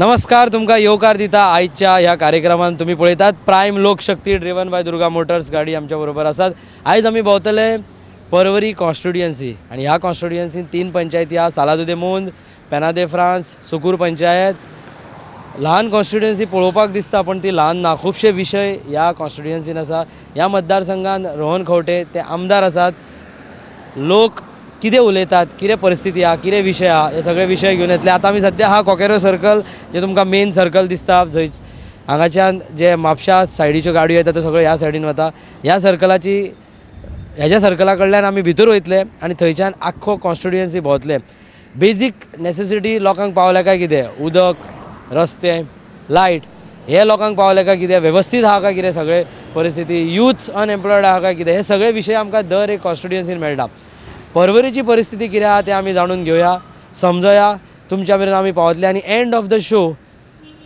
नमस्कार तुमका योकार दिता आयच्या ह्या कार्यक्रमान तुमी पळयतात prime Lokshakti driven by Durga motors गाडी आमच्या बरोबर आसात आयज आम्ही भोवतले परवरी कॉन्स्टिट्युएन्सी आणि ह्या कॉन्स्टिट्युएन्सीन तीन पंचायती आहात सालादुदे मुंद पेनादे फ्रांस सुकूर पंचायत लहान कॉन्स्टिट्युएन्सी पळोवपाक दिसता पण ती लहान ना खुबशे विषय ह्या कॉन्स्टिट्युएन्सीन असा ह्या मतदारसंघात रोहन खवटे ते आमदार आसात लोक किती उलयतात कितें परिस्थिती आहा कितें विषय आहात हे सगळे विषय घेऊन येतले आता आमी सद्या आहा कोकेरो सर्कल जे तुमकां मेन सर्कल दिसता जय हांगाच्यान जे म्हापशा सायडीच्यो गाडयो येतात त्यो सगळ्यो ह्या सायडीन वता ह्या सर्कलाची ह्याच्या सर्कला कडल्यान आम्ही भितर वयतले आणि थंयच्यान आख्खो कॉन्स्टिट्युएन्सी भोंवतले बेजीक नेसेसिटी लोकांक पावल्या काय कितें उदक रस्ते लायट हे लोकांक पावले काय कितें वेवस्थीत आहा काय कितें सगळे परिस्थिती यूथ अनएम्प्लॉयड आहा काय कितें हे सगळे विषय आमकां दर एक कॉन्स्टिट्युएन्सीन मेळटा परवरीची परिस्थिती किती आहे तें आमी जाणून घेवया समजया तुमच्या मेरेन आमी पावतले आणि end of the show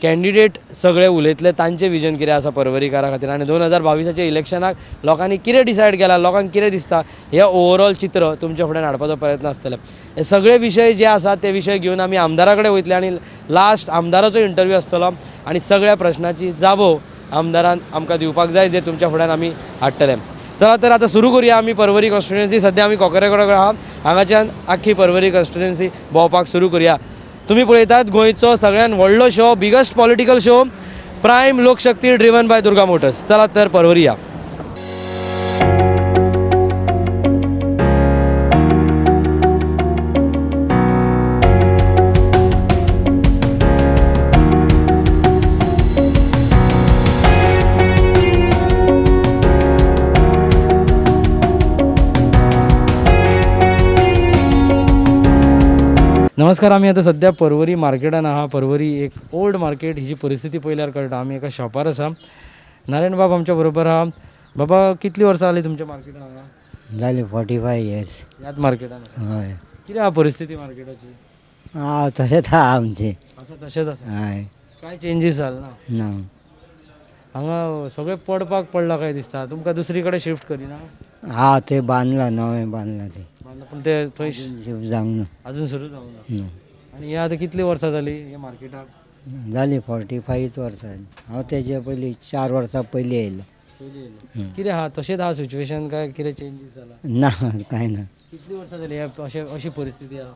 candidate सगळे उलयतले तांचे विजन कितें असा परवरीकारा खातीर आनी दोन हजार बावीसाच्या इलेक्शनाक लोकांनी किती डिसायड केला लोकांक कितें दिसता हे ओवरऑल चित्र तुमच्या फुड्यान हाडपाचो प्रयत्न असतले हे सगळे विषय जे आसात ते विषय घेऊन आम्ही आमदाराकडे कडेन वयतले लास्ट आमदाराचा इंटरव्यू असतो आणि सगळ्या प्रश्नाची जाबो आमदारान आमकां दिवपाक जाय जे तुमच्या फुड्यान आम्ही हाडटले चला तर आता सुरू करूया आम्ही परवरी कॉन्स्टिट्युएन्सी सध्या आम्ही कॉकरेकडे आहात हांगाच्यान आख्खी परवरी कॉन्स्टिट्युएन्सी भोंवपाक सुरू करूया तुम्ही पळयतात गोंयचो सगळ्यांत व्हडलो show biggest political show prime Lokshakti driven by Durga motors चला तर परवरी नमस्कार आम्ही आता सध्या परवरी मार्केटान आहा परवरी एक ओल्ड मार्केट जी परिस्थिती पळयल्यार कळटा आम्ही एका शॉपार असा नारायण बाब आमच्या बरोबर आहात बाबा किती वर्ष जालीं तुमच्या मार्केटान हांगा जाली फोर्टी फाय इयर्स ह्याच मार्केटान हय कितें परिस्थिती मार्केटाची हा तशेंच आहा आमचें आसा तशेंच हय काय चेंजीस जाल ना हांगा सगळे पडपाक पडला काय दिसता तुमकां दुसरी कडेन शिफ्ट करिना हा ते बांदला नवें बांदला ते पण ते थंय जावंक ना अजून सुरू जावंक ना आनी हे आतां कितली वर्सां जाली हे मार्केटाक जाली फोर्टी फायच वर्सां हांव तेजे पयलीं चार वर्सां पयलीं आयलो कितें आहा तशेंच आहा सिच्युएशन काय कितें चेंजीस जाला ना कांय ना कितली वर्सां जाली हे अशी परिस्थिती आहा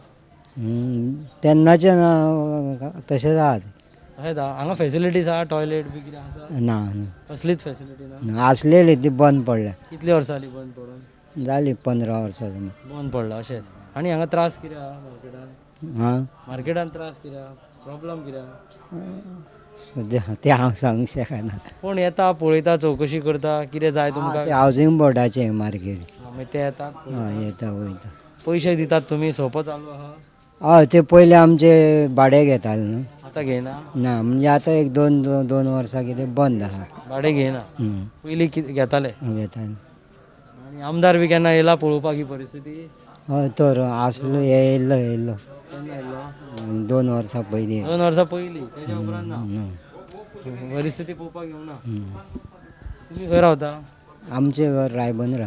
हं, तेन्नाच्यान हांव तशेंच आहा तशेंच आहा हांगा टॉयलेट बी कितें ना कसलीच फेसिलिटी ना आसलेली ती बंद पडल्या कितली वर्सां जाली बंद पडून जाली पंदरा वर्सां जाली बंद पडलं अशें आनी हांगा त्रास कित्याक हा मार्केटान हां मार्केटान त्रास कित्याक प्रॉब्लेम कित्याक सद्या तें हांव सांगूंक शकना कोण येता पळयता चवकशी करता कितें जाय तुमकां हावजींग बोर्डाचें मार्केट मागीर ते येता हय येता वयता पयशे दितात तुमी सोंपो चालू आहा हय ते पयले आमचे भाडे घेताले न्हू आतां घेना ना म्हणजे आतां एक दोन दोन वर्सां कितें बंद आहा भाडे घेना हम्म. पयलीं कितें घेताले घेताले आमदार बी केन्ना येयला पळोवपाक ही परिस्थिती हय तर आसलो हे येयलो येयलो दोन वर्सां पयली दोन वर्सां पयलीं ना परिस्थिती पळोवपाक येवना तुम्ही खंय रावता आमचे घर रायबंदरा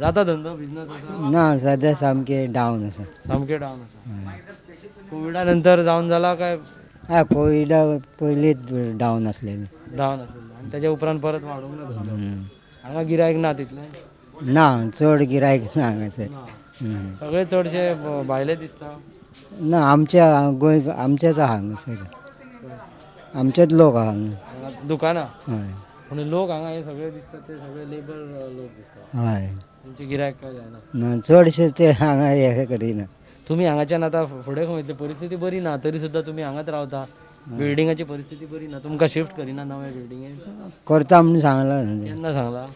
जाता धंदो बिजनस ना सद्या सामके डावन आसा सामके डावन आसा कोविडा नंतर जावन जाला काय कोविडा पयलींच डावन आसलेलें डावन आसलेलें त्याच्या उपरांत परत वाढवून ना हांगा गिरायक ना तितलें ना चड गिरायक ना सगळे चडशे भायले दिसता ना आमच्या गोंय आमचेच आहा आमचेच लोक आहा हांगा दुकानां हय पूण लोक हांगा हे सगळे दिसतात ते सगळे लेबर लोक हय तुमचे गिरायक काय ना चडशे ते हांगा हे करिना तुम्ही हांगाच्यान आतां फुडें खंय परिस्थिती बरी ना तरी सुद्दां तुमी हांगाच रावता बिल्डिंगाची परिस्थिती बरी ना तुमका शिफ्ट करिना नव्या बिल्डिंग करता म्हणून सांगला केन्ना सांगला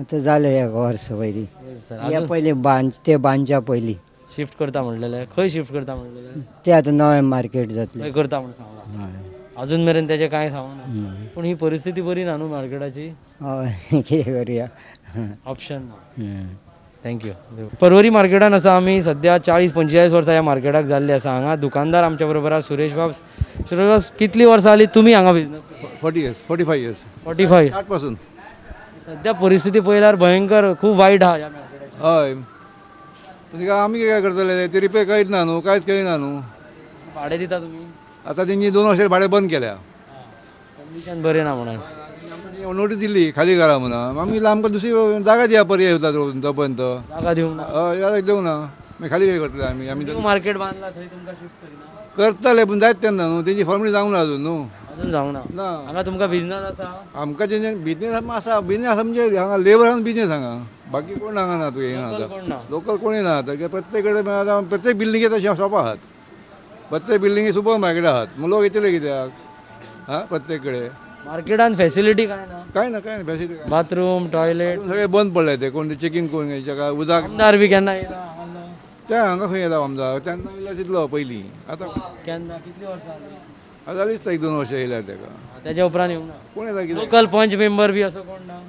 आतां जालें एक वर्ष पयलीं सर, या पयलीं बांच ते बांच्या पयलीं शिफ्ट करता म्हणलेले खंय शिफ्ट करता म्हणलेले ते आता नवें मार्केट जातले करता म्हणून सांगला अजून मेरेन त्याचे काय सांगू पण ही परिस्थिती बरी ना न्हू मार्केटाची हय कितें ऑप्शन ना थँक्यू परवरी मार्केटान आसा आम्ही सध्या चाळीस पंचेचाळीस वर्सां या मार्केटात जाल्ली आसा हांगा दुकानदार आमच्या बरोबर आसा सुरेश बाब सुरेश बाब कितली वर्सां आली तुमी हांगा business forty years forty five years forty five पासून सध्या परिस्थिती पळयल्यार भयंकर खूब वायट हा हय तुका आमी काय करतले ते रिपेर करीत ना न्हू कांयच ना न्हू भाडे दिता तुम्ही आता त्यांनी दोन वर्ष भाडे बंद केल्या कंडिशन बरें ना म्हणून नोटीस दिली खाली करा म्हणा आम्ही आमकां दुसरी जागा दिया पर्याय होता तोपर्यंत जागा देऊ ना हय देऊ ना मागीर खाली कितें करतले आमी आमी मार्केट बांदला थंय तुमकां शिफ्ट करतले पूण जायत तेन्ना न्हू तेंची फॉर्मेलिटी जावंक ना अजून न्हू अजून जावंक ना ना हांगा तुमकां बिजनस आमकां बिजनेस आसा बिजनेस आसा म्हणजे हांगा लेबर आसा बिजनेस हांगा बाकी कोण हांगा ना तुवें ना लोकल कोणी ना आतां प्रत्येक कडेन प्रत्येक बिल्डिंगेत अशें शॉप आहात प्रत्येक बिल्डिंगे सुपर मार्केट आहात मग लोक येतले कित्याक हा प्रत्येक कडेन मार्केटान फॅसिलिटी काय ना काय ना काय ना फॅसिलिटी बाथरूम टॉयलेट सगळे बंद पडले ते कोण चेकिंग करून घ्यायचे उदक आमदार बी केन्ना येयला हांगा. त्या हांगा खंय येता आमदार तेन्ना चितलो पयलीं आतां केन्ना कितली वर्सां जाली? आतां एक दोन वर्सां येयल्या तेका त्याच्या उपरांत येऊ ना कोण येता किदें लोकल पंच मेंबर बी असो कोण ना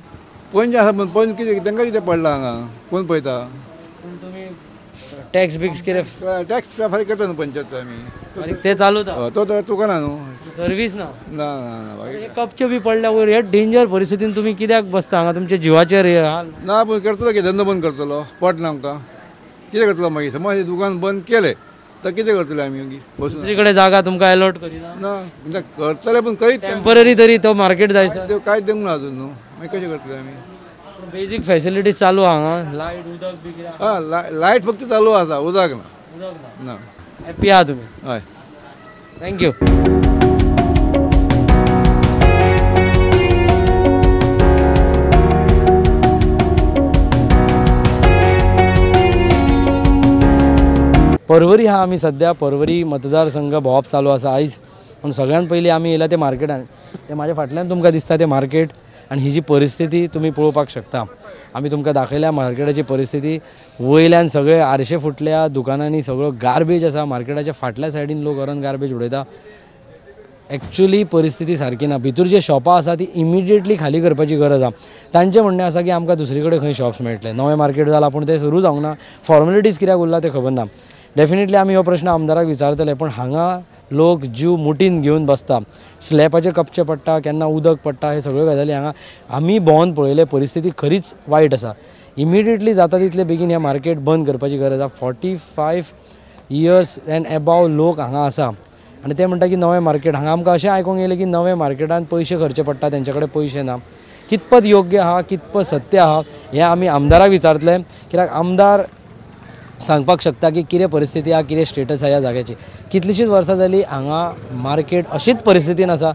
पंच आसा पंच पणजे कितें तांकां कितें पडला हांगा कोण पळयता टॅक्स बिक्स केले टॅक्स सफारी करतो ना पंचायत आम्ही ते चालू तो तर तुका ना न्हू ना ना ना हे कपचे बी पडल्या वयर हे डेंजर परिस्थितीन तुम्ही कित्याक बसता हांगा तुमच्या जिवाचेर रे ना पण करतलो की धंदो बंद करतलो पटना आमकां कितें करतलो मागीर समज दुकान बंद केले तर कितें करतले आमी दुसरीकडे जागा तुमकां अलॉट करिना ना म्हणजे करतले पण काही टेम्पररी तरी तो मार्केट जायसर कांयच देऊ ना अजून न्हू मागीर कशें करतले आमी बेजीक फॅसिलिटीज चालू हा हांगा लायट उदक बी हा लाईट फक्त चालू आसा उदक ना उदक ना हॅपी हॅप्पी तुम्ही तुमी हय थँक्यू परवरी हा आम्ही सध्या परवरी मतदारसंघ भोंवप चालू असा आयज पूण सगळ्यात पयलीं आम्ही येला ते मार्केटान ते माझ्या फाटल्यान तुमकां दिसता ते मार्केट आणि ही जी परिस्थिती तुम्ही पळोवपाक शकता आम्ही तुमकां दाखयल्या मार्केटाची परिस्थिती वयल्यान सगळे आरशे फुटल्या दुकानांनी सगळो गार्बेज आसा मार्केटाच्या फाटल्या सायडीन लोक व्हरून गार्बेज उडयता ॲक्च्युली परिस्थिती सारखी ना भितर जी शॉपां आसा ती इमिडिएटली खाली करपाची गरज आसा तांचें म्हणणें आसा की आमकां दुसरीकडे कडेन खंय शॉप्स मेळटले नवें मार्केट जालां पूण तें सुरू जावंक ना फॉर्मेलिटीज कित्याक उरला तें खबर ना डेफिनेटली आमी हो प्रश्न आमदाराक विचारतले पण हांगा लोक जीव मुठीन घेवन बसता स्लॅबाचे कपचे पडटा केन्ना उदक पडटा हे सगळ्यो गजाली हांगा आम्ही भोवून पळयले परिस्थिती खरीच वायट आसा इमिडिएटली जाता तितले बेगीन हे मार्केट बंद करपाची गरज आहे forty five years and above लोक हांगा आसा आणि ते म्हणटा की नवे मार्केट हांगा आमकां अशें आयकूंक येयलें की नवे मार्केटात पयशे खर्चे पडटा तेंचे कडेन पयशे ना कितपत योग्य आहा कितपत सत्य आहा हे आम्ही आमदाराक विचारतले कित्याक आमदार सांगपाक शकता की कितें परिस्थिती आहा कितें स्टेटस आहा ह्या जाग्याची कितलींशींच वर्सां जालीं हांगा मार्केट अशीच परिस्थितीन आसा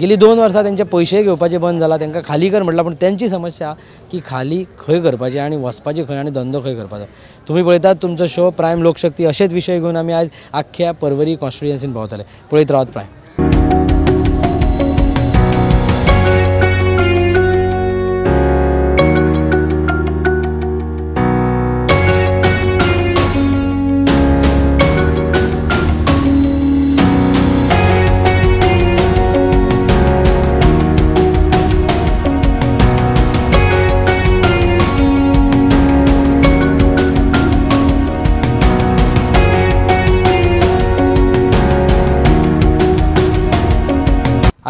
गेली दोन वर्सां तेंचे पयशे घेवपाचे बंद जाला तेंकां खाली कर म्हटलां पूण तेंची समस्या की खाली खंय करपाची आनी वचपाची खंय आनी धंदो खंय करपाचो तुमी पळयतात तुमचो शो प्रायम लोकशक्ती अशेच विशय घेवन आमी आयज आख्ख्या परवरी कॉन्स्टिट्युएन्सीन भोंवताले पळयत रावत प्रायम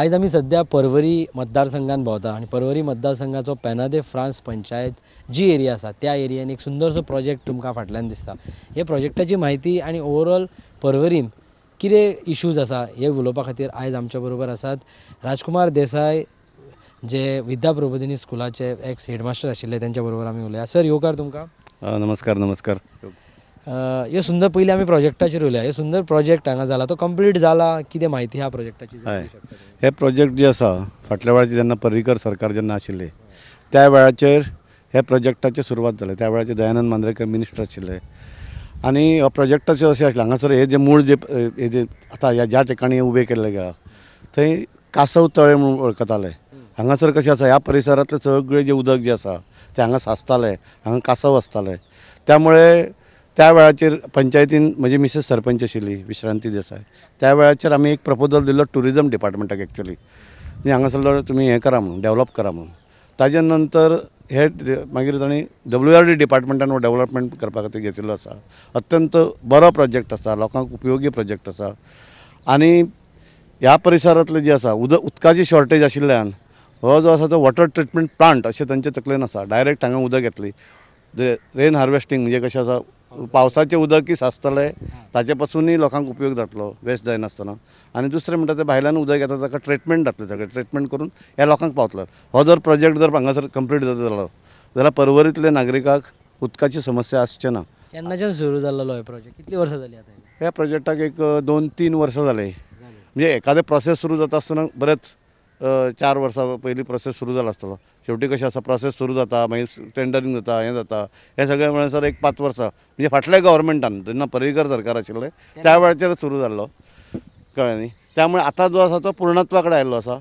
आज आम्ही सध्या परवरी मतदारसंघात भोंवता आणि परवरी मतदारसंघाचो पॅनादे फ्रान्स पंचायत जी एरिया आसा त्या एरियान एक सुंदरसो प्रोजेक्ट तुमकां फाटल्यान दिसता हे प्रोजेक्टाची माहिती आणि ओवरऑल परवरीन किरे इश्यूज असा हे उलोवपा खातीर आज आमच्या बरोबर आसात राजकुमार देसाय जे विद्या प्रबोधिनी स्कुलाचे एक्स हेडमास्टर आशिल्ले त्यांच्या बरोबर आम्ही उलया सर योकार तुमकां नमस्कार नमस्कार हे सुंदर पयलीं आमी प्रोजेक्टाचेर उलया हे सुंदर प्रोजेक्ट हांगा जाला तो कंप्लीट जाला कितें म्हायती ह्या प्रोजेक्टाची हय हे प्रोजेक्ट जे आसा फाटल्या वेळाचेर जेन्ना पर्रीकर सरकार जेन्ना आशिल्लें त्या वेळाचेर हे प्रोजेक्टाचे सुरवात झाले त्या वेळाचेर दयानंद मांद्रेकर मिनिस्टर आशिल्ले आणि प्रोजेक्टाचे असे अशें हांगासर हे जे मूळ जे हे जे आता ह्या ज्या ठिकाणी उभे केले गेला थंय कासव तळे म्हणून वळखताले हांगासर कसे असा ह्या परिसरातले सगळे जे उदक जे असा तें हांगा साचतालें हांगा कासव असताले त्यामुळे त्या वेळाचेर पंचायतीन म्हणजे मिसेस सरपंच आशिल्ली विश्रांती देसाय त्या वेळाचेर आम्ही एक प्रपोजल दिल्लो टुरिजम डिपार्टमेंटाक एक्चुली हांगासरलो तुम्ही हे करा म्हणून डॅव्हलप करा म्हणून ताज्या नंतर हे मागीर तांणी डब्ल्यू आर डी डिपार्टमेंटान डॅव्हलपमेंट डेव्हलपमेंट करपा खातीर घेतिल्लो आसा अत्यंत बरो प्रोजेक्ट आसा लोकांक उपयोगी प्रोजेक्ट आसा आनी ह्या परिसरांतले जे आसा उद उदकाची शॉर्टेज आशिल्ल्यान हो जो आसा तो वॉटर ट्रिटमेंट प्लांट अशें तांचे तकलेन आसा डायरेक्ट हांगा उदक येतली रेन हार्वेस्टिंग म्हणजे कशें आसा पावसाचे उदक की त्याच्यापासूनही ताचे लोकांक उपयोग जातलो वेस्ट जायनासतना आणि दुसरे म्हणटा ते भायल्यान उदक येता ताका ट्रिटमेंट जातले सगळे ट्रिटमेंट करून ह्या लोकांक पावतलो हो जर प्रोजेक्ट जर हांगासर कंप्लीट जाता जालो जाल्यार परवरीतले नागरिकांक उदकाची समस्या आसचे ना केन्नाच्यान सुरू जाल्लो हे प्रोजेक्ट कितली वर्सां जाली आतां ह्या प्रोजेक्टाक एक दोन तीन वर्सां जाली म्हणजे एखादें प्रोसेस सुरू जाता आसतना बरेंच चार वर्षा पहिली प्रोसेस सुरू झाला असतो शेवटी कशी असा प्रोसेस सुरू जाता मागीर टेंडरींग जाता हे जाता हें सगळें सर एक पाच वर्ष म्हणजे फाटल्या गव्हर्मेंटान जेन्ना पर्रीकर सरकार आशिल्ले त्या वेळाचेर सुरू जाल्लो कळ्ळें न्ही त्यामुळे आता जो असा तो पूर्णत्वाकडे कडेन आयिल्लो आसा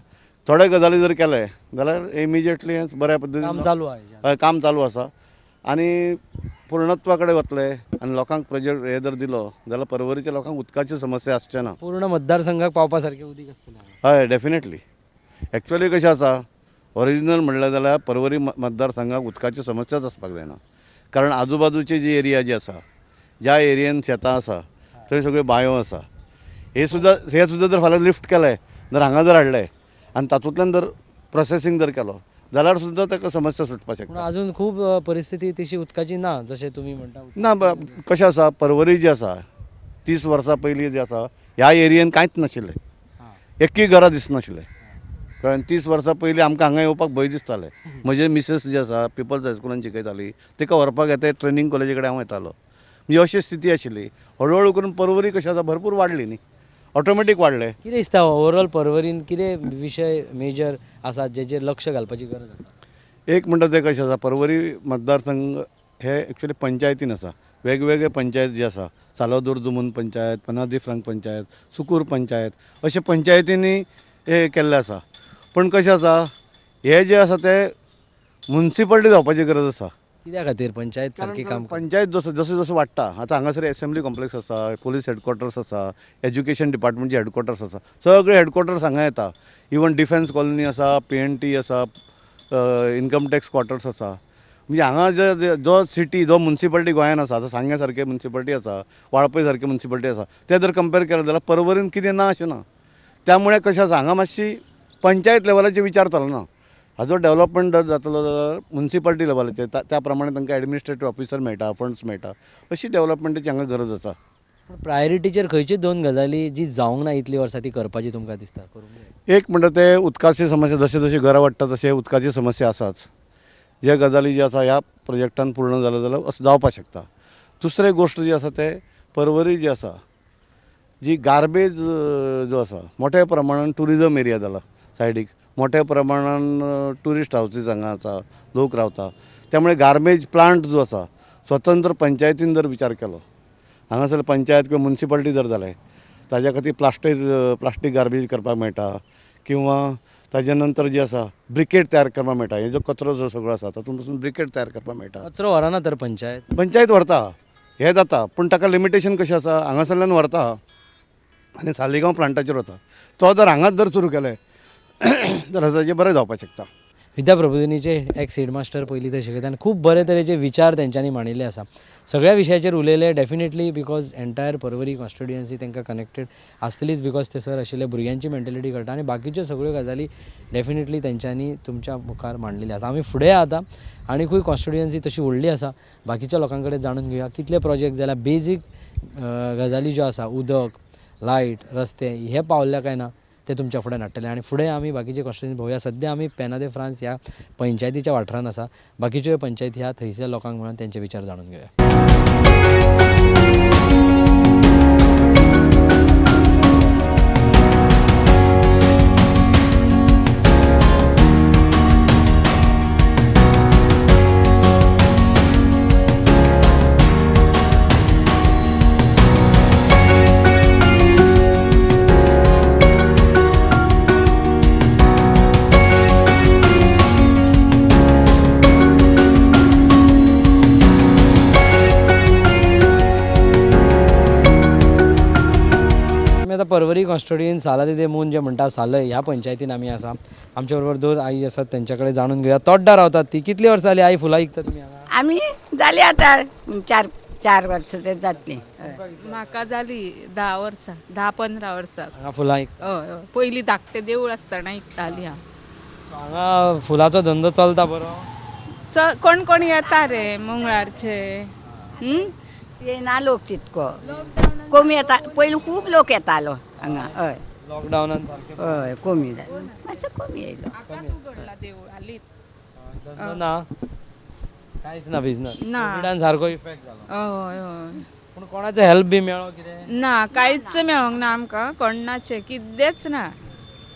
थोडे गजाली जर केले जाल्यार इमिजिएटली बऱ्या पद्दतीन चालू हय काम चालू आसा आणि पूर्णत्वाकडे वतले आणि लोकांक प्रोजेक्ट हे जर दिलो जाल्यार परवरीच्या लोकांक उदकाची समस्या आसचे ना पूर्ण मतदारसंघाक पावपा सारकें उदीक हय डेफिनेटली ॲक्च्युली कशें आसा ओरिजिनल म्हणलें जाल्यार परवरी मतदारसंघाक उदकाची समस्याच आसपाक जायना कारण आजूबाजूचे जी एरिया जी आसा ज्या एरियेन शेतां आसा थंय सगळ्यो बांयो आसा हे सुद्दां हे सुद्दां जर फाल्यां लिफ्ट केलें जर हांगा जर हाडलें आनी तातूंतल्यान जर प्रोसेसींग जर केलो जाल्यार सुद्दां ताका समस्या सुटपा शकता अजून खूप परिस्थिती तशी उदकाची ना जशें तुमी म्हणटा ना कशें आसा परवरी जी आसा तीस वर्सां पयलीं जी आसा ह्या एरियेन कांयच नाशिल्लें एक्की घरां दिसनाशिल्लें कारण तीस वर्सां पयलीं आमकां हांगा येवपाक भंय दिसतालें म्हजे मिसेस जी आसा पिपल्स हायस्कुलान शिकयताली तिका व्हरपाक येता ट्रेनिंग कॉलेजी कडेन हांव येतालो म्हणजे अशी स्थिती आशिल्ली हळूहळू करून परवरी कशी आसा भरपूर वाडली न्ही ऑटोमॅटीक वाडले कितें दिसता ओवरऑल हो, परवरीन कितें विशय मेजर आसात जेजेर लक्ष घालपाची गरज आसा एक म्हणटा तें कशें आसा परवरी मतदारसंघ हे एक्चुली पंचायतीन आसा वेगवेगळे पंचायत जे आसा सालोदूर जुमून पंचायत पनादी फ्रंक पंचायत सुकूर पंचायत अशे पंचायतींनी हे केल्ले आसा पण कशें आसा हे जे आसा ते मुन्सिपाल्टी जावपाची गरज आसा कित्या खातीर पंचायत सारकी काम पंचायत जसो जसो जसो वाडटा आतां हांगासर एसेंब्ली कॉम्प्लेक्स आसा पोलीस हेडक्वॉटर्स आसा एज्युकेशन डिपार्टमेंटचे हेडक्वॉटर्स आसा सगळे हेडक्वॉटर्स हांगा येता इवन डिफेन्स कॉलनी आसा पी एन टी आसा इन्कम टॅक्स क्वॉटर्स आसा म्हणजे हांगा जे जो सिटी जो मुन्सिपाल्टी गोयात आसा आतां सांग्या सारखे मुन्सिपाल्टी आसा वाळपय सारके मुन्सिपाल्टी आसा ते जर कंपेर केलें जाल्यार परवरीन कितें ना अशें ना त्यामुळे कशें आसा हांगा मातशी पंचायत लेवलाचे विचार ना जो डेव्हलपमेंट जर जातलो जाल्यार मुन्सिपाल्टी लेवलाचे त्या प्रमाणे तांकां ऑफिसर मेळटा फंड्स मेळटा अशी डेव्हलपमेंटाची हांगा गरज आसा प्रायोरिटीचेर खंयची दोन गजाली जी जावंक ना इतली वर्सां ती करपाची तुमकां दिसता एक म्हणटा ते उदकाची समस्या जशें जशें घरां वाडटा तशें उदकाची समस्या आसाच जे गजाली जी आसा ह्या प्रोजेक्टान पूर्ण जाल्या जाल्यार असं जावपाक शकता दुसरे गोष्ट जी आसा ते परवरी जी आसा जी गार्बेज जो आसा मोठ्या प्रमाणान टुरिजम एरिया जाला सायडीक मोठ्या प्रमाणान टुरिस्ट हावसीस हांगा आसा लोक रावता त्यामुळे गार्बेज प्लांट जो आसा स्वतंत्र पंचायतीन जर विचार केलो हांगासर पंचायत किंवा मुन्सिपाल्टी जर झाले ताज्या खातीर प्लास्टीक प्लास्टीक गार्बेज करपाक मेळटा किंवा ताज्या नंतर जे आसा ब्रिकेट तयार करपाक मेळटा हे जो कचरो जो सगळो आसा तातूंत पासून ब्रिकेट तयार करपाक मेळटा कचरो व्हरना तर पंचायत पंचायत व्हरता हे जाता पूण ताका लिमिटेशन कशें आसा हांगासरल्यान व्हरता आनी सालिगांव प्लांटाचेर वता तो जर हांगाच जर सुरू केलें बरे ताजें बरें जावपाक शकता विद्या प्रबोधिनीचे एक्स हेडमास्टर मास्टर पयलीं ते शिकयता आनी खूब बरे तरेचे विचार त्यांच्यांनी मांडिल्ले असा सगळ्या विषयाचे उलयले definitely because entire Porvorim constituency त्यांना कनेक्टेड आसतलीच बिकॉज ते सर आशिल्ले भुरग्यांची मेंटेलिटी करता आणि बाकीच्यो सगळ्यो गजाली डेफिनेटली तेंच्यांनी तुमच्या मुखार मांडलेल्यो आसा आम्ही फुडें आता आणि खूप कॉन्स्टिट्युएन्सी तशी व्हडली असा बाकीच्या लोकांकडे जाणून घेऊया कितले प्रोजेक्ट जाल्यार बेजीक गजाली ज्यो आसा उदक लाईट रस्ते हे पावल्या काय ना ते तुमच्या फुडें हाडटले आणि फुडें आम्ही बाकीचे कॉन्स्टिट्युन्सी भोंवया सद्या आमी पेनादे फ्रांस ह्या पंचायतीच्या वाठारांत आसा बाकीच्यो पंचायती ह्या थंयसर लोकांक म्हणून तेंचे विचार जाणून घेवया वरी कॉन्स्टिट्युएंट सालादी दे मून जे म्हणटा सालय ह्या पंचायतीन आमी आसा आमच्या बरोबर दोन आई असतात त्यांच्याकडे जाणून घेऊया तोड्डा रावतात ती कितली वर्ष आली आई फुलां विकता तुम्ही आमी जाली आतां चार चार वर्ष ते जातली म्हाका जाली धा वर्सां धा पंदरा वर्सां वर्ष फुलां हय हय हो, हो. पयलीं धाकटें देवूळ आसतना विकताली हांव हांगा फुलाचा धंदो चलता बरो चल कोण कोण येता रे मंगळारचे येना लोक तितको कमी येता पयलीं खूब लोक येतालो हांगा हय लॉकडावनान हय कमी जालो मातसो कमी येयलो ना कांयच ना बिजनस ना. कोविडान सारको इफेक्ट जालो हय हय पूण कोणाचो हेल्प बी मेळ्ळो कितें ना कांयच मेळोंक ना आमकां कोणाचें किदेंच ना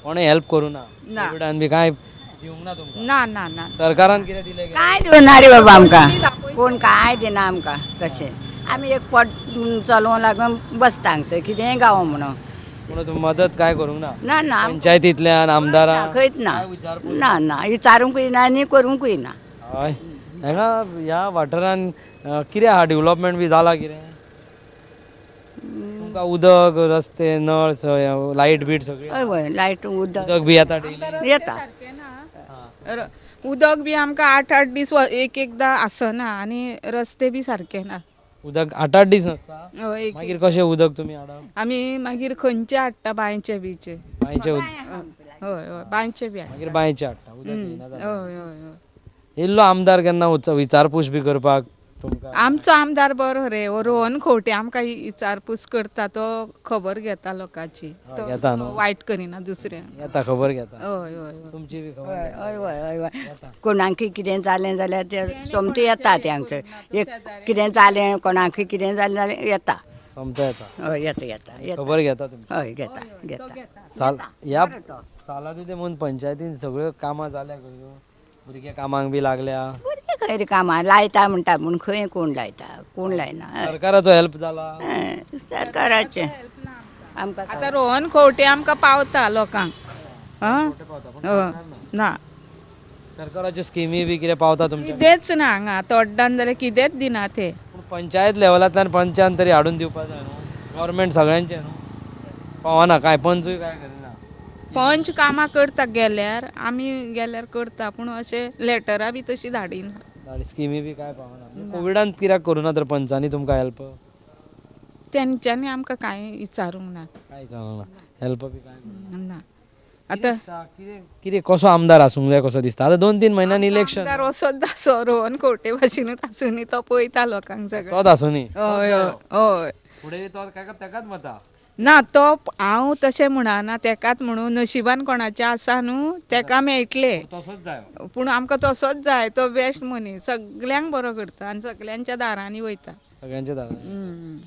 कोणे हेल्प करूं ना ना. कोविडान बी कांय दिवंक ना ना ना ना सरकारान कितें दिलें काय दिवना रे बाबा आमकां कोण काय दिना आमकां तशें आम्ही एक पट चलोवंक लागून बसता हांगसर कितेंय गाव म्हणून म्हणून मदत काय करू ना ना ना आमदार आमदारां ना ना ना विचारूंकूय ना आनी करूंकूय ना हय ह्या वाठारांत कितें आहा डेव्हलपमेंट बी जाला कितें तुमकां उदक रस्ते नळ लायट बीट सगळें हय उदक उदक बी येता डेली येता उदक बी आमकां आठ आठ दीस एक एकदां आसना आनी रस्ते बी सारके ना उदक आठ दीस हो, मागीर कशें उदक तुमी हाडप आमी मागीर खंयचे हाडटा बांयचे बीचे बांयचे उदक हय बांयचे बी हाडटा मागीर बांयचें हाडटा उदक हय हय हय इल्लो आमदार केन्ना विचारपूस बी करपाक आमचो आमदार बरो रे हो रोहन खोटे आमकां विचारपूस करता तो खबर घेता लोकांची घेता न्हू? वायट करिना दुसऱ्या येता खबर घेता हय हय तुमची खबर हय हय हय हय हय कोणाकय कितें जालें जाल्यार ते सोमते येता ते हांगसर एक कितें जालें कोणाकय कितें जालें जाल्यार येता हय येता येता खबर घेता तुम्ही हय घेता घेता साल या साला तुझे म्हणून पंचायतीन सगळ्यो कामां जाल्या खंय भुरगे कामांक बी लागल्या खंय कामां लायता म्हणटा म्हूण खंय कोण लायता कोण लायना सरकाराचो हेल्प जाला सरकाराचे सरकाराचें आमकां आतां रोहन खोटे आमकां पावता लोकांक हं? हो, ना सरकाराच्यो स्किमी बी कितें पावता तुमची किदेंच ना हांगा तोड्डान जाल्यार कितेंच दिना ते पंचायत लेवलांतल्यान पंचान तरी हाडून दिवपा जाय न्हू गव्हर्मेंट सगळ्यांचे न्हू पावना काय पंचूय काय पंच कामां करता गेल्यार आमी गेल्यार करता पूण अशें लॅटरां बी तशीं धाडिना आणि स्किमी बी काय पावना कोविडान कित्याक ना म्हणजे तर पंचांनी तुमकां हेल्प तेंच्यांनी आमकां कांय विचारूंक ना काय जावना हेल्प बी काय ना. ना आतां कितें- कसो आमदार आसूंक जाय कसो दिसता आतां दोन तीन म्हयन्यांनी इलेक्शन आमदार वचत दासो रोहन कोटे भाशेनूच आसून तो पळयता लोकांक सगळें तोच आसूं हय हय हय फुडें तो काय तेकाच मता ना तो हांव तशें म्हणना तेकाच म्हणून नशिबान कोणाचें आसा न्हू तेका मेळटले पूण आमकां तसोच जाय तो बेस्ट मनीस सगळ्यांक बरो करता आनी सगळ्यांच्या दारांनी वयता सगळ्यांच्या दारांनी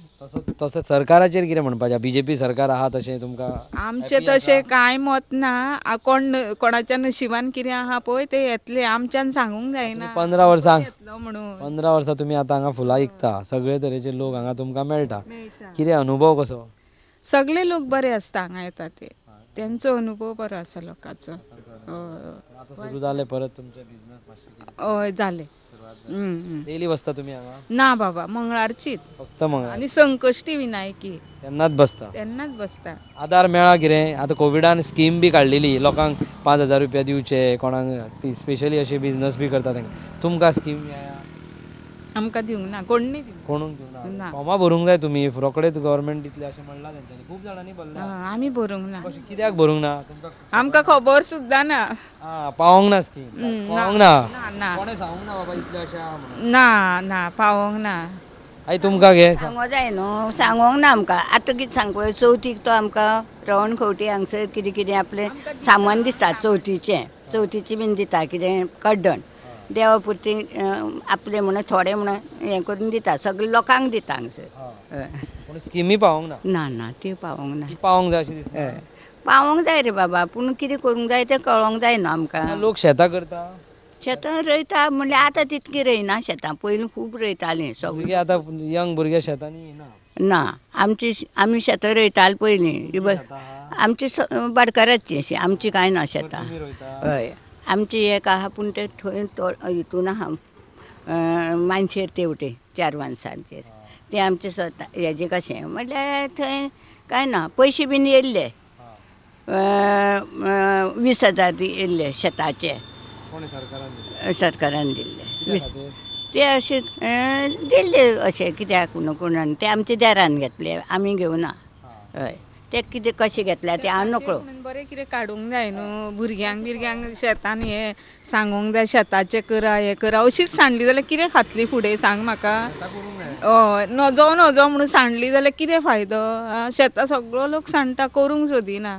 तसो सरकाराचेर कितें म्हणपाचें बीजेपी सरकार आहा तशें तुमकां आमचें तशें कांय मत ना कोण कोणाच्या नशिबान कितें आहा पळय तें येतलें आमच्यान सांगूंक जायना पंदरा वर्सां म्हणून पंदरा वर्सां तुमी आतां हांगा फुलां विकता सगळे तरेचे लोक हांगा तुमकां मेळटा कितें अनुभव कसो सगळे लोक बरे असतात हांगा येतात ते त्यांचो अनुभव बरो असा लोकांचो हय परत बिझनेस हय डेली बसता तुम्ही ना बाबा मंगळारचीच फक्त मंगळार आणि संकष्टी विनायकी त्यांनाच बसता त्यांनाच बसता आधार मेळा कितें आता कोविडान स्कीम बी काडलेली लोकांक पांच हजार रुपया दिवचे कोणाक ती स्पेशली असे बिझनेस बी करता तुमका तुमकां स्कीम मेळ्या आमकां दिवंक ना कोण ना. फॉर्मा भरूंक जाय तुमी रोकडेच गव्हर्नमेंट दितले असे म्हणलां तेंच्यांनी खूप जाणांनी बोलला हं, आमी भरूंक ना कित्याक भरूंक ना आमका आमकां खबर सुद्दां ना आ, पावोंक ना स्कीम ना ना ना सांगूंक ना बाबा इतले अशें ना ना पावोंक ना आई तुमकां घे सांगो जाय न्हू सांगोंक ना आमकां आतां कितें सांग पळय चवथीक तो आमकां रवण खवटी हांगसर कितें कितें आपलें सामान दिता चवथीचें चवथीचें बीन दिता कितें कड्डण देवा पुरती आपले म्हण थोडे म्हण हे करून दिता सगळे लोकांक दिता हांगसर स्किमी पावोंक ना ना ती पावोंक ना पावोंक जाय अशी जाय रे बाबा पूण कितें करूंक जाय तें कळोंक जाय न्हू आमकां लोक शेतां करता शेतां रोयता म्हणल्यार आतां तितकी रोयना शेतां पयलीं खूब रोयतालीं सगळीं आतां यंग भुरगे शेतांनी ना आमची आमी शेतां रोयताली पयलीं आमची भाटकाराची अशी आमची कांय ना शेतां हय आमचे एक आहा पूण ते थंय तो हितून आहा मानशेर तेवटे चार माणसांचेर ते आमचे स्वता हेजे कशें म्हणल्यार थंय कांय ना पयशे बीन येयल्ले वीस हजार येयल्ले शेताचे सरकारान दिल्ले वीस ते अशे दिल्ले अशें कित्याक कोण कोणान ते आमचे देरान घेतले आमी घेवना हय ते कितें कशें घेतल्या ते हांव नकळो म्हणजे बरें कितें काडूंक जाय न्हू भुरग्यांक बिरग्यांक शेतान हें सांगूंक जाय शेताचें करा हें करा अशीच सांडली जाल्यार कितें खातली फुडें सांग म्हाका हय नजो नजो म्हणून सांडली जाल्यार कितें फायदो शेतां सगळो लोक सांडटा करूंक सोदिना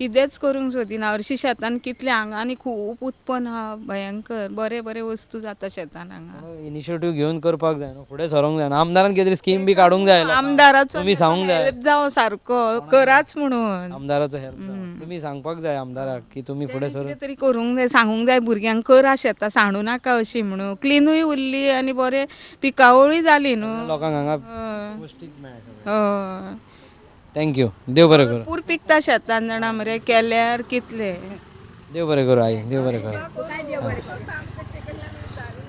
कितेंच करूंक सोदिना हरशीं शेतान कितले हांगा आनी खूब उत्पन्न आहा भयंकर बरे बरे वस्तू जाता शेतान हांगा इनिशिएटिव्ह हो, घेऊन करपाक जाय न्हू, फुडें सरोंक जाय आमदारान कितें स्कीम बी काडूंक जाय आमदाराचो तुमी सांगूंक जाय. हेल्प जावं सारको कराच म्हणून आमदाराचो हेल्प तुमी सांगपाक जाय आमदाराक की तुमी फुडें सरोंक कितें तरी करूंक जाय सांगूंक जाय भुरग्यांक करा शेतां सांडू नाका अशी म्हणून क्लिनूय उरली आनी बरे पिकावळूय जाली न्हू लोकांक हांगा हय थँक्यू देव बरें करूं पूर पिकता शेत जाणा मरे केल्यार कितले देव बरें करूं आई देव बरें करूं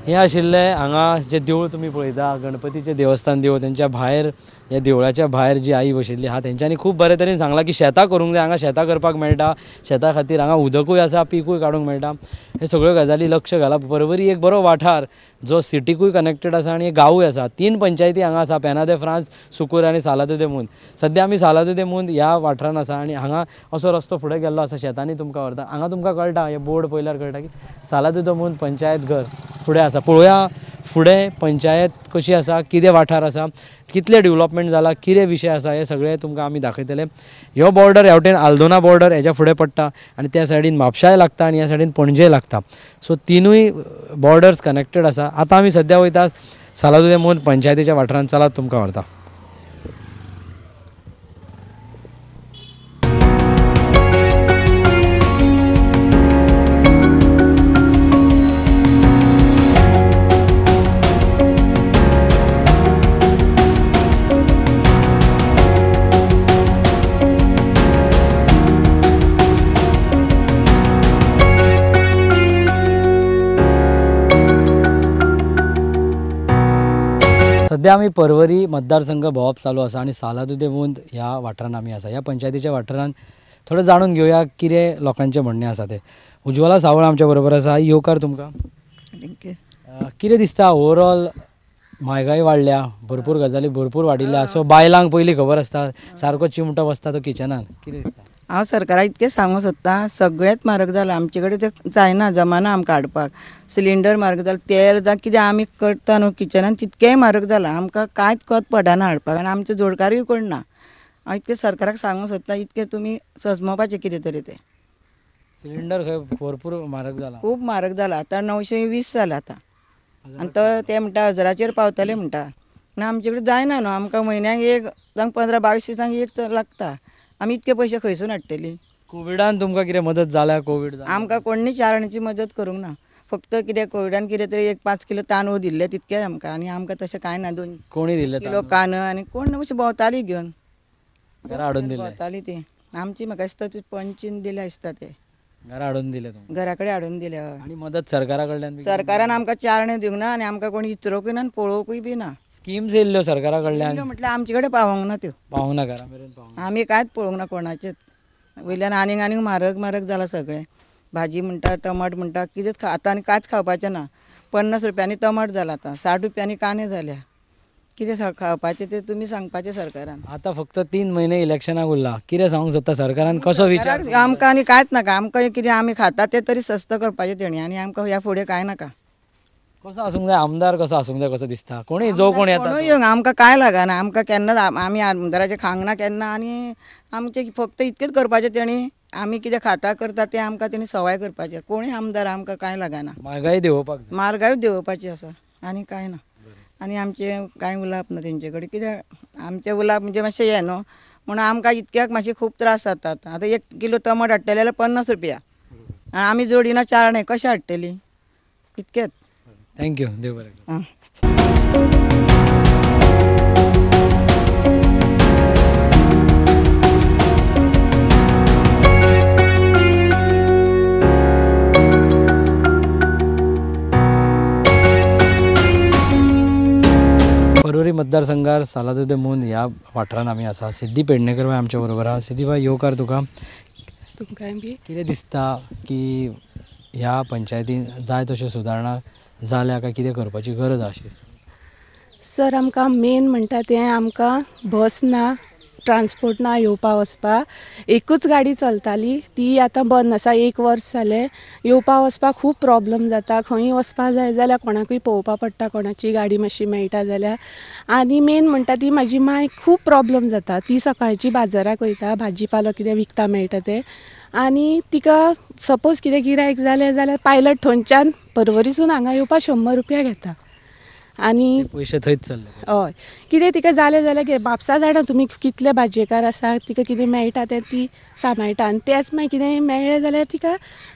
हे आशिल्ले हांगा जे देवूळ तुम्ही पळयता गणपतीचे देवस्थान देवूळ तेंच्या भायर या देवळाच्या भायर जी आई बशिल्ली हा त्यांच्यानी खूप बरे तरी सांगला की शेतां करूंक जाय हांगा शेतां करपाक मेळटा शेता खातीर हांगा उदकूय आसा पिकूय काडूंक मेळटा हे सगळ्यो गजाली लक्ष घालप बरोबरी एक बरो वाठार जो सिटीकूय कनेक्टेड आसा आनी गांवूय आसा तीन पंचायती हांगा आसा पेना दे फ्रांस सुकूर आनी सालादुदे दे सध्या सद्या आमी सालादो दे ह्या वाठारात आसा आनी हांगा असो रस्तो फुडें गेल्लो आसा शेतांनी तुमकां व्हरता हांगा तुमकां कळटा हे बोर्ड पळयल्यार कळटा की सालादुदो दे पंचायत घर फुडें आसा पळोवया फुडें पंचायत कशी आसा कितें वाठार आसा कितलें डेव्हलपमेंट जाला कितें विशय आसा हे सगळे तुमकां आमी दाखयतले ह्यो बॉर्डर हेवटेन आल्दोना बॉर्डर हेज्या फुडें पडटा आनी त्या सायडीन म्हापशांय लागता आनी ह्या सायडीन पणजेय लागता सो तिनूय बॉर्डर्स कनेक्टेड आसा आतां आमी सद्या वयता सालादुदे मोन पंचायतीच्या वाठारान चला तुमकां व्हरता सध्या आम्ही परवरी मतदारसंघ भोंवप चालू असा आणि सालादू ते ह्या वाठारांत आमी आसा ह्या पंचायतीच्या वाठारांत थोडं जाणून घेऊया कितें लोकांचे म्हणणे आसा ते उज्वला सावळ आमच्या बरोबर आसा योकार तुमकां कितें दिसता ओवरऑल म्हायगाय वाडल्या भरपूर गजाली भरपूर वाडिल्ल्या सो बायलांक पयलीं खबर आसता सारको चिमटो बसता तो किचनान कितें दिसता हांव सरकाराक इतकें सांगूंक सोदतां सगळेंच म्हारग जालां आमचे कडेन तें जायना जमाना आमकां हाडपाक सिलिंडर म्हारग जालां तेल जावं कितें आमी करता न्हू किचनान तितकेंय म्हारग जालां आमकां कांयच कोत पडना हाडपाक आनी आमचो जोडकारूय कोण ना हांव इतकें सरकाराक सांगूंक सोदतां इतकें तुमी सजमोवपाचें कितें तरी तें सिलिंडर खंय भरपूर म्हारग जाला खूब म्हारग जाला आतां णवशे वीस जालां आतां आनी तो ते म्हणटा हजाराचेर पावतले म्हणटा पूण आमचे कडेन जायना न्हू आमकां म्हयन्याक एक जावं पंदरा बावीस दिसांक एक लागता आमी इतके पयशे खंयसून हाडटली कोविडान तुमकां कितें मदत जाला कोविड आमकां कोणी चारणाची मदत करूंक ना फक्त कितें कोविडान कितें तरी एक पांच किलो तांदूळ दिल्ले तितके आमकां आनी आमकां तशें कांय ना दोन कोणी दिले किलो कान आनी कोण अशी भोंवताली घेवन घरा हाडून दिले भोंवताली ती आमची म्हाका दिसता पंचीन दिले आसता ते घरा घराकडे हाडून दिले आणि मदत सरकारा सरकारान आमकां चारणे दिवंक ना आणि आमकां कोणी इचरोकूय ना आनी पळोवंकूय बी ना स्किम्स येयल्ल्यो सरकारा कडल्यान म्हटल्यार आमचे कडेन ना त्यो पावना घरा आम्ही आमी कांयच पळोवंक ना कोणाचेच वयल्यान आनीक आनीक म्हारग म्हारग जाला सगळें भाजी म्हणटा टमाट म्हणटा कितेंच खाता आतां आनी कांयच खावपाचें ना पन्नास रुपयांनी टमाट जाला आतां साठ रुपयांनी काने जाल्या कितें खावपाचें तें तुमी सांगपाचें सरकारान आतां फक्त तीन म्हयने इलेक्शनाक उरला कितें सांगूंक सोदता सरकारान कसो विचार आमकां आनी कांयच नाका आमकां कितें आमी खाता तें तरी सस्त करपाचें तेणी आनी आमकां ह्या फुडें कांय नाका कसो आसूंक जाय आमदार कसो आसूंक जाय कसो दिसता कोणी जो कोण येता येवंक आमकां कांय लागना आमकां केन्नाच आमी आमदाराचें खांग ना केन्ना आनी आमचे फक्त इतकेंच करपाचें तेणी आमी कितें खाता करता तें आमकां तेणी सवाय करपाचें कोणी आमदार आमकां कांय लागना म्हारगाय देंवोवपाक जाय. मार्गाय देंवोवपाची आसा आनी कांय ना आणि आमचे कांय उलाप ना त्यांच्याकडे कडेन आमचे उलाप म्हणजे मातशें हें न्हू म्हणून आमकां इतक्याक मातशे खूप त्रास जातात आता एक किलो टमाट हाडटले जाल्यार पन्नास रुपया आनी आमी जोडिना चारणे कशें हाडटली इतकेच थँक्यू देव बरें परवरी मतदारसंघात सालादुद मून या वाठारात आमी आसा सिद्धी पेडणेकर बाय आमच्या बरोबर आहात सिद्धी यो येवकार तुका तुमकां बी कितें दिसता की ह्या पंचायतीन जाय तश्यो सुधारणा झाल्या काय किती करपाची गरज अशी सर आमकां मेन म्हणटा ते आमकां बस ना ट्रान्सपोर्ट ना येवपा वचपा एकूच गाडी चलताली ती आतां बंद आसा एक वर्स जालें येवपा वचपाक खूब प्रॉब्लम जाता खंय वचपा जाय जाल्यार कोणाकूय पळोवपा पडटा कोणाची गाडी मातशी मेळटा जाल्यार आनी मेन म्हणटा ती म्हाजी माय खूब प्रॉब्लम जाता ती सकाळची बाजाराक वयता भाजी पालो कितें विकता मेळटा तें आनी तिका सपोज कितें गिरायक जालें जाल्यार पायलट थंयच्यान परवरीसून हांगा येवपा शंबर रुपया घेता आनी पैसे थंयच चालले हय कितें तिका जालें जाल्यार कितें बापसा जाणा तुमी कितले भाजयेकार आसा तिका कितें मेळटा तें ती सांबाळटा आनी तेंच मागीर कितें मेळ्ळें जाल्यार तिका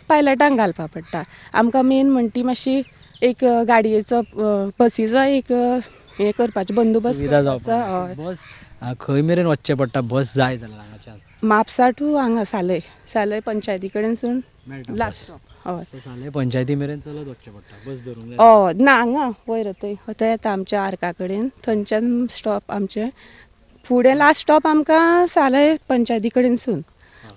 पायलटांक घालपा पडटा आमकां मेन म्हण ती मातशी एक गाडयेचो बसीचो एक हें करपाचो बंदोबस्त बस खंय मेरेन वचचें पडटा बस जाय जाल्यार म्हापसा टू हांगा साले सालय पंचायती कडेनसून लास्ट हय पंचायती मेरेन चलत पडटा बस धरून ना हांगा वयर थंय थंय येता आमच्या आर्का कडेन थंयच्यान स्टॉप आमचे फुडें लास्ट स्टॉप आमकां साले पंचायती कडेन कडेनसून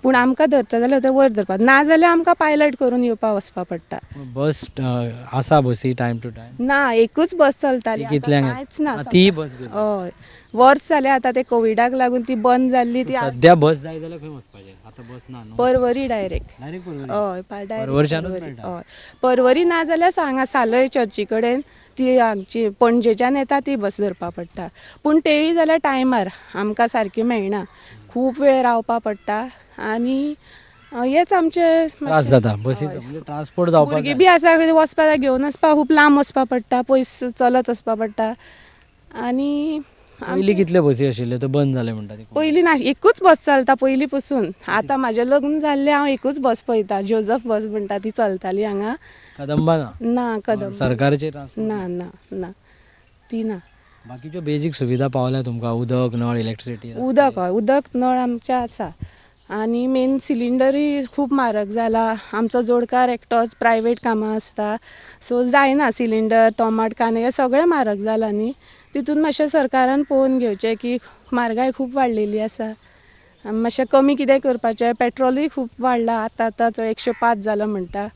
पूण आमकां धरता जाल्यार थंय वयर धरपाक ना जाल्यार आमकां पायलट करून येवपाक वचपा पडटा बस आसा बसी टायम टू टायम ना एकूच बस चलताली ती कितल्यांक ना ती बस हय वर्स झाले आता ते कोविडाक लागून ती बंद झाली ती सध्या बस जाय जाल्यार खंय वचपाचें आता बस ना परवरी डायरेक्ट हय पा- परवरी हय परवरी ना जाल्यार सांगा सालय चर्ची कडेन ती हांगची पणजेच्यान येता ती बस धरपा पडटा पूण तेवूय जाल्यार टायमार आमकां सारकी मेळना खूब वेळ रावपा पडटा आनी हेच आमचे त्रास जाता बसी ट्रान्सपोर्ट जावपाक भुरगीं बी आसा खंय वचपा जाय घेवन वचपा खूब लांब वचपा पडटा पयस चलत वचपा पडटा आनी पहिली कितल्यो बसी आशिल्ल्यो त्यो बंद जाल्यो म्हणटा ती पयलीं ना एकूच बस चलता पयलीं पसून आतां म्हाजें लग्न जाल्लें हांव एकूच बस पळता जोजफ बस म्हणटा ती चलताली हांगा कदंबा ना ना कदम सरकारचे ना ना ना ती ना बाकीच्यो बेजीक सुविधा पावल्या तुमकां उदक नळ इलेक्ट्रिसिटी उदक हय उदक नळ आमच्या आसा आनी मेन सिलिंडरूय खूप म्हारग जाला आमचो जोडकार एकटोच प्रायवेट कामां आसता सो जायना सिलिंडर तोमाट कांदे हें सगळें म्हारग जालां न्ही तितून मातशें सरकारान पळोवन घेवचें की म्हारगाय खूब वाडलेली आसा मातशें कमी कितें करपाचें पेट्रोलूय खूब वाडलां आतां आतां एकशे पांच जालो म्हणटा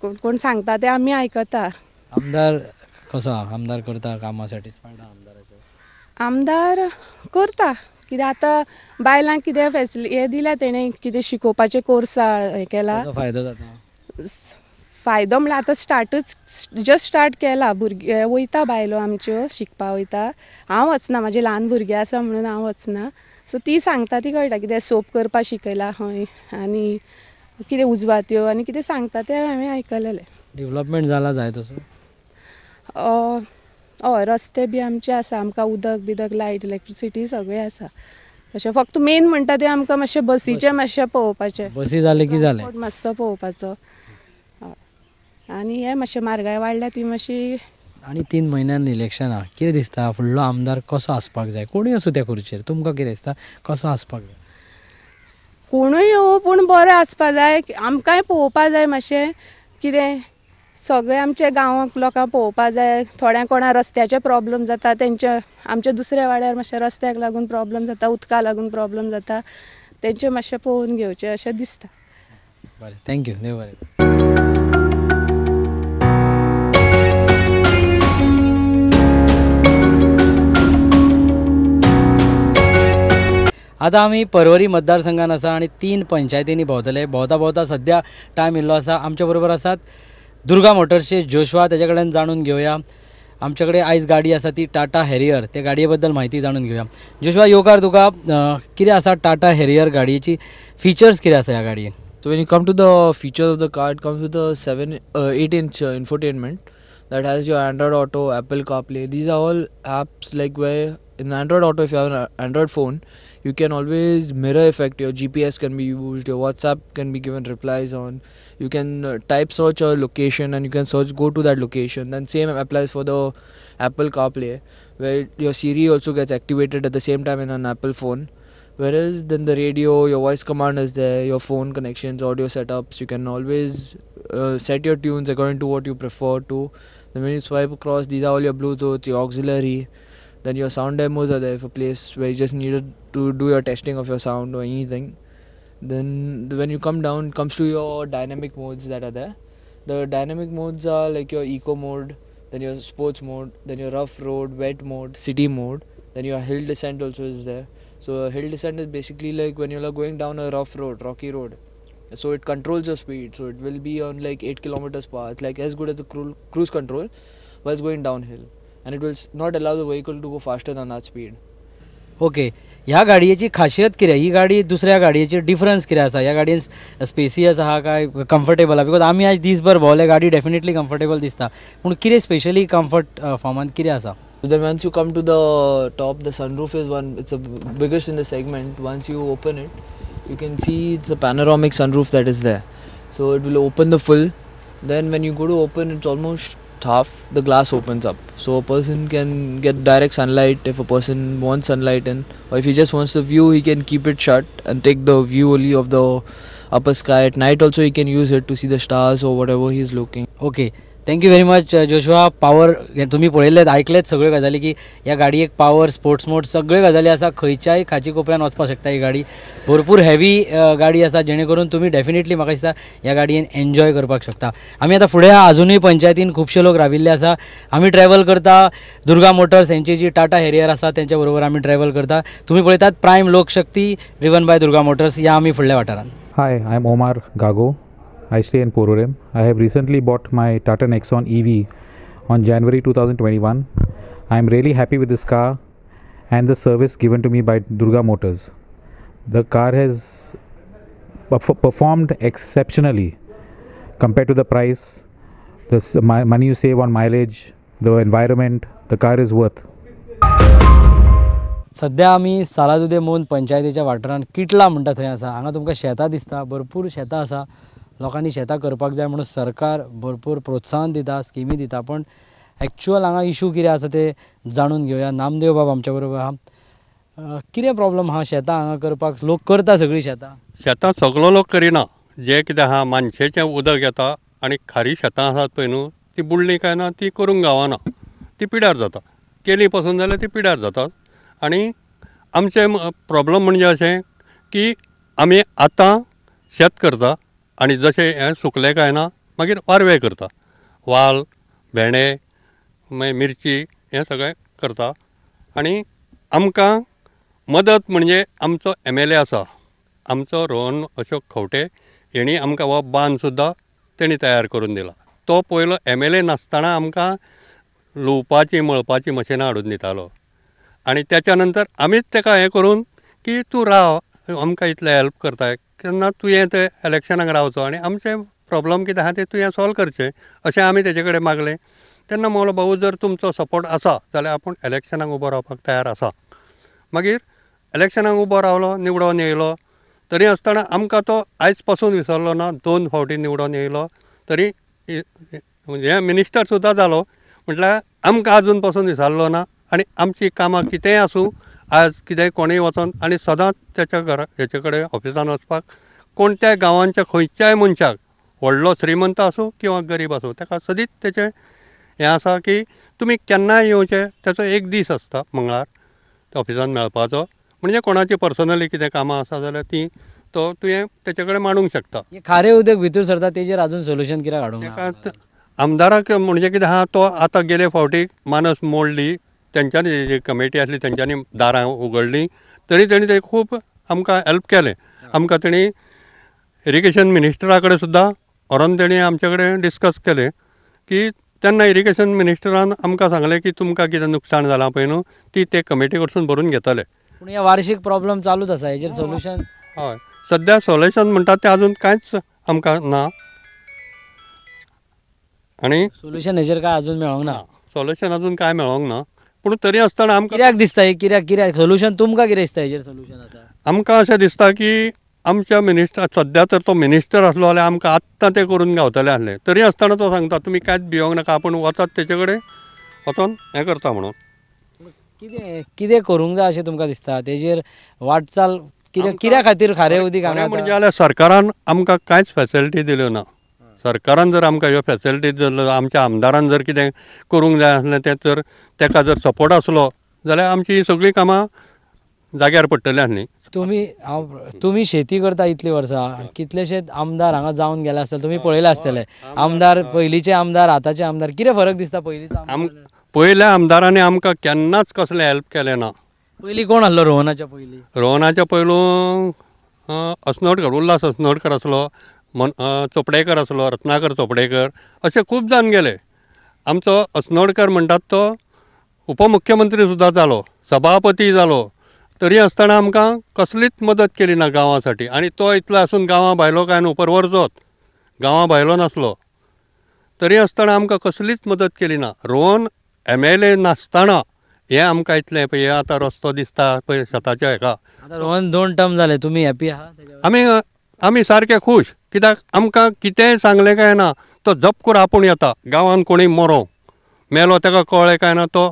कोण कोण सांगता तें आमी आयकता आमदार कसो आमदार करता कामां सॅटिस्फायड आमदार करता कित्याक आतां बायलांक कितें फेसिलिटी हें दिल्या तेणें कितें शिकोवपाचें कोर्स हें केला फायदो जाता फायदो म्हणल्यार आतां स्टार्टूच जस्ट स्टार्ट केला भुरगे वयता बायलो आमच्यो शिकपा वयता हांव वचना म्हाजे ल्हान भुरगे आसा म्हणून हांव वचना सो ती सांगता ती कळटा कितें सोप करपा शिकयला हय आनी कितें उजवात्यो आनी कितें सांगता तें हांवें आयकलेलें डेवलॉपमेंट जाला जाय तसो हय रस्ते बी आमचे आसा आमकां उदक बिदक लायट इलेक्ट्रिसिटी सगळें आसा तशें फक्त मेन म्हणटा तें आमकां मातशें बसीचें मातशें पळोवपाचें बसी जालें की जालें मातसो पळोवपाचो आणि हे मातशे मार्गाय वाडल्या ती मातशी आणि तीन म्हयन्यान इलेक्शन हा कितें दिसता फुडलो आमदार कसो आसपाक जाय कोणी आसूं त्या खुर्चेर तुमकां कितें दिसता कसो आसपाक जाय कोणूय येवं हो, पूण बरो आसपा जाय आमकांय पळोवपा जाय मातशें कितें सगळे आमच्या गांवांक लोकांक पळोवपा जाय थोड्यां कोणा रस्त्याचे प्रॉब्लम जाता तेंचे आमच्या दुसऱ्या वाड्यार मातशें रस्त्याक लागून प्रॉब्लम जाता उदका लागून प्रॉब्लम जाता तेंचे मातशें पळोवन घेवचें अशें दिसता बरें थँक्यू देव बरें आता आम्ही परवरी मतदारसंघात असा आणि तीन पंचायतींनी भोवतले भोवता भोवता सध्या टाईम इल्लो असा आमच्या बरोबर असतात दुर्गा मोटर्सचे जोशवा त्याच्याकडे जाणून घेऊया आमच्याकडे आई गाडी असा ती टाटा हॅरियर त्या गाडयेबद्दल माहिती जाणून घेऊया जोशवा योकार तुका किरे असा टाटा हेरियर गाडयेची फीचर्स किरे असा yeah when you come to the features of the car card come to the seven inch infotainment that has your Android Auto Apple CarPlay these are all apps like in Android Auto if your Android phone you can always mirror effect your gps can be used your whatsapp can be given replies on you can uh, type search a location and you can search go to that location then same applies for the apple carplay where your siri also gets activated at the same time in an apple phone whereas then the radio your voice command is there your phone connections audio setups you can always uh, set your tunes according to what you prefer to then when you swipe across these are all your bluetooth your auxiliary then your sound demos are there. for place where you just needed to do your testing of your sound or anything, then when you come down, comes to your dynamic modes that are there. The dynamic modes are like your eco mode, then your sports mode, then your rough road, wet mode, city mode, then your hill descent also is there. So hill descent is basically like when you're going down a rough road, rocky road. So it controls your speed. So it will be on like 8 kilometers per hour. It's like as good as the cruise control while it's going downhill. And it wills not allow the vehicle to go faster on our speed okay ह्या गाडयेची खासियत किती ही गाडी दुसऱ्या गाडयेची difference आसा ह्या गाडयेन स्पेसीच हा काय कम्फर्टेबल हा बिकॉज आम्ही आज दीभरले गाडी डेफिनेटली कम्फर्टेबल दिसता पूण किती स्पेशली कम्फर्ट फॉर्मात आसा असा once you come to the top the sunroof is one it's a biggest in the segment once you open it you can see panoramic sun roof that is the so it will open the full then when you good open it almost half the glass opens up so a person can get direct sunlight if a person wants sunlight and or if he just wants the view he can keep it shut and take the view only of the upper sky at night also he can use it to see the stars or whatever he is looking okay thank you very much Joshua Power तुम्ही पळयलेत आयकलेत सगळ्यो गजाली की गाडी एक power sports मोड सगळ्यो गजाली असा खंयच्याय खाची कोपऱ्यान वचपाक शकता ही गाडी भरपूर हेवी गाडी असा जेणे करून तुम्ही डेफिनेटली म्हाका दिसता ह्या गाडयेन एन्जॉय करपाक शकता आम्ही आता फुडें अजूनही पंचायतीन खुबशे लोक राविल्ले असा आम्ही ट्रॅव्हल करता दुर्गा मोटर्स यांची जी टाटा हेरियर असा तेंच्या बरोबर ट्रॅव्हल करता तुम्ही पळयतात prime Lokshakti driven by Durga motors या आम्ही फुडल्या वाटारात hi I am Omar Gago I stay in Pororem. I have recently bought my Tata Nexon EV on January 2021. I am really happy with this car and the service given to me by Durga Motors. The car has performed exceptionally compared to the price, the money you save on mileage, the environment, the car is worth. सध्या आम्ही सालाजुदे मोन पंचायतीच्या वाटरान किटला म्हणटा थंय आसा हांगा तुमकां शेतां दिसता भरपूर शेतां आसा लोकांनी शेतां करपाक जाय म्हणून सरकार भरपूर प्रोत्साहन दिता स्किमी दिता पण एक्चुअल हांगा इशू कितें आसा ते जाणून घेवया नामदेव बाब आमच्या बरोबर आहा कितें प्रॉब्लम आहा शेतां हांगा करपाक लोक करता सगळीं शेतां शेतां सगळो लोक करिना जे कितें आहा मानशेचें उदक येता आनी खारी शेतां आसात पळय न्हू ती बुडली काय ना ती करूंक गावना ती पिड्यार जाता केली पासून जाल्यार ती पिड्यार जातात आनी आमचे प्रॉब्लम म्हणजे अशें की आमी आतां शेत करता आनी जशें हें सुकलें काय ना मागीर वारवें करता वाल भेंडे मागीर मिरची हें सगळें करता आनी आमकां मदत म्हणजे आमचो एम एल ए आसा आमचो रोहन अशोक खवटे हेणी आमकां हो बांद सुद्दां तेणी तयार करून दिला तो पयलो एम एल ए नासतना आमकां लुवपाची मळपाची मशिनां हाडून दितालो आनी त्याच्या नंतर आमीच ताका हें करून की तूं राव आमकां इतलें हेल्प करताय तेन्ना तुवें ते इलेक्शनाक रावचो आनी आमचे प्रोब्लम कितें आहा ते तुवें सॉल्व करचे अशें आमी तेजे कडेन मागलें तेन्ना म्हणलो भाऊ जर तुमचो सपोर्ट आसा जाल्यार आपूण एलेक्शनाक उबो रावपाक तयार आसा मागीर इलेक्शनाक उबो रावलो निवडून येयलो तरी आसतना आमकां तो आयज पासून विसरलो ना दोन फावटी निवडून येयलो तरी म्हणजे हे मिनिस्टर सुद्दां जालो म्हटल्यार आमकां आजून पासून विसरलो ना आनी आमची कामां कितेंय आसूं आज कितेंय कोणी वचोन आनी सदांच तेच्या घरा हेचे कडेन ऑफिसान वचपाक कोणत्याय गांवांच्या खंयच्याय मनशाक व्हडलो श्रीमंत आसूं किंवा गरीब आसूं ताका सदींच तेचें हें आसा की तुमी केन्नाय येवचें तेचो एक दीस आसता मंगळार ऑफिसान मेळपाचो म्हणजे कोणाची पर्सनली कितें कामां आसा जाल्यार ती तो तुवें तेचे कडेन मांडूंक शकता खारे उदक भितर सरता तेजेर अजून सोल्युशन कित्याक हाडूंक आमदाराक म्हणजे कितें आहा तो आतां गेले फावटी मानस मोडली त्यांच्यानी जी कमिटी आसली त्यांच्यानी दारां उगडलीं तरी तेणी ते खूब आमकां हेल्प केलें आमकां तेणी इरिगेशन मिनिस्टरा कडेन सुद्दां व्हरोन तेणी आमचे कडेन डिस्कस केलें की तेन्ना इरिगेशन मिनिस्टरान आमकां सांगलें की तुमकां कितें नुकसाण जालां पळय न्हू ती ते कमिटी कडसून भरून घेतले पूण हे वार्षीक प्रॉब्लेम चालूच आसा हेजेर सोल्युशन हय सद्या सोल्युशन म्हणटा तें अजून कांयच आमकां ना आनी सोल्युशन हेजेर काय अजून मेळोंक ना सोल्युशन अजून काय मेळोंक ना पूण तरी आसतना आमकां कित्याक दिसता कित्याक कित्याक सोल्युशन तुमकां कितें दिसता हेजेर सोल्युशन आसा आमकां अशें दिसता की आमच्या मिनिस्टर सध्या तर तो मिनिस्टर आसलो जाल्यार आमकां आत्तां तें करून गावतले आसलें तरी आसतना तो सांगता तुमी कांयच भियोंक नाका आपूण वचत तेजे कडेन वचोन हें करता म्हणून कितें कितें करूंक जाय अशें तुमकां दिसता तेजेर वाटचाल कित्याक कित्या खातीर खारें उदीक हांगा म्हणजे जाल्यार सरकारान आमकां कांयच फॅसिलिटी दिल्यो ना सरकारान जर आमकां ह्यो फॅसिलिटीज जर आमच्या आमदारान जर कितें करूंक जाय आसलें तें तर ताका जर सपोर्ट आसलो जाल्यार आमची सगळीं कामां जाग्यार पडटली आसली तुमी हांव तुमी शेती करता इतलीं वर्सां कितलेशेच आमदार हांगा जावन गेले आसतले तुमी पळयले आसतले आमदार पयलींचे आमदार आतांचे आमदार कितें फरक दिसता पयलींचो पयल्या आमदारांनी आमकां केन्नाच कसलें हेल्प केलें ना पयलीं कोण आसलो रोहनाच्या पयलीं रोहनाच्या पयलू अस्नोडकर उल्हास अस्नोडकर आसलो मन चोपडेकर असलो रत्नाकर चोपडेकर असे खूप जण गेले आमचं अस्नोडकर म्हणतात तो उपमुख्यमंत्री सुद्धा झालो सभापती झालो तरी असताना आमकां कसलीच मदत केली ना गावासाठी आणि तो इतलो असून गावां भायलो काय न्हू परवरचोच गांवा भायलो नासलो तरी असताना आमकां कसलीच मदत केली ना रोवन एम एल ए नासताना हे आमकां इतले पळय हे आतां रस्तो दिसता पळय शेताच्या हेका रोवन दोन टर्म जाले तुमी हॅपी आहात आमी आमी सारके खूश कित्याक आमकां कितेंय सांगलें काय ना तो करून आपूण येता गांवान कोणी मरो मेलो ताका कळ्ळें काय ना तो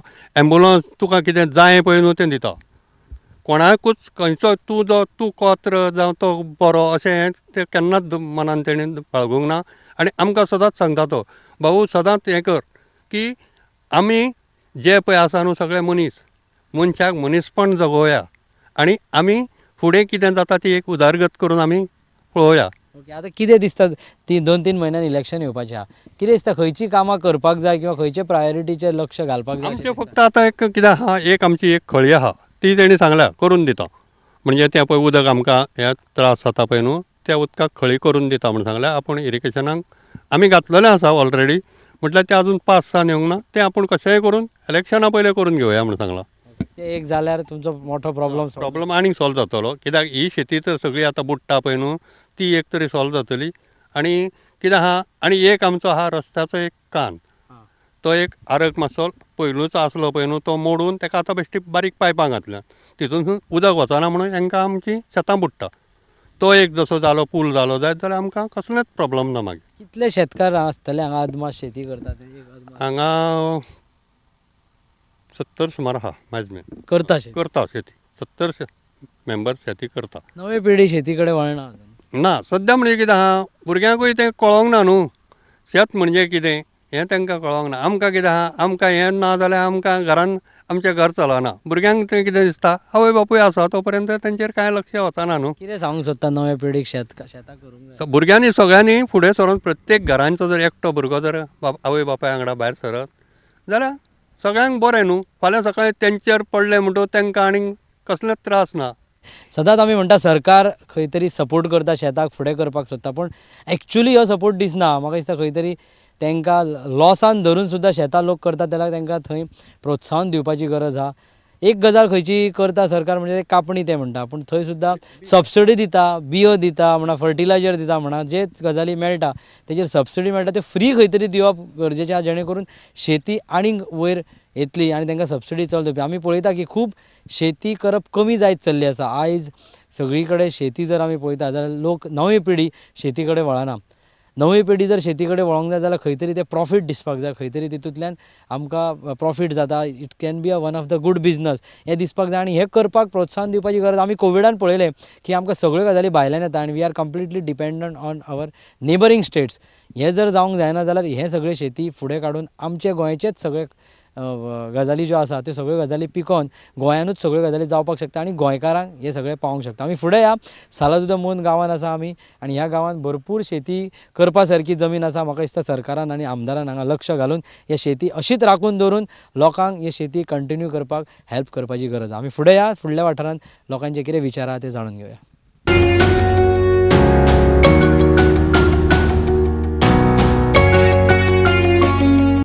एम्बुलंस तुका कितें जाय पळय न्हू तें दिता कोणाकूच खंयचो तूं जो तूं कोत्र जावं तो बरो अशें तें केन्नाच मनान तेणें बाळगूंक ना आनी आमकां सदांच सांगता तो भाऊ सदांच हें कर की आमी जे पळय आसा न्हू सगळे मनीस मनशाक मनीसपण जगोवया आनी आमी फुडें कितें जाता ती एक उदारगत करून आमी पळोवया ओके आता कितें दिसता ती दोन तीन महिन्यात इलेक्शन येवपाचें हा कितें दिसता खंयची कामां करपाक जाय किंवा खंयचे प्रायोरिटीचे लक्ष घालपाक जाय फक्त आता एक कितें हा एक आमची एक खळी आहा ती तेणी सांगल्या करून दिता म्हणजे ते पण उदक आमकां हे त्रास जाता पळय न्हू त्या उदकाक खळी करून दिता म्हण सांगल्या आपण इरिगेशनाक आमी घातलेले आसा ऑलरेडी म्हटल्यार ते अजून पास जावन येवंक ना ते आपण कशेंय करून इलेक्शना पयलें करून घेवया म्हणून सांगला ते एक जाल्यार तुमचो मोठो प्रॉब्लम प्रॉब्लम आनीक सॉल्व जातलो कित्याक ही शेती तर सगळी आता बुडटा पळय न्हू ती एक तरी सॉल्व जातली आणि कितें आहा आणि एक आमचो आहा रस्त्याचो एक कान तो एक आरग मातसो पयलूचो आसलो पहिलू न्हू तो मोडून ताका आतां बेश्टी बारीक पायपां घातल्या तिथून उदक वचना म्हणून तांकां आमची शेतां बुडटा तो एक जसो जालो पूल जालो जायत जाल्यार आमकां कसलेच प्रॉब्लम ना मागीर कितले शेतकार आसतले हांगा अदमास शेती करतात हांगा सत्तर सुमार आहा म्हाजे करता करता शेती सत्तर मेंबर शेती करता नवे पिढी शेती कडेन वळना ना सद्या म्हणजे कितें आहा भुरग्यांकूय तें कळोंक ना न्हू शेत म्हणजे कितें हें तांकां कळोंक ना आमकां कितें आहा आमकां हें ना जाल्यार आमकां घरान आमचें घर चलना भुरग्यांक तें कितें दिसता आवय बापूय आसा तो पर्यंत तेंचेर कांय लक्ष वचना न्हू कितें सांगूंक सोदता नवे पिडीक शेत शेतां करूंक भुरग्यांनी सगळ्यांनी फुडें सरोन प्रत्येक घरांचो जर एकटो भुरगो जर आवय बापाय वांगडा भायर सरत जाल्यार सगळ्यांक बरें न्हू फाल्यां सकाळीं तेंचेर पडलें म्हणटकूच तेंकां आनीक कसलेच त्रास ना सदांच आम्ही म्हणटा सरकार खंय तरी सपोर्ट करता शेताक फुडें करपाक सोदता पूण एक्च्युली हो सपोर्ट दिसना म्हाका दिसता खंय तरी तांकां लॉसान धरून सुद्दां शेतां लोक करता त्याला तांकां थंय प्रोत्साहन दिवपाची गरज आहा एक गजाल खंयची करता सरकार म्हणजे कापणी ते म्हणटा पूण थंय सुद्दां सबसिडी दिता बियो दिता म्हणा फर्टिलायजर दिता म्हणा जे गजाली मेळटा तेजेर सबसिडी मेळटा ते फ्री खंय तरी दिवप गरजेचें आहा जेणे करून शेती आनीक वयर येतली आणि त्यांना सबसिडी चलत आम्ही पळयता की खूप शेती करप कमी जायत चालली असा आज सगळीकडे शेती जर आम्ही पळयता जर लोक नवी पिढी शेतीकडे वळना नवी पिढी जर शेतीकडे कडेन वळोंक जाय जाल्यार खंय तरी ते प्रॉफिट दिसपाक जाय खंय तरी तितूंतल्यान आमकां प्रॉफीट जाता it can be a one of the good business हें दिसपाक जाय आनी हें करपाक प्रोत्साहन दिवपाची गरज आमी कोविडान पळयलें की आमकां सगळ्यो गजाली भायल्यान येता आनी we are completely dependent on our neighbouring states हें जर जावंक जायना जाल्यार हें सगळें शेती फुडें काडून आमचे गोंयचेच सगळे गजाली ज्यो आसा त्यो सगळ्यो गजाली पिकोवन गोंयानूच सगळ्यो गजाली जावपाक शकता आनी गोंयकारांक हे सगळें पावोंक शकता आमी फुडें या सालादुदा मोन गांवांत आसा आमी आनी ह्या गांवांत भरपूर शेती करपा सारकी जमीन आसा म्हाका दिसता सरकारान आनी आमदारान हांगा लक्ष घालून हे शेती अशीच राखून दवरून लोकांक हे शेती कंटिन्यू करपाक हेल्प करपाची गरज आसा आमी फुडें या फुडल्या वाठारांत लोकांचे कितें विचार आहा ते जाणून घेवया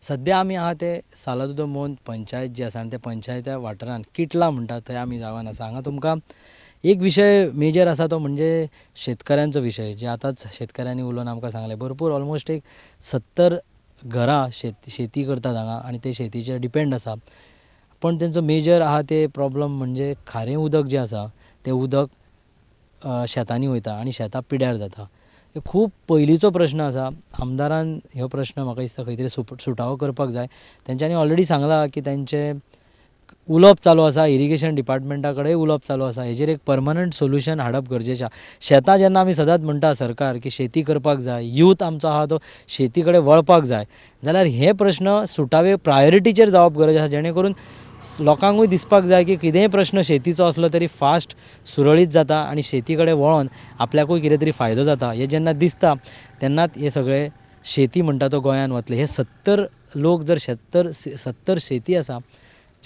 सध्या आम्ही आहा ते सालादुदो मोन पंचायत जी आसा ते पंचायत्या वाठारांत किटला म्हणतात थंय आम्ही गांवान आसा हांगा तुमकां एक विषय मेजर आसा तो म्हणजे शेतकऱ्यांचो विषय जे आतांच शेतकऱ्यांनी उलोवन आमकां सांगले भरपूर ऑलमोस्ट एक सत्तर घरां शेत शेती करतात हांगा आणि ते शेतीचेर डिपेंड आसा पण तेंचो मेजर आहा ते प्रॉब्लम म्हणजे खारें उदक जे आसा ते उदक शेतांनी वयता आणि शेतां पिड्यार जाता खूप पयलींचो प्रश्न आसा आमदारान ह्यो प्रश्न म्हाका दिसता खंय तरी सुट सुटावो करपाक जाय तेंच्यांनी ऑलरेडी सांगला की तेंचे उलोवप चालू आसा इरिगेशन डिपार्टमेंटा कडेन उलोवप चालू आसा हेजेर एक परमनंट सोल्युशन हाडप गरजेचें शेतां जेन्ना आमी सदांच म्हणटा सरकार की शेती करपाक जाय यूथ आमचो आहा तो शेती कडेन वळपाक जाय जाल्यार हे प्रश्न सुटावे प्रायोरिटीचेर जावप गरज आसा जेणे करून लोकांकूय दिसपाक जाय की कितेंय प्रश्न शेतीचो आसलो तरी फास्ट सुरळीत जाता आनी शेती कडेन वळोन आपल्याकूय कितें तरी फायदो जाता हें जेन्ना दिसता तेन्नाच हे सगळें शेती म्हणटा तो गोंयांत वतले हे सत्तर लोक जर शेत्तर सत्तर शेती आसा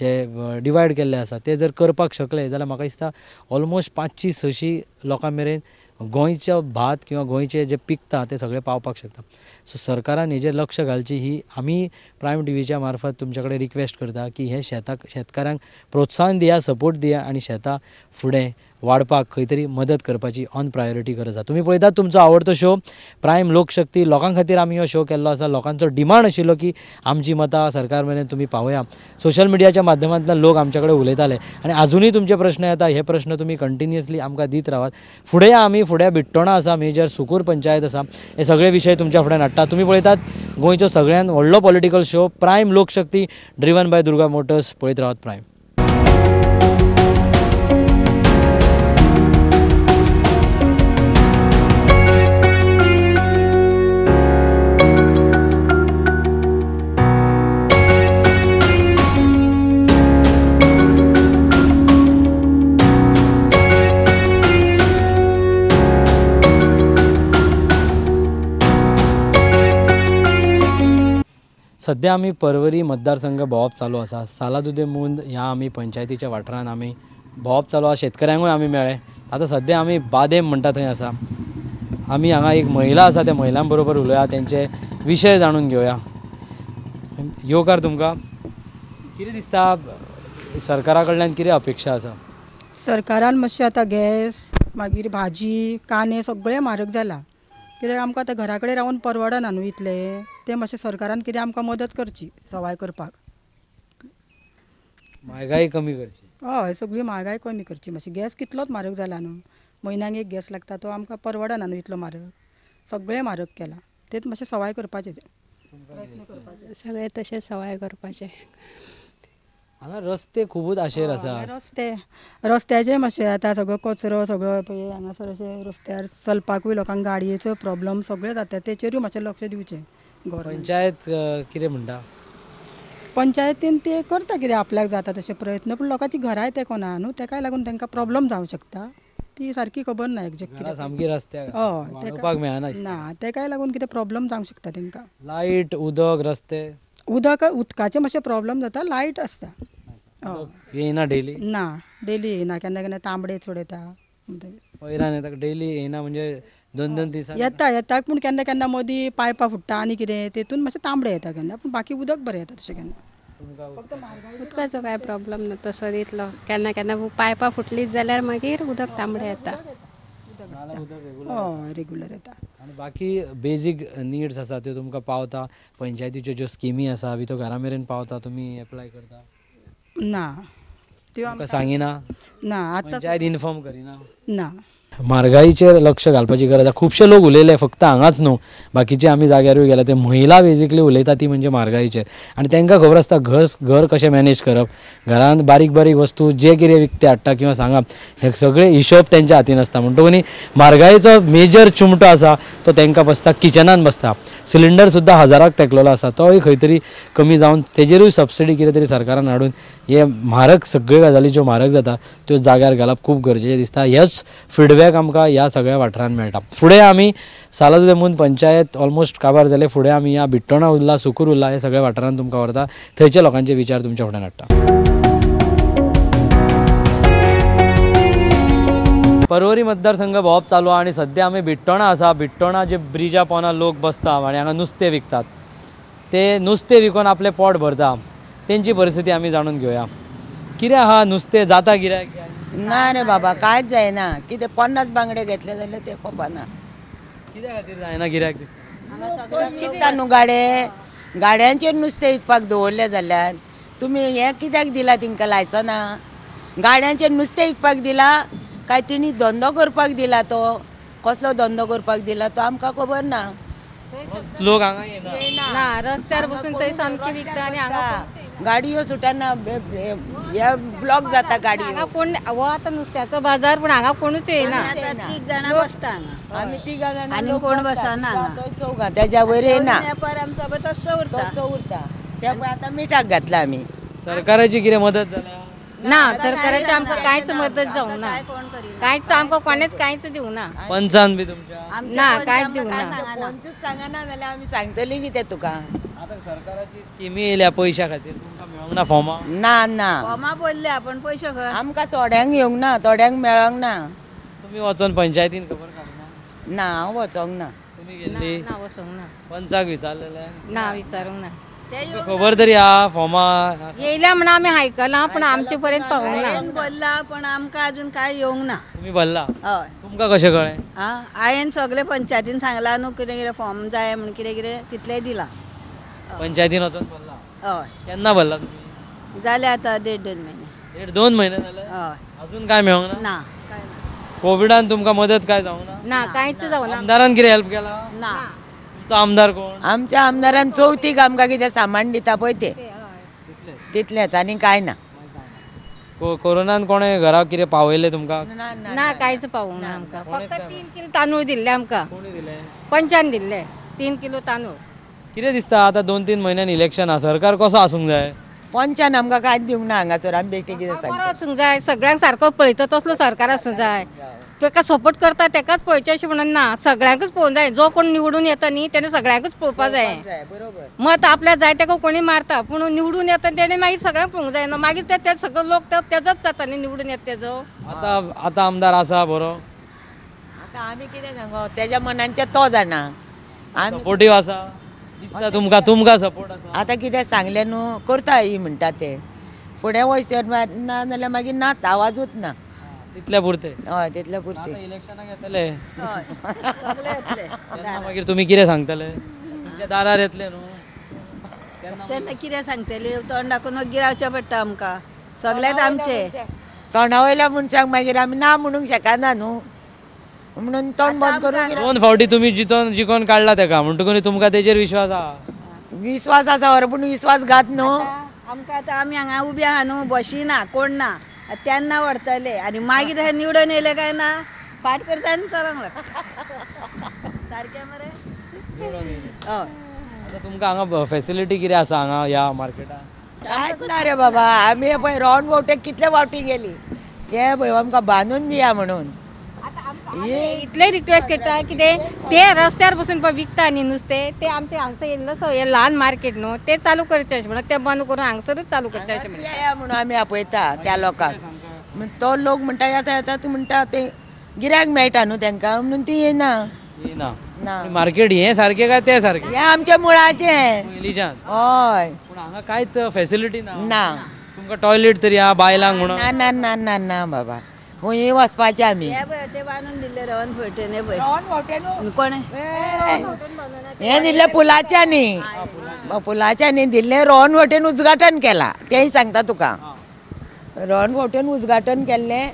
जे डिवायड केल्ले आसा ते जर करपाक शकले जाल्यार म्हाका दिसता ऑलमोस्ट पांचशी सशी लोकां मेरेन गोंयचं भात किंवा गोंयचे जे पिकता ते सगळे पावपाक शकता सो सरकारान जे लक्ष घालची ही आम्ही प्रायम टी व्हीच्या मार्फत तुमच्याकडे रिक्वेस्ट करता की हे शेताक शेतकारांक प्रोत्साहन दिया सपोर्ट दिया आणि शेता फुडें वाडपाक खंय तरी मदत करपाची ऑन प्रायोरिटी गरज आसा तुम्ही पळयतात तुमचो आवडतो शो प्रायम लोकशक्ती लोकां खातीर आमी हो शो केल्लो आसा लोकांचो डिमांड आशिल्लो की आमची मतां सरकार मेरेन तुमी पावया सोशल मिडियाच्या माध्यमांतल्यान लोक आमच्याकडे कडेन उलयताले आणि अजूनही तुमचे प्रश्न येतात हे प्रश्न तुम्ही कंटिन्युअसली आमकां दीत रावात फुडें आम्ही फुडें बिट्टोणां आसा मेजर सुकूर पंचायत आसा हे सगळे विषय तुमच्या फुड्यान हाडटात तुम्ही पळयतात गोंयचो सगळ्यांत व्हडलो political show prime Lokshakti driven by Durga Motors पळयत रावात प्रायम सध्या आम्ही परवरी मतदारसंघ भोंवप चालू आसा सालादुदे मुंद ह्या आम्ही पंचायतीच्या वाठारात आम्ही बॉब चालू आसा शेतकऱ्यांकूय आम्ही मेळे आता सध्या आम्ही बादेम म्हणतात थंय आसा आमी हांगा एक महिला असा त्या महिलां उलया त्यांचे विषय जाणून घेऊया योकार तुमकां कितें दिसता सरकाराकडल्यान कडल्यान अपेक्षा असा सरकारान मातशें आतां गॅस मागीर भाजी कांदे सगळें म्हारग जालां कित्याक आमकां आतां घरा कडेन रावून परवडना न्हू इतले तें मातशें सरकारान कितें आमकां मदत करची सवाय करपाक म्हारगाय कमी करची हय सगळी म्हारगाय कमी करची मातशी गॅस कितलोच म्हारग जाला न्हू म्हयन्याक एक गॅस लागता तो आमकां परवडना न्हू इतलो म्हारग सगळें म्हारग केला तेंच मातशें सवाय करपाचें तें सगळें तशें सवाय करपाचें हांगा रस्ते खुबूच आशेर हो, आसा रस्ते रस्त्याचे मातशे आतां सगळो कचरो सगळो पळय हांगासर अशें रस्त्यार चलपाकूय लोकांक गाडयेचो प्रोब्लम सगळे जाता तेचेरूय मातशें लक्ष दिवचें पंचायत कितें म्हणटा पंचायतीन ते करता कितें आपल्याक जाता तशे प्रयत्न पूण लोकांची घरांय ते कोना न्हू तेकाय लागून तांकां प्रोब्लम जावंक शकता ती सारकी खबर हो, ना कितें सामकी रस्त्याक हय, मेळना ना तेकाय लागून कितें प्रोब्लम जावंक शकता तांकां लायट उदक रस्ते उदक उदकाचे मातशे प्रॉब्लम जाता लायट आसता हय येना डेली ना डेली येना केन्ना केन्ना तांबडे म्हणजे- येता वयरान येता डेली येना म्हणजे दोन दोन हो. दिसा येता येता पूण केन्ना केन्ना मदीं पायपां फुट्टा आनी कितें तेतून मातशें तांबडे येता केन्ना पूण बाकी उदक बरें येता तशें केन्ना उदकाचो काय प्रॉब्लम ना तसो दितलो केन्ना केन्ना पायपां फुटलीत जाल्यार मागीर उदक तांबडे येता हय हो, रेगुलर येता आनी बाकी बेजीक नीड्स आसा त्यो तुमकां पावता पंचायतीच्यो ज्यो स्किमी आसा बी त्यो घरा मेरेन पावता तुम्ही एप्लाय करता ना त्यो आमकां सांगिना ना आतां पंचायत इन्फॉर्म करिना ना म्हारगायेचेर लक्ष घालपाची गरज आहे खुबशे लोक उलयले फक्त हांगाच न्हू बाकीचे आम्ही जाग्यारूय गेल्या ते महिला बेजिकली उलयता ती म्हणजे म्हारगायेचेर आणि तांकां खबर आसता घर घर कशें मॅनेज करप घरांत बारीक बारीक वस्तू जे कितें विकते हाडटा किंवां सांगप हे सगळे हिशोब तेंच्या हातीन आसता म्हणटकून म्हारगायेचो मेजर चुमटो आसा तो तांकां बसता किचनान बसता सिलिंडर सुद्दां हजाराक तेकलेलो आसा तोय खंय तरी कमी जावन तेजेरूय सबसिडी कितें तरी सरकारान हाडून हे म्हारग सगळ्यो गजाली ज्यो म्हारग जाता त्यो जाग्यार घालप खूब गरजेचें दिसता हेच फिडबॅक सगळ्याक आमकां ह्या सगळ्या वाठारांत मेळटा फुडें आमी सालाजुले म्हूण पंचायत ऑलमोस्ट काबार जाले फुडें आमी ह्या बिट्टोणा उरला सुकूर उरला हे सगळ्या वाठारांत तुमकां व्हरता थंयच्या लोकांचे विचार तुमच्या फुडें हाडटा परवरी मतदारसंघ भोंवप चालू आहा आनी सद्या आमी बिट्टोणा आसा बिट्टोणा जे ब्रिजा पोंदा लोक बसता आनी हांगा नुस्तें विकतात ते नुस्तें विकून आपले पोट भरता तेंची परिस्थिती आमी जाणून घेवया कितें आहा नुस्तें जाता किऱ्याक ना रे बाबा कांयच जायना ते पन्नास बांगडे घेतले जाल्यार ते पप्पाना कित्या जायना न्हू गाडे गाड्यांचेर नुस्तें विकपाक दवरले जाल्यार तुमी हें कित्याक दिला तिंका लायसना गाड्यांचेर नुस्तें विकपाक दिला काय तिणी धंदो करपाक दिला तो कसलो धंदो करपाक दिला तो आमकां खबर ना लोक हांगा येना रस्त्यार बसून थंय सामकी विकता आनी हांगा गाडयो सुटाना या ब्लॉक जाता गाडी कोण हो आतां नुस्त्याचो बाजार पूण हांगा कोणूच येना तीग जाणां बसता आमी तिगा जाणां आनी कोण बसना ना चौगा त्याच्या वयर येना पर आमचो पळय तस्सो उरता तस्सो उरता त्या पळय आतां मिठाक घातला आमी सरकाराची कितें मदत झाली ना सरकारची आमका कायच मदत जाऊ ना कांयच आमका कोणेच कायच देऊ ना पंचान बी तुमच्या ना कांयच देऊ ना पंचच सांगना जाल्यार आमी सांगतली कितें तुका आतां स्किमी येयल्या पयशा खातीर तुमकां ना फॉर्मां ना ना फॉर्मां भरल्या पण पयशे खंय आमकां थोड्यांक येवंक ना थोड्यांक मेळोंक ना तुमी वचोन पंचायतीन खबर ना हांव वचोंक ना तुमी गेल्ली वचोंक ना पंचाक विचारलेले ना विचारूंक ना ते खबर तरी हा फॉर्मां येयल्या म्हणून आम्ही आयकलां पण आमचे पर्यंत पावूंक ना हांवें भरला पण आमकां अजून काय येवंक ना तुमी भरला हय तुमकां कशें कळ्ळें आं हांवें सगळे पंचायतीन सांगलां न्हू कितें कितें फॉर्म जाय म्हण कितें कितें तितलेंय दिलां हो. पंचायतीन वचून हय हो. केन्ना भरला तुमी जाले आतां देड दोन म्हयने देड दोन महिने जाले हय हो. अजून काय मेळूंक ना ना काय कोविडान तुमकां मदत काय जावंक ना ना कांयच ना आमदारान कितें हेल्प केला ना तुमचो आमदार कोण आमच्या आमदारान चवथीक आमकां कितें सामान दिता पळय ते तितलेंच आनी कांय ना कोरोनान कोणे घरा कितें पावयले तुमकां ना कांयच पावूंक ना आमकां फक्त तीन किलो तांदूळ दिल्ले आमकां कोणी पंचान दिल्ले तीन किलो तांदूळ कितें दिसता आता दोन तीन म्हयन्यान इलेक्शन आसा सरकार कसं आसूंक जाय पंचान आमकां कांयच दिवंक ना हांगासर आमी बेगीन कितें बरो सांगता आसूंक जाय सगळ्यांक सारको पळयता तसलो सरकार आसूं जाय तेका सपोर्ट करता तेकाच पळयचें अशें म्हणून ना सगळ्यांकच पळोवंक जाय जो कोण निवडून येता न्ही तेणे सगळ्यांकच पळोवपाक जाय मत आपल्या जाय तेका कोणी मारता पूण निवडून येता त्याने मागीर सगळ्यांक पळोवंक जाय ना मागीर ते ते सगळो लोक ते- तेजोच जाता न्ही निवडून येता तेजो आतां आतां आमदार आसा बरो आतां आमी कितें सांगू तेज्या मनांचे तो जाणा आमी सपोर्टीव आसा दिसता तुमकां तुमकां सपोर्ट आसा आतां कितें सांगलें न्हू करता ही म्हणटा ते फुडें वयचें ना जाल्यार मागीर नात आवाजूच ना तितल्या पुरते हय तितल्या पुरते मागीर तुम्ही कितें सांगतले दारार येतले न्हू तेन्ना कितें सांगतले तोंड दाखोवन रावचें पडटा आमकां सगळेच आमचे तोंडा वयल्या मनशांक मागीर आमी ना म्हणूंक शकना न्हू म्हणून तोंड बंद करून गेला. दोन फावटी तुम्ही जितून जिकोन काढला तेका म्हणटकून तुमकां तेजेर विश्वास आहा विश्वास आसा हर पूण घात न्हू आमकां आतां आमी हांगा उबी आहा न्हू बशी ना कोण ना तेन्ना व्हरतले आनी मागीर हे निवडून येयले काय ना फाट करता आनी चलोंक लागता सारकें मरे हय हो. तुमकां हांगा फॅसिलिटी कितें आसा हांगा ह्या मार्केटांत कांयच ना रे बाबा आमी पळय राऊंड वोटेक कितले फावटी गेली हे पळय आमकां बांदून दिया म्हणून इतले रिक्वेस्ट करता कितें ते रस्त्यार बसून पण विकता न्ही नुस्तें ते आमचे हांगसर सो हे लहान मार्केट न्हू ते चालू करचे अशें म्हणून ते बंद करून हांगसरूच चालू करचे अशें म्हणून आमी आपयता त्या लोकांक तो लोक म्हणटा येता येता तूं म्हणटा ते गिरायक मेळटा न्हू तेंकां म्हणून ती येना ना मार्केट हे सारखे काय ते सारखे हे आमच्या मुळाचे हय कांयच फॅसिलिटी ना ना तुमकां टॉयलेट तरी हा बायलांक म्हणून ना ना ना ना बाबा हुंयी वचपाची आमी हे दिल्ले रवन पुलाच्यानी पुलाच्यानी दिल्ले रोहन वटेन उजगाटन केला तेही सांगता तुका रोहन वटेन उजगाटन केले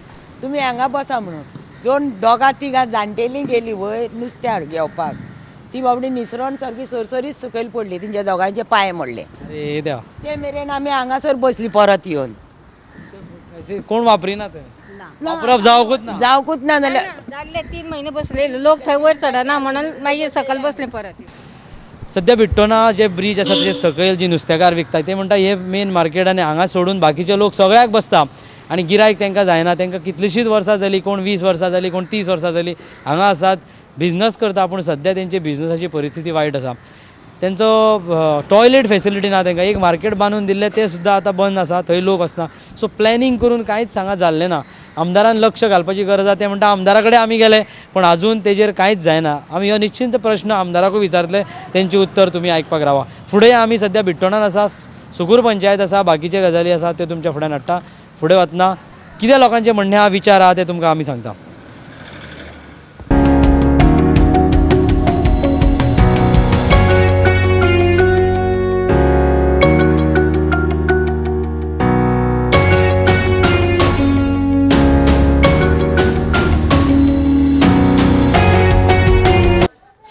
तुम्ही हांगा बसा म्हणून दोन दोगां तिघा जाणटेली गेली वय नुस्तें हाड घेवपाक ती बाबडी निसरोन सारकी सरसरीत सकयल पडली तिच्या दोगांचे पांय मोडले ते मेरेन आमी हांगासर बसली परत येवन कोण वापरिना ते ना ना तीन महिने बसले लोक थंय वयर चडना म्हणून मागीर सकयल बसले परत सध्या भिट्टोना जे ब्रिज आसा जे सकयल जी नुस्तेकार विकतात ते म्हणटा हे मेन मार्केट आणि हांगा सोडून बाकीचे लोक सगळ्याक बसता आनी गिरायक त्यांना जायना त्यांना कितलीशीच वर्सां झाली कोण वीस वर्सां झाली कोण तीस वर्सां झाली हांगा आसात बिझनस करता पूण सध्या तेंची बिझनसाची परिस्थिती वाईट आसा त्यांचं टॉयलेट फेसिलिटी ना त्यांना एक मार्केट बांधून दिले ते सुद्धा आता बंद असा थंय लोक असना सो प्लॅनिंग करून काहीच सांगा झाले ना आमदारान लक्ष घालपाची गरज आहे ते म्हणतात आमदारा आम्ही गेले पण अजून तेजेर कांयच जायना आम्ही हो निश्चिंत प्रश्न आमदाराक विचारले त्यांची उत्तर तुम्ही आयकपाक रावा फुडें आम्ही सध्या बिट्टोणान असा सुगूर पंचायत असा बाकीचे गजाली असा ते तुमच्या फुड्यान हाडटा फुडें वतना कितें लोकांचे म्हणणे हा विचार आहात ते तुमकां आमी सांगता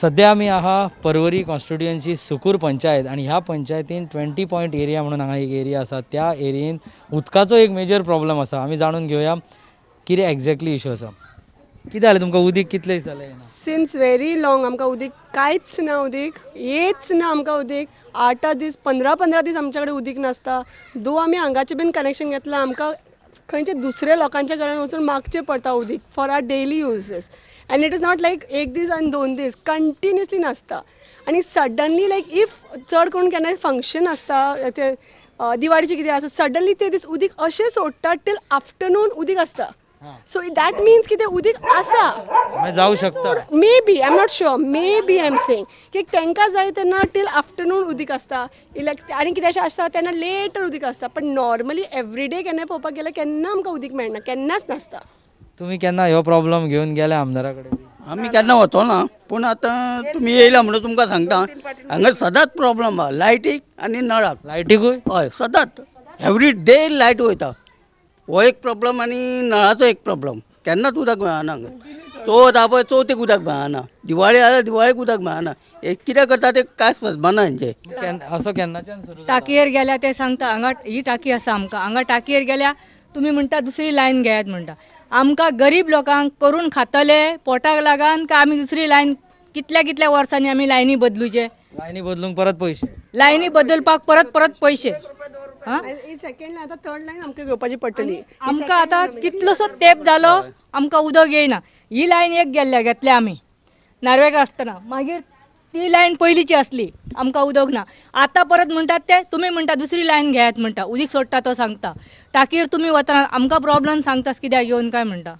सध्या आम्ही आहा परवरी कॉन्स्टिट्युएन्सी सुकूर पंचायत आणि ह्या पंचायतीन ट्वेंटी पॉईंट एरिया म्हणून हांगा एक एरिया आसा त्या एरियेन उदकाचो एक मेजर प्रॉब्लेम असा आम्ही जाणून घेवया कितें एक्झॅक्टली इशू असा कितें जालें तुमकां उदीक कितले दिस जालें सिन्स व्हेरी लॉंग आमकां उदीक कांयच ना उदीक येच ना आमकां उदीक आठ दीस पंदरा पंदरा दीस आमच्या कडेन उदीक नासता दो आमी हांगाचें बीन कनेक्शन घेतलां आमकां खंयच्या दुसऱ्या लोकांच्या घरान वचून मागचें पडटा उदीक for our daily uses and it is not like एक दीस आणि दोन दीस कंटिन्युअसली नसतं आणि सडनली लाईक इफ चड करून केन्ना फंक्शन आसता ते दिवाळीचे कितें आसा सडनली ते दीस उदीक अशें सोडटा टील आफ्टरनून उदीक आसता सो दॅट मिन्स कितें उदीक आसा जाऊ maybe I am not sure maybe I am saying की तेंकां जाय तेन्ना टील आफ्टरनून उदीक आसता इलेक् आनी किती असे आसता तेन्ना लेटर उदीक आसता पण नॉर्मली एवरी डे केन्नाय पळोवपाक गेल्यार केन्ना आमकां उदीक मेळना केन्नाच नासता तुम्ही केन्ना ह्यो प्रॉब्लेम घेऊन गेले आमदाराकडे आम्ही केन्ना होतो ना पूण आतां तुम्ही येयला म्हणून तुमकां सांगता हांगा सदांच प्रॉब्लेम आहा लायटीक आनी नळाक लायटीकूय हय सदांच एवरी डे लायट वयता हो एक प्रॉब्लेम आनी नळाचो एक प्रॉब्लेम केन्नाच उदक मेळना चवथ आहा पळय चवथीक उदक मेळना दिवाळी आहा दिवाळीक उदक मेळना एक कितें करता ते कांय सजमाना हेंचे असो केन्नाच्यान टाकयेर गेल्या ते सांगता हांगा ही टाकी आसा आमकां हांगा टाकयेर गेल्या तुम्ही म्हणटा दुसरी लायन घेयात म्हणटा आमकां गरीब लोकांक करून खातले पोटाक लागून काय आमी दुसरी लायन कितल्या कितल्या वर्सांनी आमी लायनी बदलूचे लायनी बदलूंक परत पयशे लायनी बदलपाक परत परत पयशे थर्ड आमकां घेवपाची पडटली आमकां आतां कितलोसो तेंप जालो आमकां उदक येयना ही लायन एक गेल्ल्या घेतल्या आमी नार्वेक आसतना मागीर ती लाईन पहिलीची असली आमका उदक ना आता परत म्हणटात ते तुमी म्हणटा दुसरी लायन घेयात म्हणता उदीक सोडटा तो सांगता टाकीर तुम्ही वता आमका प्रॉब्लम सांगतास कित्याक येवन काय म्हणटा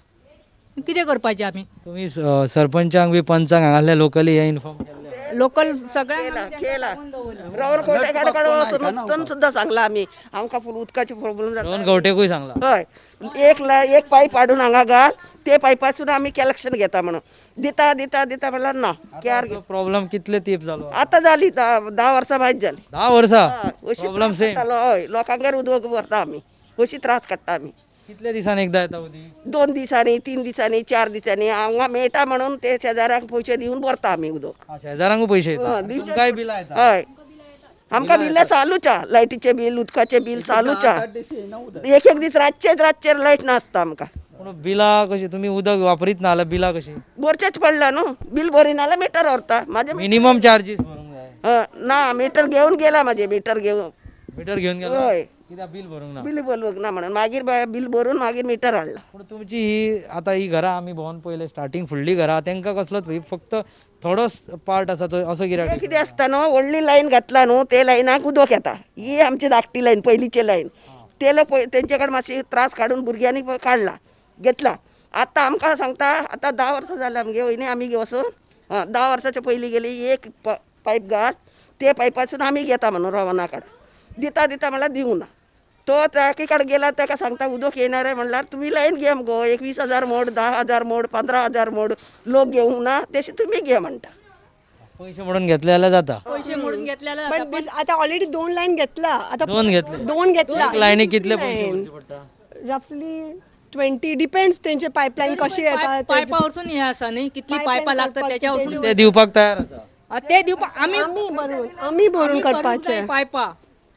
कितें करपाचें आम्ही तुम्ही सरपंचांक बी पंचांक हांगासल्या लोकली हे इन्फॉर्म लोकल सगळ्यांक म्हणजे रावण सुद्धा सांगला आम्ही आमका फुल उदकाचे प्रॉब्लेम हय एक एक पाईप हाडून हांगा घाल ते पायपासून आम्ही कलेक्शन घेता म्हणून दिता दिता दिता म्हणला ना केअर प्रॉब्लेम कितले तेप झालो आता झाली दहा वर्षा वर्सां झाली दहा धा वर्सां सेम लोकांगर उदक व्हरता आमी कशी त्रास काडटा आम्ही कितल्या दिसांनी एकदा येतो दोन दिसांनी तीन दिसांनी चार दिसांनी हांगा मेळटा म्हणून ते शेजाऱ्यांक पैसे देऊन भरता आम्ही उदक हा, पैसे काय बिल हय आमकां बिल चालूच आहा लायटीचें बिल उदकाचें बील चालूच एक एक दीस रातचेच रातचे लायट नासता आमकां पूण बिलां कशी तुमी उदक वापरीत ना जाल्यार बिलां कशी भरचेच पडला न्हू बिल भरी नाल्या मिटर व्हरता माझे मिनिमम चार्जीस ना मीटर घेऊन गेला माझे मीटर घेऊन मिटर घेवन गेलो हय बिल भरूंक ना बिल म्हणून मागीर बाय बिल भरून मागीर मीटर हाडला पण तुमची ही आतां ही घरां आमी भोवन पहिले स्टार्टींग फुडली घरां तेंकां कसलोच फक्त थोडो पार्ट आसा तो असो कित्याक कितें आसता न्हू व्हडली लायन घातला न्हू ते लायनाक उदक येता ही आमची धाकटी लायन पयलीची लायन ते लोक तेंचे कडेन मातशी त्रास काडून भुरग्यांनी काढला काडला घेतला आता आमका सांगता आतां धा वर्सां जाल्या आमगे वयनी आम्ही वसून आं धा पहिली पयलीं गेली एक प पायप घाल ते पाईपासून आम्ही घेता म्हणून रवना दिता दिता दिता देऊ ना तो ट्रॅकी कडेन गेला का सांगता उदक येणार आहे म्हणल्यार तुम्ही लाईन घे एक वीस हजार मोड दहा हजार मोड पंधरा हजार मोड लोक घेऊ ना तसे तुम्ही घे म्हणटा पैसे म्हणून घेतल्याला जाता पैसे म्हणून घेतल्याला पण आता ऑलरेडी दोन लाईन घेतला आता दोन घेतले दोन घेतला लाईन कितले पैसे रफली ट्वेंटी डिपेंड्स त्यांचे पाईपलाईन कशी येतात त्यांचे- हे असा नाही किती Pipeline पायपा लागतात करपाची, ते दिवपाक तयार आसा. ते दिवपा आम्ही आम्ही भरून आम्ही भरून करपाचे करपाचे पायपा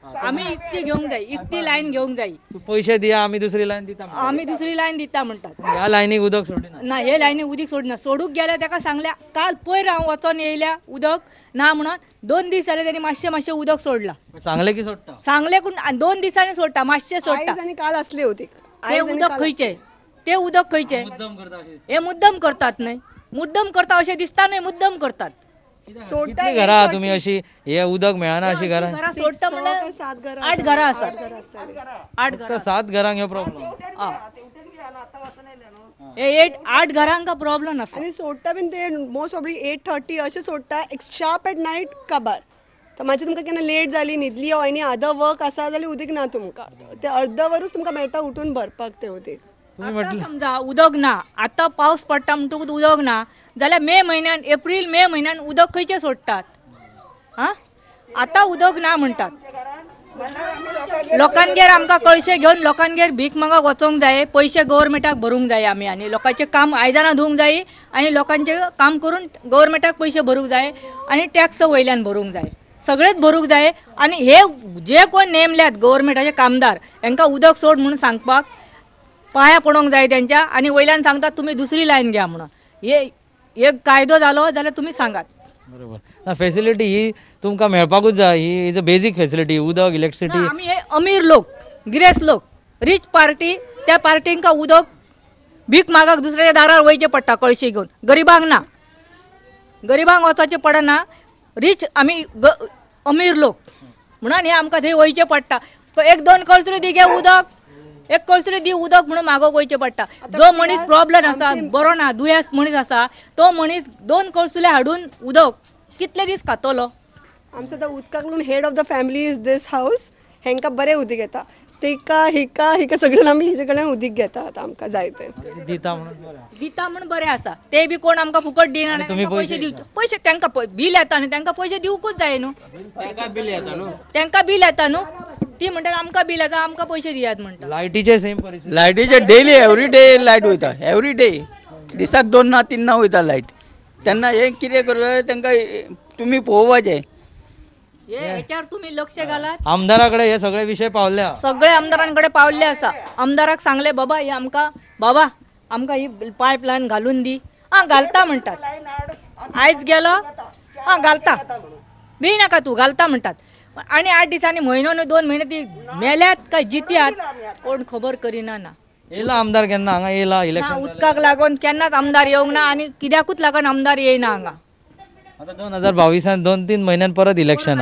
आम्ही इतकी घेऊन जाई इतकी लाईन घेऊन जाई तू पैसे द्या आम्ही दुसरी लाईन दिता आम्ही दुसरी लाईन दिता म्हणतात या लाईनीक उदक सोडले ना हे लाईनी उदक सोडना सोडूक गेल्या त्याका सांगल्या काल पयर हांव वचोन येयल्या उदक ना म्हणून दोन दीस जाले त्यांनी मातशें मातशें उदक सोडला चांगले की सोडटा सांगले कोण दोन दिसांनी सोडटा मातशें सोडटा आणि काल असले होते ते उदक खयचे ते उदक खयचे हे मुद्दम करतात नाही मुद्दम करता असे दिसता नाही मुद्दम करतात किती घरा तुम्ही अशी हे उदक मेळना अशी घरा घरां सात घरां आठ घरां आसात आठ सात घरांक हे प्रॉब्लेम एट आठ घरांक प्रॉब्लेम आसा आणि सोडटा बीन ते मोस्ट प्रॉब्ली एट थर्टी अशें सोडटा शार्प एट नाईट काबार तर माझी तुमकां केन्ना लेट झाली न्हिदली हो आणि अदर वर्क असा जाल्यार उदीक ना तुमकां ते अर्द वरूच तुमकां मेळटा उठून भरपाक ते उदीक समजा उदक ना आता पावस पडटा म्हणटकूच उदक ना जाल्यार मे म्हयन्यान एप्रील मे म्हयन्यान उदक खंयचें सोडटात आं आता उदक ना म्हणटात लोकांगेर आमकां कळशे घेवन लोकांगेर भीक मागाक वचोंक जाय पयशे गव्हर्मेंटाक भरूंक जाय आमी आनी लोकांचें काम आयदनां धुवंक जाय आनी लोकांचे काम करून गव्हर्मेंटाक पयशे भरूंक जाय आनी टॅक्स वयल्यान भरूंक जाय सगळेच भरूंक जाय आनी हे जे कोण नेमल्यात गव्हर्मेंटाचे कामदार हांकां उदक सोड म्हणून सांगपाक पाया पडोंक जाय त्यांच्या आणि वयल्यान सांगतात तुम्ही दुसरी लाईन घ्या म्हणून हे एक कायदो झालो जाल्यार तुम्ही सांगात बरोबर ना फेसिलिटी ही तुमकां मेळपाकूच जाय ही इज अ बेजीक फेसिलिटी उदक इलेक्ट्रिसिटी ना, हे अमीर लोक गिरेस्त लोक रीच पार्टी त्या पार्टींक उदक भीक मागाक दुसऱ्या दारार वयचें पडटा कळशी घेऊन गरिबांक ना गरिबांक वचचें पडना रीच आम्ही अमीर लोक म्हणून हे आमकां थंय वयचें पडटा एक दोन कळसरी दिगे उदक एक कसले दी उदक म्हणून मागो गोयचे पडटा जो मनीस प्रॉब्लम आसा बरो ना दुयेंस मनीस आसा तो मनीस दोन कळसुले हाडून उदक कितले दीस खातोलो आमचो आता उदकाक लागून head of the family is this house हेंका बरे उदीक येता तिका हिका हिका सगळे आमी हिच्या कडल्यान उदीक घेता आमकां जाय ते दिता म्हणून दिता म्हण बरें आसा ते बी कोण आमकां फुकट दिना तुम्ही पैसे दिवचे पैसे तेंकां बील येता न्हू तेंकां पैसे दिवकूच जाय न्हू न्हू तेंकां बील येता न्हू ती म्हणतात आमकां बील येता आमकां पयशे दियात म्हणटा लायटीचे सेम परिस्थिती लायटीचे डेली एवरी डे लायट वयता एवरी डे दिसाक दोन ना तीन ना वयता लायट तेन्ना हे कितें करता तांकां तुमी पळोवपाचें ये ह्याच्यावर तुम्ही लक्ष घालात आमदाराकडे हे सगळे विषय पावल्या सगळे आमदारांकडे पावले असा आमदाराक सांगले बाबा हे आमकां बाबा आमकां ही पायपलायन घालून दी आ घालता म्हणतात आयज गेलो आ घालता बी नाका तू घालता म्हणतात आणि आठ दिवसांनी महिन्यानं दोन महिने ती मेल्यात काय जित्यात कोण खबर करीना ना येला आमदार केन्ना हांगा येला इलेक्शन उदकाक लागून केन्नाच आमदार येवंक ना आनी कित्याकूच लागून आमदार येयना हांगा आता दोन हजार बावीसान दोन तीन महिन्यान परत इलेक्शन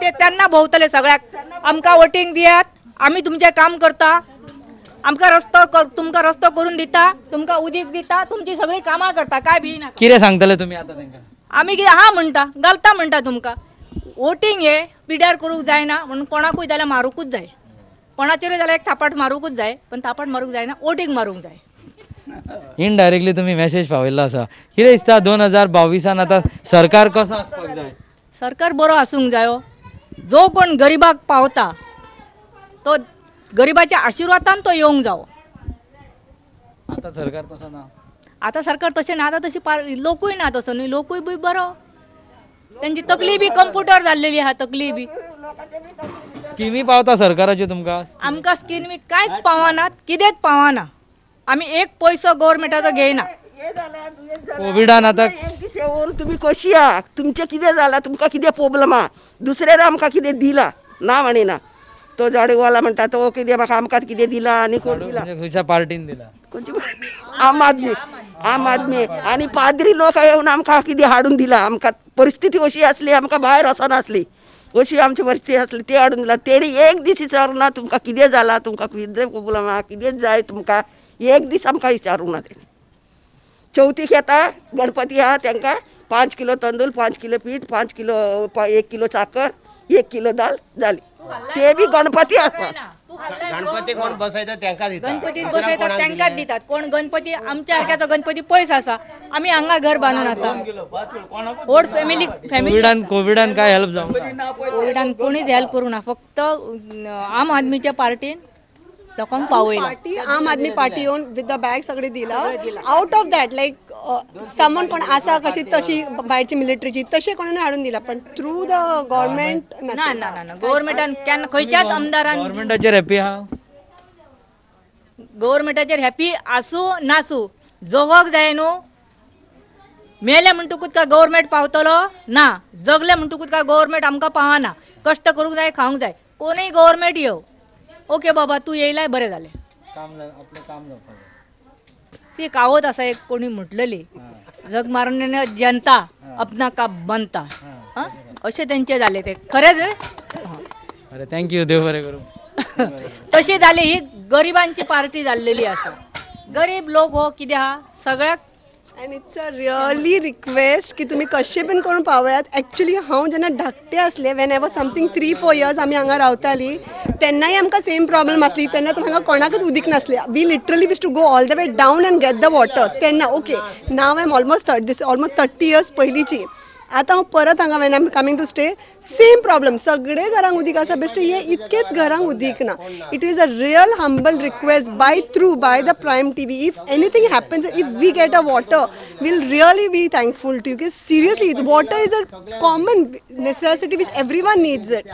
ते त्यांना भोवतले सगळ्याक आमका वोटिंग दियात आम्ही तुमचे काम करता आमका रस्तो कर, तुमकां रस्तो करून दिता तुमका उदीक दिता तुमची सगळी कामा करता काय भियना किरे सांगतले तुम्ही आता तेंका आमी हा म्हणता घालता म्हणता तुमका वोटींग हे पिड्यार करूंक जायना म्हणून कोणाकूय जाल्यार मारूंकूच जाय कोणाचेरूय जाल्यार एक थापाट मारूंकूच जाय पण थापाट मारूंक जायना वोटींग मारूंक जाय इनडायरेक्टली तुम्ही मेसेज पावयल्लो आसा कितें दिसता दोन हजार बावीसान आतां सरकार कसो आसपाक जाय सरकार बरो आसूंक जायो हो. जो कोण गरिबाक पावता तो गरिबाच्या आशिर्वादान तो येवंक जावो आतां सरकार तसो ना आतां सरकार तशें ना आतां तशें पार लोकूय ना तसो न्ही लोकूय बी बरो त्यांची तकली बी कम्प्युटर जाल्लेली हा तकली बी स्किमी पावता सरकारचे तुमका आमका स्कीन बी कांयच पावनात कितेंच पावना आम्ही एक पयसो गोवोरमेंटाचो घेयना कोविडान आतां येवन तुमी कशी आ तुमचें कितें झाला तुमका कितें प्रॉब्लम आहा दुसऱ्यान आमकां कितें दिला ना म्हणिना तो झाडूवाला म्हणटा तो कितें म्हाका आमकां कितें दिलां आनी कोण दिला खंयच्या पार्टीन दिला कोणची आम आदमी आम आदमी आणि पादरी लोक येऊन आमकां किती हाडून दिला आमकां परिस्थिती अशी असली आमकां भायर वचना असली अशी आमची परिस्थिती असली ती हाडून दिला तेणी एक दीस विचारूं ना तुमकां कितें जालां तुमकां कितें प्रॉब्लम जाय तुमकां एक दीस आमकां विचारूंक ना तेणी चवथीक येता गणपती आहा त्यांना पांच किलो तांदूळ पांच किलो पीठ पांच किलो एक किलो साखर एक किलो दाल जाली ते बी गणपती असतात गणपती कोण बसयता त्यांका त्यांकाच दितात कोण गणपती आमच्या सारख्याचो गणपती पयस असा आम्ही हांगा घर बांधून असा ओड फॅमिली फॅमिली कोविडान कोविडान काय हेल्प जावं कोविडान कोणीच हेल्प ना फक्त आम आदमीच्या पार्टीन लोकांक पावयला पार्टी आम आदमी पार्टी येवन विथ द बॅग सगळे दिला आउट ऑफ दॅट लाईक समन कोण आसा कशी तशी बाहेरची मिलिटरीची तशें कोणी हाडून दिला पण थ्रू द गव्हर्नमेंट ना केन्ना खंयच्याच आमदारान गव्हर्मेंटाचेर हॅपी हा गव्हर्मेंटाचेर हॅपी आसूं नासूं जगोक जाय न्हू मेले म्हणटकूच का गव्हर्मेंट पावतलो ना जगले म्हणटकूच का गव्हर्मेंट आमकां पावना कश्ट करूंक जाय खावंक जाय कोणूय गव्हर्मेंट यो ओके बाबा तू येयलाय बरे झाले ते ती कावत असा एक कोणी म्हटलेली जग मारण्याने जनता अपना का बनता असे त्यांचे झाले ते खरेच अरे थँक्यू देव बरे करू तशी झाले ही गरिबांची पार्टी झालेली असं गरीब लोक हो किती हा सगळ्याक and it's a really request की तुम्ही कसे बीन करून पावयात ॲक्च्युली हा जेन्ना धाकटे असले whenever was something three four years आमी हांगा रावतालीं तेन्नाय आमकां सेम प्रॉब्लम असली तेन्ना पूण हांगा कोणाकूच उदीक नसले we literally was to go all the way down and get the water तेन्ना okay now I am almost thirty this almost thirty years पयलींची आता हांव परत हांगा when I coming to stay same problem सगळे घरांक उदीक आसा बेश्टे हे इतकेच घरांक उदीक ना it is a real humble request by through by the prime T V if anything happens if we get a water will really be thankful to you seriously water is a common necessity which everyone needs it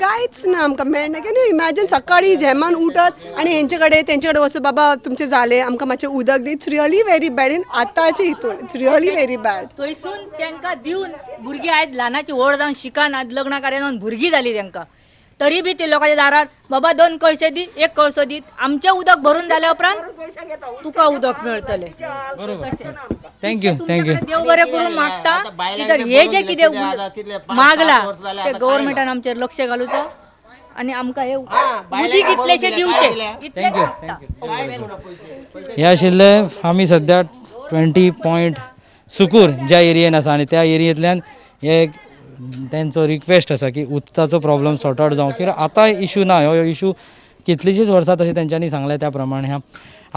कांयच ना आमकां मेळना you imagine सकाळी झेमान उठत आनी हेंचे कडेन तेंचे कडेन बाबा तुमचें जालें आमकां मातशें उदक दी it's really very bad in आतांचे हितून इट्स रियली व्हेरी बॅड थंयसून तेंकां दिव अजून भुरगीं आयज ल्हानाची व्हड जावन शिकान आयज लग्ना जावन भुरगीं तरी बी ते लोकांच्या दारात बाबा दोन कळशे दी एक कळसो दी आमचे उदक भरून झाल्या उपरांत तुका उदक मिळतले थँक्यू थँक्यू देव बरे करून मागता हे जे कितें मागला ते गव्हर्मेंटान आमचेर लक्ष घालूचो आणि आमका हे उदीक इतलेशे दिवचे थँक्यू हे आशिल्ले आम्ही सध्या ट्वेंटी पॉयंट सुकूर ज्या एरियेन आसा आनी त्या एरियेंतल्यान हे तेंचो रिक्वेस्ट आसा की उदकाचो प्रॉब्लम सॉर्ट आउट जावं किंवा इशू इश्यू ना हो इश्यू कितलींशींच वर्सां तशें तेंच्यांनी सांगलें त्या प्रमाणे हा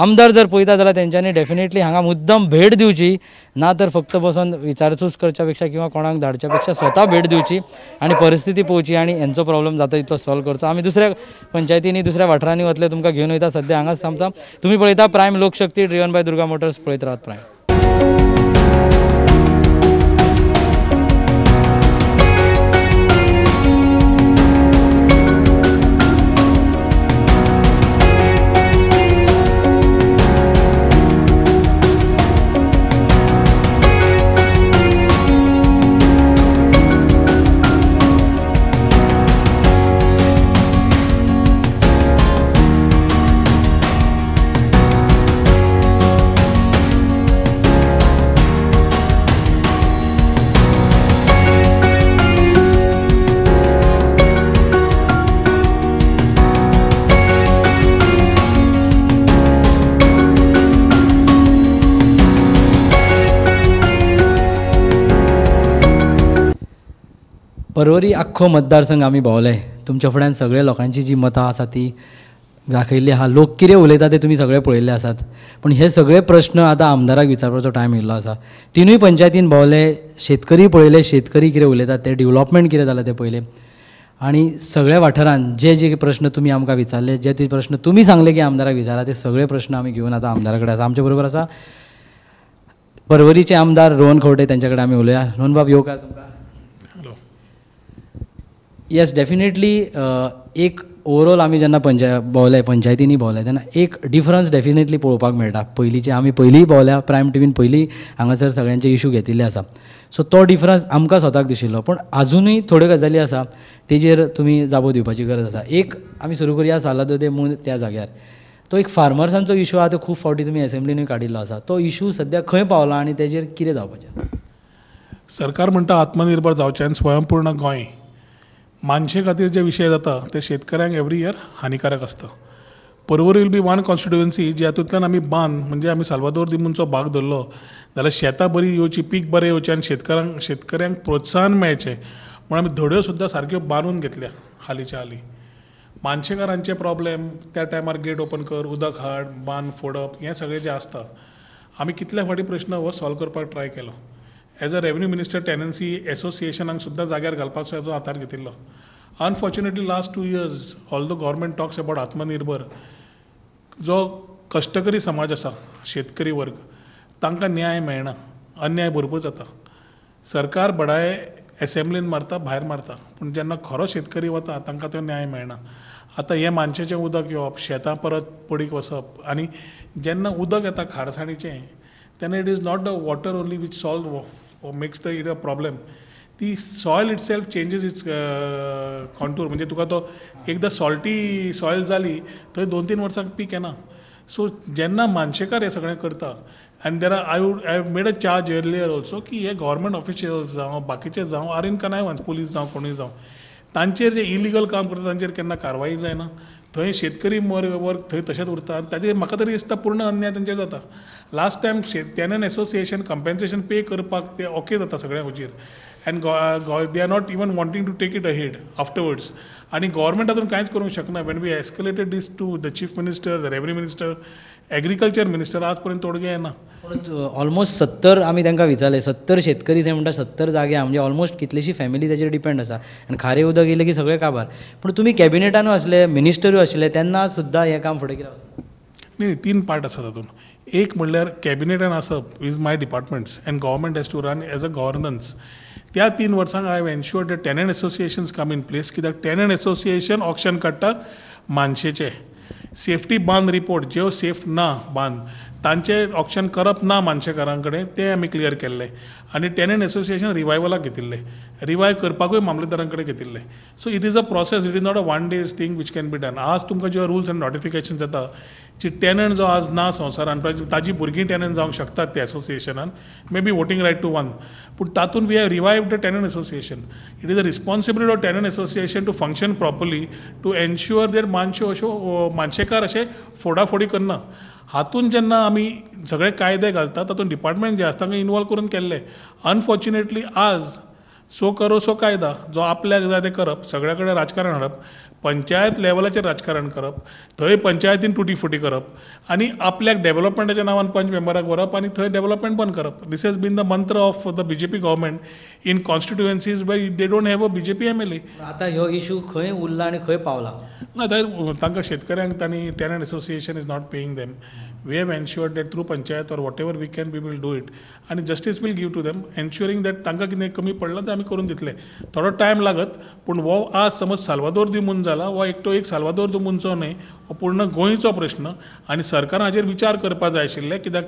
आमदार जर पळयता जाल्यार तेंच्यांनी डेफिनेटली हांगा मुद्दम भेट दिवची ना तर फक्त बसून विचारसूस करच्या पेक्षा किंवा कोणाक धाडच्या पेक्षा स्वता भेट दिवची आनी परिस्थिती पळोवची आनी हेंचो प्रॉब्लम जाता तितलो सॉल्व करचो आमी दुसऱ्या पंचायतींनी दुसऱ्या वाठारांनी वतले तुमकां घेवन वयता सद्या हांगाच थांबता तुमी पळयता prime Lokshakti driven by Durga Motors पळयत राहत प्रायम परवरी आख्खो मतदारसंघ आम्ही भोवले तुमच्या फुड्यान सगळ्या लोकांची जी मतां आसा ती दाखयली आहा लोक कितें उलयता ते तुम्ही सगळे पळयल्ले आसात पण हे सगळे प्रश्न आता आमदाराक विचारपाचो टायम येयल्लो आसा तिनूय पंचायतीन भोवले शेतकरी पळयले शेतकरी कितें उलयतात ते डेव्हलॉपमेंट कितें जालां तें आणि आनी सगळ्या वाठारांत जे जे प्रश्न तुम्ही आमकां विचारले जे ते प्रश्न तुम्ही सांगले की आमदाराक विचारा ते सगळे प्रश्न आम्ही घेऊन आता आमदाराकडे कडेन आसा आमचे बरोबर आसा परवरीचे आमदार रोहन खंवटे त्यांच्याकडे आम्ही उलया रोहन बाब का तुमकां येस डेफिनेटली uh, एक ओवरऑल आम्ही जेन्ना पंचाय भोंवले पंचायतींनी भोवले त्यांना एक डिफरन्स डेफिनेटली पळोवपाक मेळटा पयलींचे आमी पयलींय भोंवल्या प्रायम टिवीन पयलीं हांगासर सगळ्यांचे इशू घेतिल्ले आसा सो तो डिफरन्स आमकां स्वताक दिशिल्लो पूण आजुनूय थोड्यो गजाली आसा तेजेर तुमी जाबो दिवपाची गरज आसा एक आमी सुरू सालाद दे म्हूण त्या जाग्यार तो एक फार्मर्सांचो इशू आहा तो खूब फावटी तुमी एसेंब्लीनूय काडिल्लो आसा तो इशू सद्या खंय पावला आनी तेजेर कितें जावपाचें सरकार म्हणटा आत्मनिर्भर जावचें आनी स्वयंपूर्ण गोंय मानशे खातीर जे विषय जाता ते शेतकऱ्यांक एवरी इयर हानिकारक आसता Porvorim will be one constituency जे हातूंतल्यान आमी बांद म्हणजे आम्ही सालवादोर दिमूनचो भाग धरलो जाल्यार शेतां बरी येवची पीक बरें येवचें आनी शेतकऱ्यांक शेतकऱ्यांक प्रोत्साहन मेळचें म्हूण आमी धड्यो सुद्दां सारक्यो बांदून घेतल्या हालींच्या हालीं मानशेकारांचे प्रॉब्लेम त्या टायमार गेट ओपन कर उदक हाड बांद फोडप हें सगळें जें आसता आमी कितल्या फावटी प्रश्न हो सॉल्व करपाक ट्राय केलो as a revenue minister tenancy एसोसिएशनाक सुद्दां जाग्यार घालपाचो आधार हातार घेतिल्लो unfortunately last two years all the government talks about Atmanirbhar जो कष्टकरी समाज आसा शेतकरी वर्ग तांकां न्याय मेळना अन्याय भरपूर जाता सरकार बडाय एसेंब्लीन मारता भायर मारता पूण जेन्ना खरो शेतकरी वता तांकां तो न्याय मेळना आतां हें मानशेचें उदक येवप शेतां परत पडीक वसप आनी जेन्ना उदक येता खारसाणीचें then it is not the water only which solves or makes the it a problem ती soil itself changes its contour म्हणजे तुका तो एकदां सॉल्टी सॉयल जाली थंय दोन तीन वर्सांक पीक येना सो जेन्ना मानशेकार हें सगळें करता and there are I would I made a charge earlier also की हे गव्हर्मेंट ऑफिशियल्स जावं बाकीचे जावं आर इन कनायवन्स पुलीस जावं कोणूय जावं तांचेर जे इलिगल काम करता तांचेर केन्ना कारवाई जायना थंय शेतकरी वर्ग वर्ग थंय तशेंच उरता आनी ताजेर म्हाका तरी दिसता पूर्ण अन्याय तेंचेर जाता लास्ट टायम शेतकऱ्यान एसोसिएशन कंम्पेन्सेशन पे करपाक ते ओके जाता सगळ्या हुजीर and go they are not even wanting to take it ahead afterwards आणि गव्हर्मेंट अजून काहीच करू शकणार when we escalated this to the chief minister the revenue minister agriculture minister आजपर्यंत तोडगे आहे ना ऑलमोस्ट uh, सत्तर आम्ही त्यांना विचारले सत्तर शेतकरी ते म्हणटा सत्तर जागे म्हणजे ऑलमोस्ट कितलीशी फॅमिली तेजेर डिपेंड असा आणि खारे उदक गेले की सगळे काबार पण तुम्ही कॅबिनेटानं आसले मिनिस्टरूय आशिल्ले तेन्ना सुद्दां हें काम फुडें कितें न्ही तीन पार्ट आसा तातून एक म्हणल्यार कॅबिनेटान आसप is my departments and government has to run as a governance त्या तीन वर्सांक I have ensured the tenant associations come in place कित्याक टॅनंट असोसिएशन ऑप्शन काडटा मानशेचे सेफ्टी बांद रिपोर्ट ज्यो सेफ ना बांद तांचे ऑप्शन करप ना मानशेकारांकडे ते आम्ही क्लियर केले आणि टेनंट असोसिएशन रिवायवलाक घेतिल्ले रिवायव करपाकूय मामलेदारांकडे घेतिल्ले so it is a process it is not a one days thing which can be done आज तुमकां जे रुल्स एंड नोटिफिकेशन जाता जी टॅनंट जो आज ना संवसारान ताजी भुरगीं टॅनंट जावंक शकतात त्या असोसिएशनान may be voting right to one पूण तातूंत we have revive the tenant association it is a responsibility of tenant association to function properly to ensure that मानश्यो अश्यो मानशेकार अशे फोडाफोडी करना हातून जेन्ना आम्ही सगळे कायदे घालतात तातूंत डिपार्टमेंट जे असतात तांकां इनवॉल्व करून केल्ले अनफॉर्च्युनेटली आज सो करो सो कायदा जो आपल्याक जाय करप सगळ्याकडे कडेन राजकारण हाडप पंचायत लेवलाचेर राजकारण करप थंय पंचायतीन टुटी फुटी करप आनी आपल्याक डेव्हलपमेंटच्या नांवान पंच मेंबराक व्हरप आनी थंय डेव्हलपमेंट बंद करप this has been the mantra of the B J P government in constituencies where they don't have a B J P M L ए आतां ह्यो इशू खंय उरला आनी खंय पावला ना थंय तांकां शेतकऱ्यांक तांणी tenant association is not paying them we have ensured that through panchayat or whatever we can be will do it आणि justice will give to them ensuring that तांकां किती कमी पडलं तर आम्ही करून दितले थोडो टाईम लागत पण हो आज समज साल्वादोर दिमून जाला व एकटो एक साल्वादोर दिमूनचो न्हय हो पूर्ण गोंयचो प्रश्न आणि सरकार हाचेर विचार करपा जाय आशिल्ले कित्याक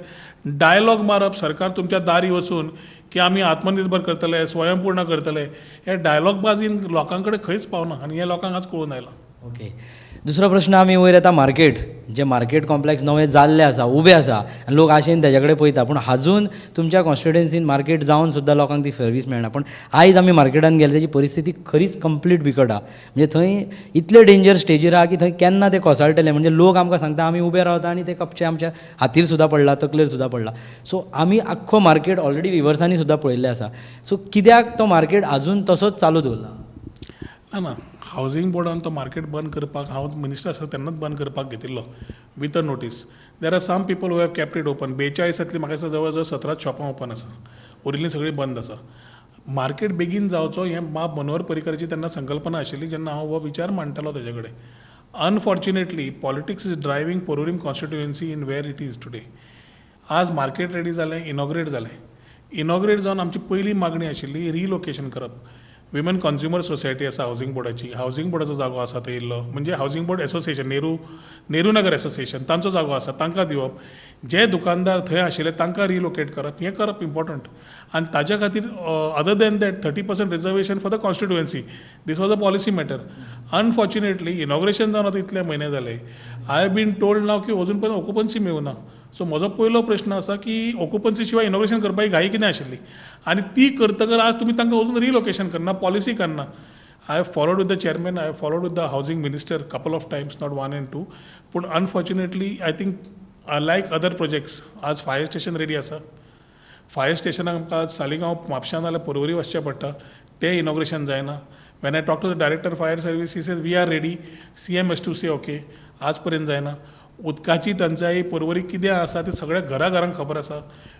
डायलॉग मारप सरकार तुमच्या दारी वचून की आम्ही आत्मनिर्भर करतले स्वयंपूर्ण करतले हे डायलॉग लोकां लोकांकडे खंयच पावना आणि हे लोकांक आज कळून आयलां ओके दुसरो प्रश्न आमी वयर येता मार्केट जे मार्केट कॉम्प्लेक्स नवें जाल्लें आसा उबे आसा आनी लोक आशेन तेजे कडेन पळयता पूण आजून तुमच्या कॉन्स्टिट्युएन्सीन मार्केट जावन सुद्दां लोकांक ती सर्वीस मेळना पूण आयज आमी मार्केटान गेले तेजी परिस्थिती खरीच कंप्लीट बिकटा म्हणजे थंय इतले डेंजर स्टेजीर आहा की थंय केन्ना ते कोसळटले म्हणजे लोक आमकां सांगता आमी उबे रावता आनी ते कपचे आमच्या हातीर सुद्दां पडला तकलेर सुद्दां पडला सो आमी आख्खो मार्केट ऑलरेडी विवर्सांनी सुद्दां पळयल्लें आसा सो कित्याक तो मार्केट अजून तसोच चालू दवरला हावजींग बोर्डान तो मार्केट बंद करपाक हांव मिनिस्टर आसा तेन्नाच बंद करपाक घेतिल्लो with a notice there are some people who have kept open बेचाळीसांतली म्हाका दिसता जवळ जवळ सतराच शॉपां ओपन आसा उरिल्लीं सगळीं बंद आसा मार्केट बेगीन जावचो हें बाब मनोहर पर्रीकरची तेन्ना संकल्पना आशिल्ली जेन्ना हांव हो विचार मांडटालो तेजे कडेन unfortunately politics is driving Porvorim constituency in where it is today आज मार्केट रेडी जालें इनॉग्रेट जालें इनॉग्रेट जावन आमची पयली मागणी आशिल्ली रिलोकेशन करप वुमन कन्झ्युमर सोसायटी आसा हावजींग बोर्डाची हावजींग बोर्डाचो जागो आसा थंय इल्लो म्हणजे housing board association Nehru Nehru Nagar association तांचो जागो आसा तांकां दिवप जे दुकानदार थंय आशिल्ले तांकां रिलोकेट करप हें करप इम्पॉर्टंट आनी ताज्या खातीर other than that thirty percent reservation for the constituency this was a policy matter unfortunately inauguration जावन आतां इतले म्हयने जाले I have been told now की अजून पर्यंत मेळूं मेळूना सो म्हजो पयलो प्रश्न असा की ऑक्युपन्सी शिवाय इनॉग्रेशन करपाची घाई नाही आशिल्ली आणि ती करतगर आज तुम्ही तांकां अजून रिलोकेशन करना पॉलिसी करना I have followed with the chairman I have followed with the housing minister couple of times not one and two पण unfortunately I think like other projects आज फायर स्टेशन रेडी असा fire स्टेशनाक आज सालिगांव म्हापशां नाजाल्यार पर्वरी वचचें पडटा तें इनॉग्रेशन जायना when I talk to the director fire service he says we are ready C M S to say okay आज पर्यंत जायना उदकाची टंचाई पर्वरी कितें आसा तें सगळ्या घराघरांक खबर आसा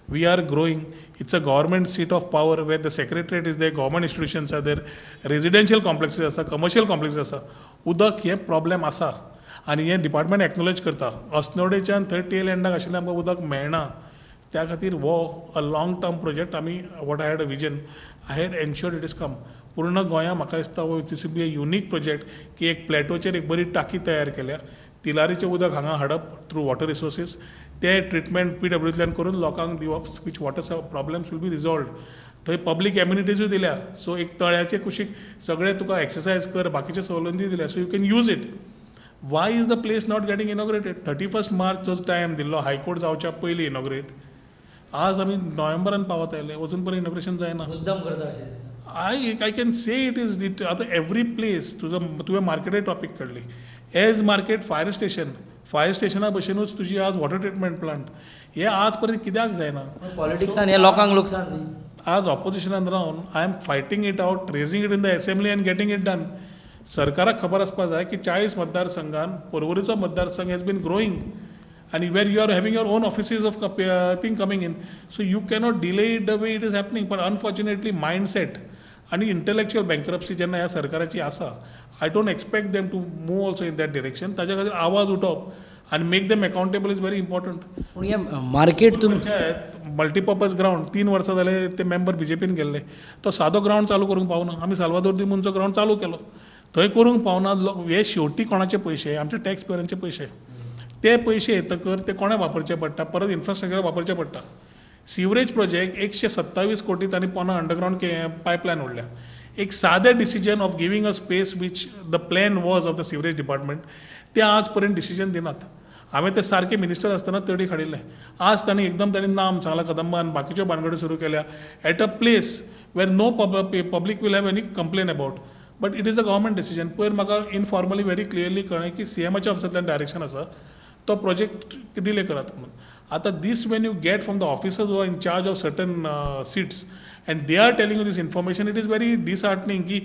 we are growing it's a government seat of power where the secretariat is there government institutions are there residential complexes आसा कमर्शियल कॉम्प्लेक्सीस आसा उदक हें प्रॉब्लेम आसा आनी हें डिपार्टमेंट एक्नोलेज करता अस्नोडेच्यान थंय टेल एंडाक आशिल्लें उदक मेळना त्या खातीर हो अ लाँग टर्म प्रोजेक्ट आमी what I had a vision I had ensure it is come पूर्ण गोंया म्हाका दिसता हो दीस बी अ युनीक प्रोजेक्ट की एक प्लॅटोचेर एक बरी टाकी तयार केल्या तिलारीचे उदक हांगा हाडप थ्रू वॉटर रिसोर्सीस ते ट्रिटमेंट पी डब्ल्यूतल्यान करून लोकांक दिवप which water problems will be resolved थंय पब्लीक एम्युनिटीजूय दिल्या सो एक तळ्याचे कुशीक सगळे तुका एक्सरसायज कर बाकीचे सवलंदी दिल्या so you can use it why is the place not getting inaugurated thirty first March जो टायम दिल्लो हायकोर्ट जावच्या पयली इनॉग्रेट आज आमी नोव्हेंबरान पावत आयले अजून पर्यंत इनॉग्रेशन जायना मुद्दम करता अशें I I can say it is it आतां एवरी प्लेस तुजो तुवें मार्केटय टॉपीक काडली as market fire station fire स्टेशना भशेनूच तुजी आज वॉटर ट्रिटमेंट प्लांट हे आज पर्यंत कित्याक जायना पॉलिटिक्सान हे लोकांक लुकसान आज ऑपोजिशनान रावन I am fighting it out raising it in the assembly and getting it done सरकाराक खबर आसपाक जाय की चाळीस मतदारसंघान परवरीचो मतदारसंघ हेज बीन ग्रोईंग आणि where you are having your own offices of thing coming in so you cannot delay it the way it is happening but unfortunately mindset आणि intellectual bankruptcy जेन्ना ह्या सरकारची असा I don't expect them to move also in that direction ताज्या खातीर आवाज उठप आनी make them accountable is very important पूण मार्केट तुमचे मल्टीपर्पज ग्राउंड तीन वर्सां झाले ते मेंबर बी जे पीन गेल्ले तो सादो ग्रावंड चालू करूंक पावना आमी साल्वादोर दिमूनचो ग्राउंड चालू केलो थंय करूंक पावना हे शेवटी कोणाचे पैसे आमचे टॅक्स पेयरांचे पैसे ते पैसे येतकर ते कोणा वापरचे पडटा परत इन्फ्रास्ट्रक्चर वापरचे पडटा सिवरेज प्रोजेक्ट एकशे सत्तावीस कोटी तांणी पोना अंडरग्रावंड पायपलायन उडल्या एक साधे decision of giving a space which the plan was of the sewerage department ते आजपर्यंत डिसिजन दिनात हांवें ते सारखे मिनिस्टर असताना तेवढी खाडिले आज त्यांनी एकदम त्यांनी नाम सांगला कदंबान बाकीच्यो भानगडी सुरू केल्या at a place where no public will have any complain about but it is a government decision पयर म्हाका इनफॉर्मली व्हेरी क्लियरली कळ्ळें की सी एमच्या ऑफिसांतल्यान डायरेक्शन आसा तो प्रोजेक्ट डिले करात म्हणून आता this when you get from the officers वर in charge of certain seats and they are telling you this information it is very disheartening की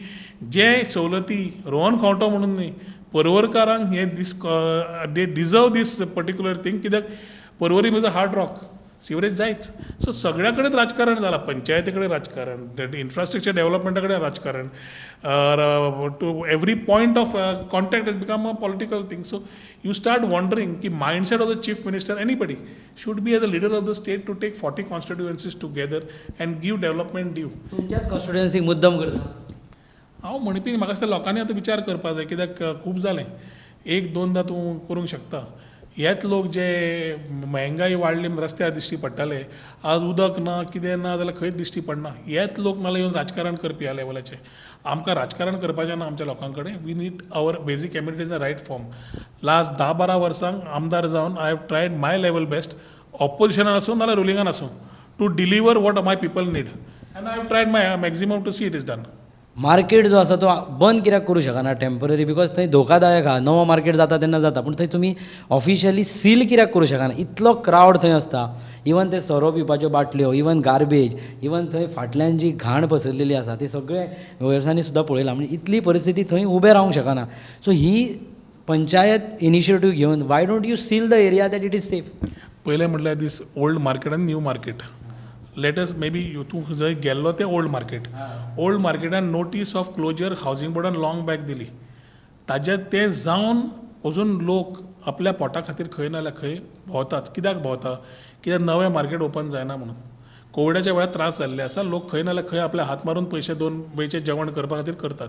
जे सवलती रोहन खावटो म्हणून न्ही पर्वरकारांक हे this they deserve this particular thing कित्याक परवरी म्हजो हार्ड रॉक सिवरेज जायच सो सगळ्या कडेन राजकारण जालां पंचायती कडेन राजकारण इन्फ्रास्ट्रक्चर डेव्हलपमेंटा कडेन राजकारण to every point of contact is become a political thing so you you start wondering the of the chief minister minister, anybody, should be as a leader of the state to take 40 constituencies together and give development due. तुमच्याच कॉन्स्टिट्युएन्सीक मुद्दम करता हांव म्हणपी म्हाका दिसता लोकांनी आतां विचार करपाक जाय कित्याक खूब जालें एक दोनदां तूं करूंक शकता हेच लोक जे महंगाई वाडली रस्त्यार दिश्टी पडटाले आज उदक ना कितें ना जाल्यार खंयच दिश्टी पडना हेच लोक नाल्यार येवन राजकारण करपी ह्या लेवलाचे आमकां राजकारण करपाचें ना आमच्या लोकां कडेन we need our basic communities a right form last धा बारा वर्सांक आमदार जावन I have tried my level best ऑपोजिशनान आसूं नाल्यार रुलिंगान आसूं to deliver what my people need and I have tried my maximum to see it is done market जो आसा तो बंद कित्याक करू शकना टेम्पररी बिकॉज थंय धोकादायक आहा नवो मार्केट जाता तेन्ना जाता पूण थंय तुमी ऑफिशियली सील कित्याक करूं शकना इतलो क्रावड थंय आसता इवन ते सोरो पिवपाच्यो बाटल्यो इवन गार्बेज इवन थंय फाटल्यान जी घाण पसरलेली आसा ती सगळे वर्सांनी सुद्दां पळयलां म्हणजे इतली परिस्थिती थंय उबें रावंक शकना सो ही पंचायत इनिशिएटीव घेवन why don't you seal the area that it is safe पयलें म्हणल्यार दीस ओल्ड मार्केट आनी new market latest may be तूं जंय गेल्लो तें ओल्ड मार्केट ओल्ड मार्केटान नोटीस ऑफ क्लोजर हावजींग बोर्डान लाँग बॅक दिली ताजे ते जावन अजून लोक आपल्या पोटा खातीर खंय जाल्यार खंय भोंवतात कित्याक भोंवता कित्याक नवें मार्केट ओपन जायना म्हणून कोविडाच्या वेळार त्रास जाल्ले आसा लोक खंय नाजाल्यार खंय आपल्या हात मारून पयशे दोन वेळचे जेवण करपा खातीर करतात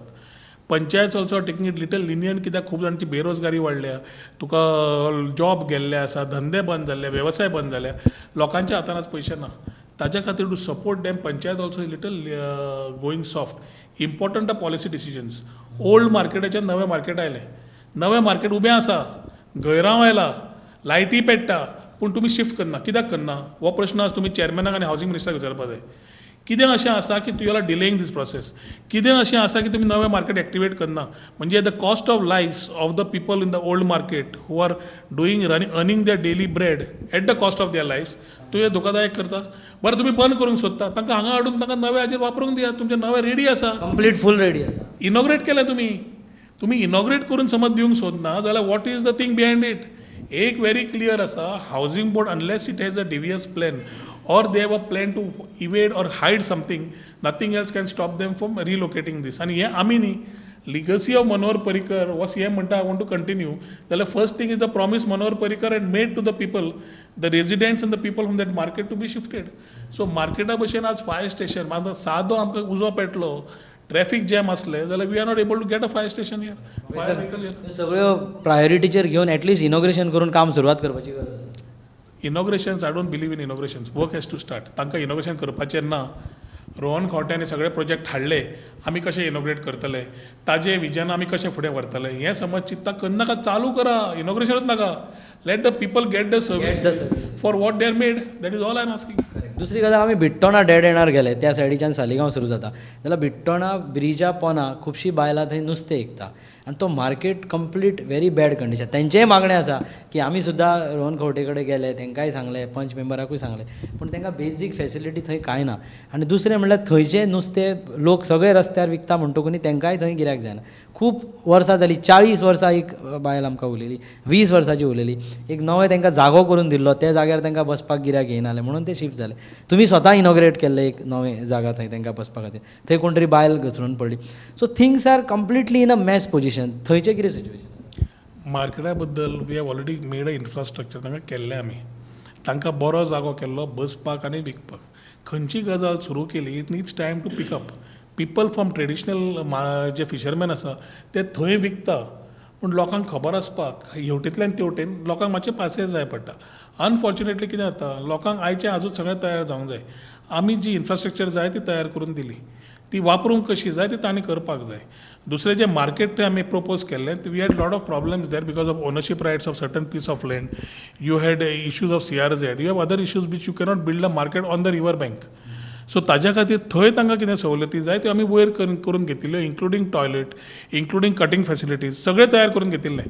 panchayat also taking little lenient कित्याक खूब जाणांची बेरोजगारी वाडल्या तुका जॉब गेल्ले आसा धंदे बंद जाल्ले वेवसाय बंद जाल्या लोकांच्या हातान आज पयशे ना ताज्या खातीर to support them panchayat also is little going soft important are policy decisions old मार्केटाच्यान नवें मार्केट आयलें नवें मार्केट उबें आसा गैराव आयला लायटी पेट्टा पूण तुमी शिफ्ट करना कित्याक करना हो प्रश्न आज तुमी चॅरमॅनाक आनी हावजींग मिनिस्टराक विचारपा जाय कितें अशें आसा की you are delaying this process कितें अशें आसा की तुमी नवें मार्केट एक्टिवेट करना म्हणजे the cost of life of the people in the old market who are doing running earning their daily bread at the cost of their life तुवें धोकादायक करता बरं तुमी बंद करूंक सोदता तांकां हांगा हाडून तांकां नवे हाजेर वापरूंक दिया तुमचें नवें रेडी आसा कंप्लीट फूल रेडी आसा इनॉग्रेट केलें तुमी तुमी इनॉग्रेट करून समज दिवंक सोदना जाल्यार what is the thing behind it एक वेरी क्लियर आसा housing board unless it has a devious plan or they've a plan to evade or hide something nothing else can stop them from relocating this आणि हे आम्ही नी legacy of Manohar Parrikar was हे म्हणटा I want to continue first thing is the promise Manohar पर्रीकरण made to the people the residents and the people from that market to be shifted so मार्केटा भशेन आज फायर स्टेशन मला सादो आमकां उजो पेटलो ट्रॅफिक जॅम असले जाल्यार we are not able to get a fire station यिर सगळं प्रायोरिटीचे इनॉग्रेशन करून काम सुरवात करपाची गरज inaugurations I don't believe in inaugurations work has to start तांकां इनॉग्रेशन करपाचें ना रोहन खंवट्यानी सगळे प्रोजेक्ट हाडले आम्ही कशे इनॉग्रेट करतले ताजे विजन आमी कशें फुडें व्हरतले हें समज चित्ता करनाका चालू करा इनॉग्रेशनूच नाका let the people get the service for what they made that is all I am asking दुसरी गजाल आमी बिट्टोणा डेड येणार गेले त्या सायडीच्यान सालिगांव सुरू जाता जाल्यार बिट्टोणा ब्रिजा पोना खुबशीं बायलां थंय नुस्तें एकता आणि तो market complete very bad condition त्यांचेही मागणे असा की आम्ही सुद्धा रोहन खवटेकडे गेले तेंकांय सांगले पंच मेंबराकूय सांगले पण तेंकां बेजीक फॅसिलिटी थंय काय ना आणि दुसरे म्हणल्यार थंयचे नुस्तें लोक सगळे रस्त्यार विकता म्हणटकूच तेंकांय थंय गिरायक जायना खूप वर्सां जाली चाळीस वर्सां एक बायल आमकां उलयली वीस वर्सांची उलयली एक नवें तांकां जागो करून दिल्लो त्या जाग्यार तांकां बसपाक गिरायक येयनाले म्हणून ते शिफ्ट जाले तुमी स्वता इनॉग्रेट केल्लें एक नवें जागा थंय तांकां बसपा खातीर थंय कोण तरी बायल घसरून पडली so things are completely in a mess position थंयचें कितें सिच्युएशन मार्केटा बद्दल we have already made a infrastructure तांकां केल्लें आमी तांकां बरो जागो केल्लो बसपाक आनी विकपाक खंयची गजाल सुरू केली it needs time to pick up people from traditional जे फिशरमॅन आसा ते थंय विकता पूण लोकांक खबर आसपाक हेवटेंतल्यान तेवटेन लोकांक मातशें पासेस जाय पडटा अनफॉर्च्युनेटली कितें जाता लोकांक आयचे आजूच सगळें तयार जावंक जाय आमी जी इन्फ्रास्ट्रक्चर जाय ती तयार करून दिली ती वापरूंक कशी जाय ती तांणी करपाक जाय दुसरें जें मार्केट आम्ही आमी प्रपोज केल्लें we had lot of problems there because of ownership rights of certain piece of land you had issues of C R Z you have other issues beach you cannot build a market on the river bank so ताज्या खातीर थंय तांकां कितें सवलती जाय त्यो आमी वयर करून घेतिल्ल्यो including toilet including cutting facilities सगळें तयार करून घेतिल्ले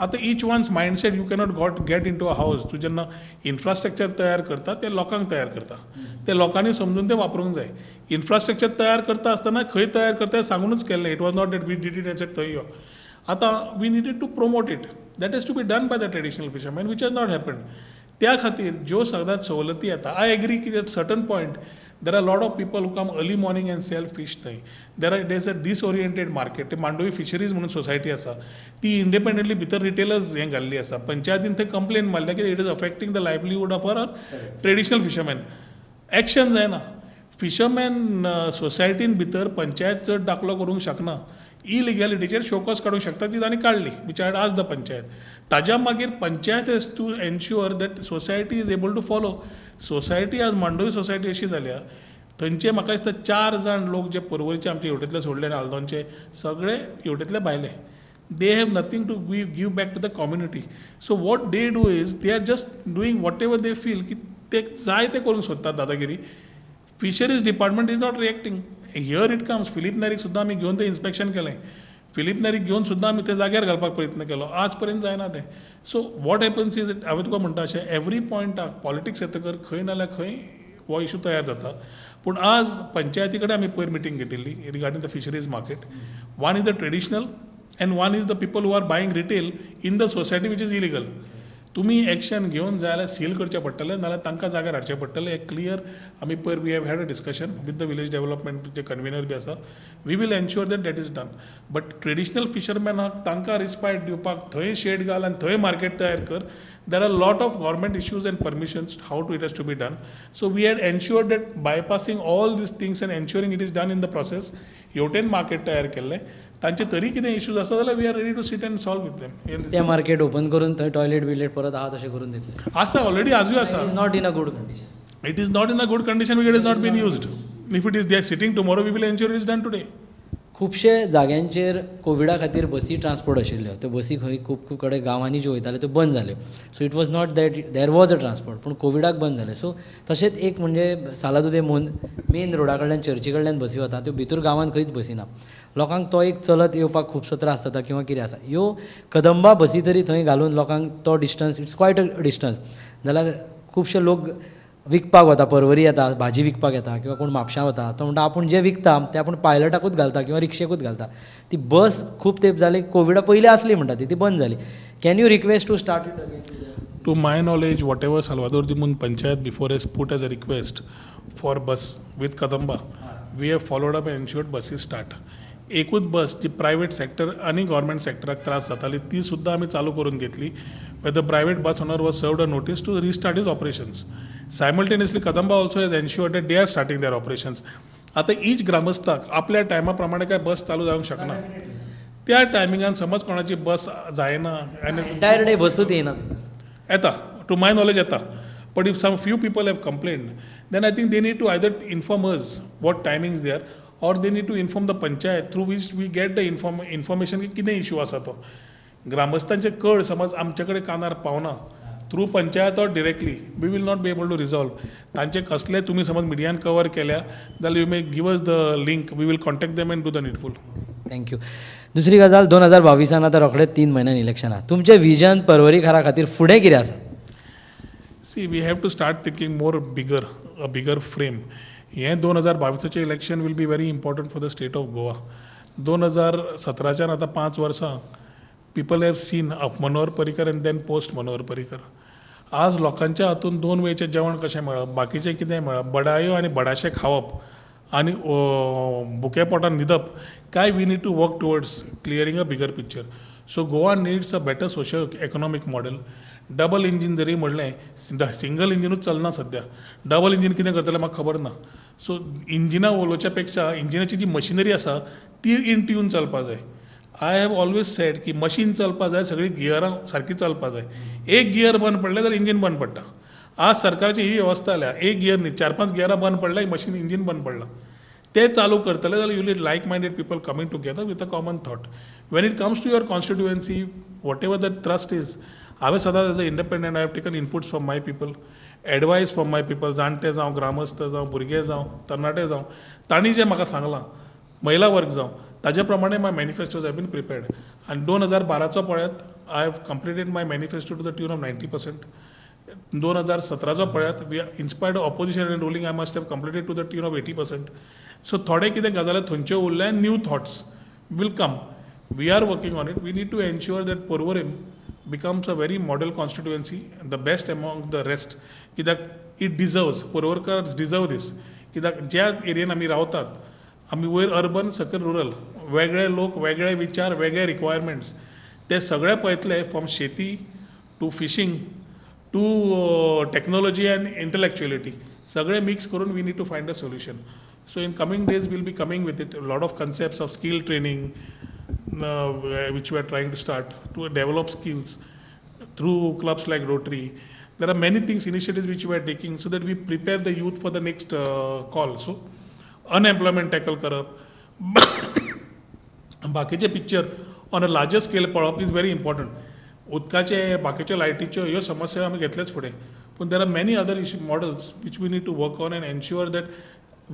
आतां each one's mindset you cannot got get in to a house तूं जेन्ना इन्फ्रास्ट्रक्चर तयार करता ते लोकांक तयार करता ते लोकांनी समजून ते वापरूंक जाय इन्फ्रास्ट्रक्चर तयार करता आसतना खंय तयार करता सांगूनच केल्लें it was not that we did it as थंय यो आतां we needed to promote it that is to be done by the traditional fisherman which has not happen त्या खातीर ज्यो सदांच सवलती येता आय एग्री की that certain point there are lot of people who come early morning morning sell fish fish there are it is a disoriented market Mandovi fisheries म्हणून society आसा ती इंडिपेंडंटली भितर रिटेलर्स हें घाल्ली आसा पंचायतीन थंय कंप्लेन मारल्या की it is affecting the livelihood of our traditional fisherman action जायना फिशरमॅन सोसायटीन भितर पंचायत चड दाखलो करूंक शकना इलिगॅलिटीचेर शोकस काडूंक शकता ती तांणी काडली विच आज द पंचायत ताज्या मागीर panchayat has to ensure that society is able to follow society आज मांडवी सोसायटी अशी झाल्या थंयचे म्हाका दिसता चार जाण लोक जे परवरीचे आमचे हेवटेंतले सोडले आनी आल्दोनचे सगळे हेवटेंतले भायले दे हॅव नथींग टू गी give back to the community so what they do is they are just doing whatever they feel की ते जाय ते करूंक सोदतात दादागिरी fisheries department is not reacting here it comes Philip Neri सुद्दां आमी घेवन ते इन्स्पेक्शन केलें फिलिपनरीक घेवन सुद्दां आमी ते जाग्यार घालपाक प्रयत्न केलो आज पर्यंत जायना ते सो वॉट हॅपन्स इज हांवें तुका म्हणटा अशें एवरी पॉयंटाक पॉलिटिक्स येतकर खंय नाल्यार खंय हो इशू तयार जाता पूण आज पंचायती कडेन आमी पयर मिटींग घेतिल्ली regarding the fisheries market one is the traditional and one is the people who are buying retail in the society which is illegal तुम्ही एक्शन घेऊन जायला सील करचे पडटलें नाजाल्यार तांकां जाग्यार हाडचें पडटलें एक क्लियर आमी पयर we have had a discussion with the village development जे कन्विनर बी आसा we will ensure that that is done but traditional फिशरमॅनाक तांकां रिस्पायट दिवपाक थंय शेड घाल आनी थंय मार्केट तयार कर there are lot of government issues and and have to it it to be done so we had ensure that bypassing all this things and ensuring it is done in the process हेवटेन market तयार केले त्यांचे तरी किती issues असतात we are ready to sit and solve with them ते market open करून थंय टॉयलेट बिलेट परत आहात असे करून देतले आसा ऑलरेडी आजूय आसा not in a good condition it is not in a good condition it is not been used if it is they are sitting we will ensure is done today खुबशे जाग्यांचेर कोविडा खातीर बसी ट्रान्सपोर्ट आशिल्ल्यो त्यो बसी खंय खूब खूब कडेन गांवांनी ज्यो वयताल्यो त्यो बंद जाल्यो so it was not that there was a transport पूण कोविडाक बंद जालें सो तशेंच एक म्हणजे सालादुदे मोन मेन रोडा कडल्यान चर्ची कडल्यान बसी वता त्यो भितर गांवांत खंयच बसी ना लोकांक तो एक चलत येवपाक खुबसो त्रास जाता किंवा कितें आसा ह्यो कदंबा बसी तरी थंय घालून लोकांक तो distance it's quite a distance जाल्यार खुबशे लोक विकपाक वता परवरी येता भाजी विकपाक येता किंवा कोण म्हापशां वता तो म्हणटा आपूण जे विकता ते आपूण पायलटाकूच घालता किंवा रिक्षेकूच घालता ती बस खूब तेप जाली कोविडा पयलीं आसली म्हणटा ती ती बंद जाली can you request to start it again to my knowledge whatever the दिमून panchayat before has put as a request for bus with Kadamba we have followed up and buses start एकूच बस जी प्रायवेट सेक्टर आणि government सेक्टराक त्रास जाताली ती सुद्दां आम्ही चालू करून घेतली with private bus owner was served a notice to restart is operations simultaneously Kadamba also has ensured day R starting their operations आता ईच ग्रामस्थाक आपल्या टायमा प्रमाणे काय बस चालू जावंक शकना त्या टायमिंगान समज कोणाची बस जायना आनी बसूच येता टू माय नॉलेज येता but if some few people have complain then I think they need to either inform us what timing they are or they need to inform the panchayat through which we get the inform information की कितें issue असा तो ग्रामस्थांचे कळ समज आमचे कानार पावना through panchayat or directly we will not be able to resolve तांचे कसले तुम्ही समज मिडियान कवर केल्या जाल्यार you may give us the link we will contact them and do the needful thank you दुसरी गजाल दोन हजार बावीसान आतां रोखडेच तीन म्हयन्यान इलेक्शन आहा तुमचे विजन परवरीकारा खातीर फुडें कितें आसा see we have to start thinking more bigger a bigger frame हें दोन हजार बावीसाचें election will be very important for the state of Goa दोन हजार सतराच्यान आतां पांच वर्सां people have seen up Manohar Parrikar and then post Manohar Parrikar आज लोकांच्या हातून दोन वेळचे जेवण कसे मेळप बाकीचे किती मेळप बडायो आणि बडाशे खावप आणि भुके पोटान न्हिदप काय we need to work towards clearing a bigger picture so Goa needs a better social economic model double engine जरी म्हटलें सिंगल इंजिनूच चलना सध्या डबल इंजीन किती करतले म्हाका खबर ना सो इंजिना उलोवच्या पेक्षा इंजिनाची जी मशिनरी आसा ती इन ट्यून चलपाक जाय आय हॅव ऑलवेज सेड की मशीन चलपा जाय सगळी गियरां सारखी चलपा जाय एक गियर बंद पडलें जाल्यार इंजीन बंद पडटा आज सरकारची ही व्यवस्था जाल्या एक गियर न्ही चार पांच गियरां बंद पडल्या मशीन इंजीन बंद पडलां ते चालू करतले जाल्यार you lead like minded people coming together with a common thought when it comes to your constituency whatever the trust is हांवें सदांच as a independent I have taken inputs from my people advice from my people जाणटे जावं ग्रामस्थ जावं भुरगे जावं तरणाटे जावं तांणी जें म्हाका सांगलां महिला वर्ग जावं ताज्या प्रमाणे my manifestos have been prepared आणि दोन हजार बाराचो पळयात I have completed my manifesto to the tune of ninety percent दोन हजार सतराचो पळयात we are inspired opposition and ruling I must have completed to the tune of eighty percent so थोडे कितें गजाली थंयच्यो उरले new thoughts will come we are working on it we need to ensure that Porvorim becomes a very model constituency the best among the rest कित्याक it deserves पोरवरकर deserve this कित्याक ज्या एरियेन आमी रावतात आम्ही वयर अर्बन सकल रुरल वेगळे लोक वेगळे विचार वेगळे रिक्वायरमेंट्स ते सगळे पळयतले फ्रॉम शेती to fishing to technology and intellectuality सगळे मिक्स करून we need to find a solution so in coming days will be coming with it lot of concept of skill training which we are trying to start to develop skills through clubs like Rotary there are many things initiative which we are so so we we prepare the youth for the next call so unemployment tackle करप बाकीचे picture on a larger scale पळप is very important उदकाचे बाकीच्यो लायटीच्यो ह्यो समस्या आमी घेतलेच फुडें पूण there are many other issue models which we need to work on and ensure that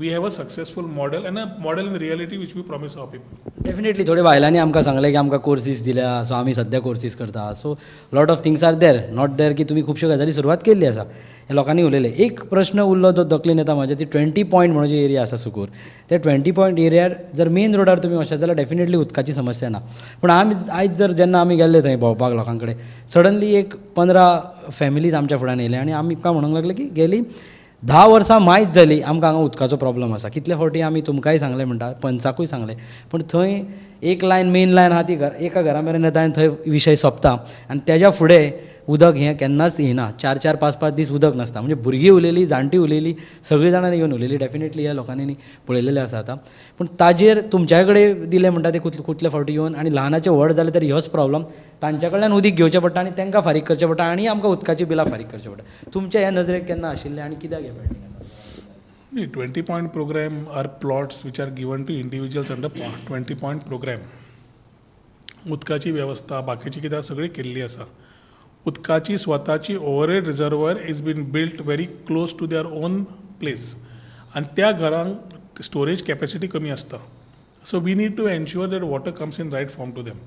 we have a successful model and a model in reality which we promise of people definitely थोडे बायलांनी आमकां सांगलें की आमकां courses दिल्या so आमी सद्या courses करता so lot of things are there not there की तुमी खुबश्यो गजाली सुरवात केल्ली आसा हे लोकांनी उलयले एक प्रश्न उरलो जो दकलेन येता म्हाज्या ती ट्वेंटी पॉयंट म्हणून जी एरिया आसा सुकूर त्या ट्वेंटी पॉयंट एरियार जर मेन रोडार तुमी वशात जाल्यार डेफिनेटली उदकाची समस्या ना पूण आमी आयज जर जेन्ना आमी गेल्ले थंय भोंवपाक लोकां कडेन सडनली एक पंदरा फॅमिलीज आमच्या फुड्यान येयले आनी आमकां म्हणूंक लागले की गेली धा वर्सां मायज जाली आमकां हांगा उदकाचो प्रोब्लम आसा कितले फावटी आमी तुमकांय सांगलें म्हणटा पंचाकूय सांगले पूण थंय एक लाईन मेन लाईन हा ती घर एका घरा मेरेन येता आनी थंय विशय सोंपता आनी तेज्या फुडें उदक हें केन्नाच येना चार चार पांच पांच दीस उदक नासता म्हणजे भुरगीं उलयलीं जाणटीं उलयलीं सगळीं जाणांनी येवन उलयलीं डेफिनेटली ह्या लोकांनी पळयलेलें आसा आतां पूण ताजेर तुमच्या कडेन दिलें म्हणटा तें कुत कुतले फावटी येवन आनी ल्हानाचें व्हड जालें तरी होच प्रॉब्लम तांचे कडल्यान उदीक घेवचें पडटा आनी तांकां फारीक करचें पडटा आनी आमकां उदकाची बिलां फारीक करचें पडटा तुमचे हे नजरेक केन्ना आशिल्लें आनी कित्याक हे painting The 20 point program are plots which are given to individuals under 20 point program. उदकाची वेवस्था बाकीची कितें सगळी केल्ली आसा उदकाची स्वताची overhead reservoir is been built very close to their own place आणि त्या घरांक स्टोरेज कॅपेसिटी कमी असता so we need to ensure that water comes in right form to dam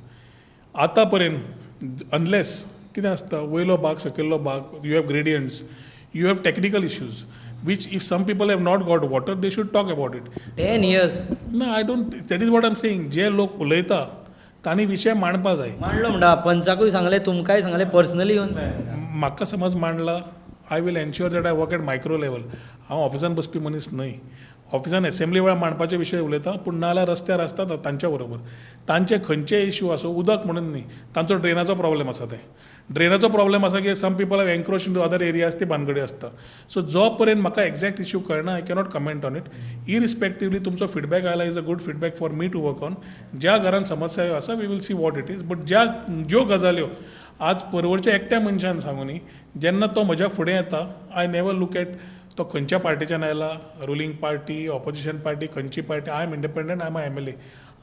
आतां पर्यंत अनलेस कितें आसता वयलो भाग सकयल्लो भाग you have gradients you have technical issues which if some people have not got water, they should talk about it. 10 years. No, I don't. That is what I'm saying. जे लोक उलयता तांणी विशय मांडपा जाय मांडलो म्हणटा पंचाकूय सांगलें तुमकांय सांगलें पर्सनली येवन म्हाका समज मांडला I will ensure that I work at micro level हांव ऑफिसान बसपी मनीस न्हय ऑफिसान एसेंब्ली वेळार मांडपाचे विशय उलयतां पूण नाल्यार रस्त्यार आसता तांच्या बरोबर तांचे खंयचे इश्यू आसूं उदक म्हणून न्ही तांचो ड्रेनाचो प्रॉब्लेम आसा तें ड्रेनाचो प्रॉब्लेम असा की some people have encroach into other areas ते बांधगडे आसता सो जो मला म्हाका एक्झॅक्ट इश्यू कळणं I cannot comment on it irrespectively तुमचो फीडबॅक आयला is a good feedback for me to work on ज्या घरात समस्या आसा we will see what it is but ज्या ज्यो गजाल्यो हो, आज परवरच्या एकट्या मनशान सांगून जेन्ना तो म्हज्या फुडें येता आय नेवर लुक एट तो खंयच्या पार्टीच्यान आयला रुलींग पार्टी ऑपोजिशन पार्टी खंयची party I am independent I am I M L A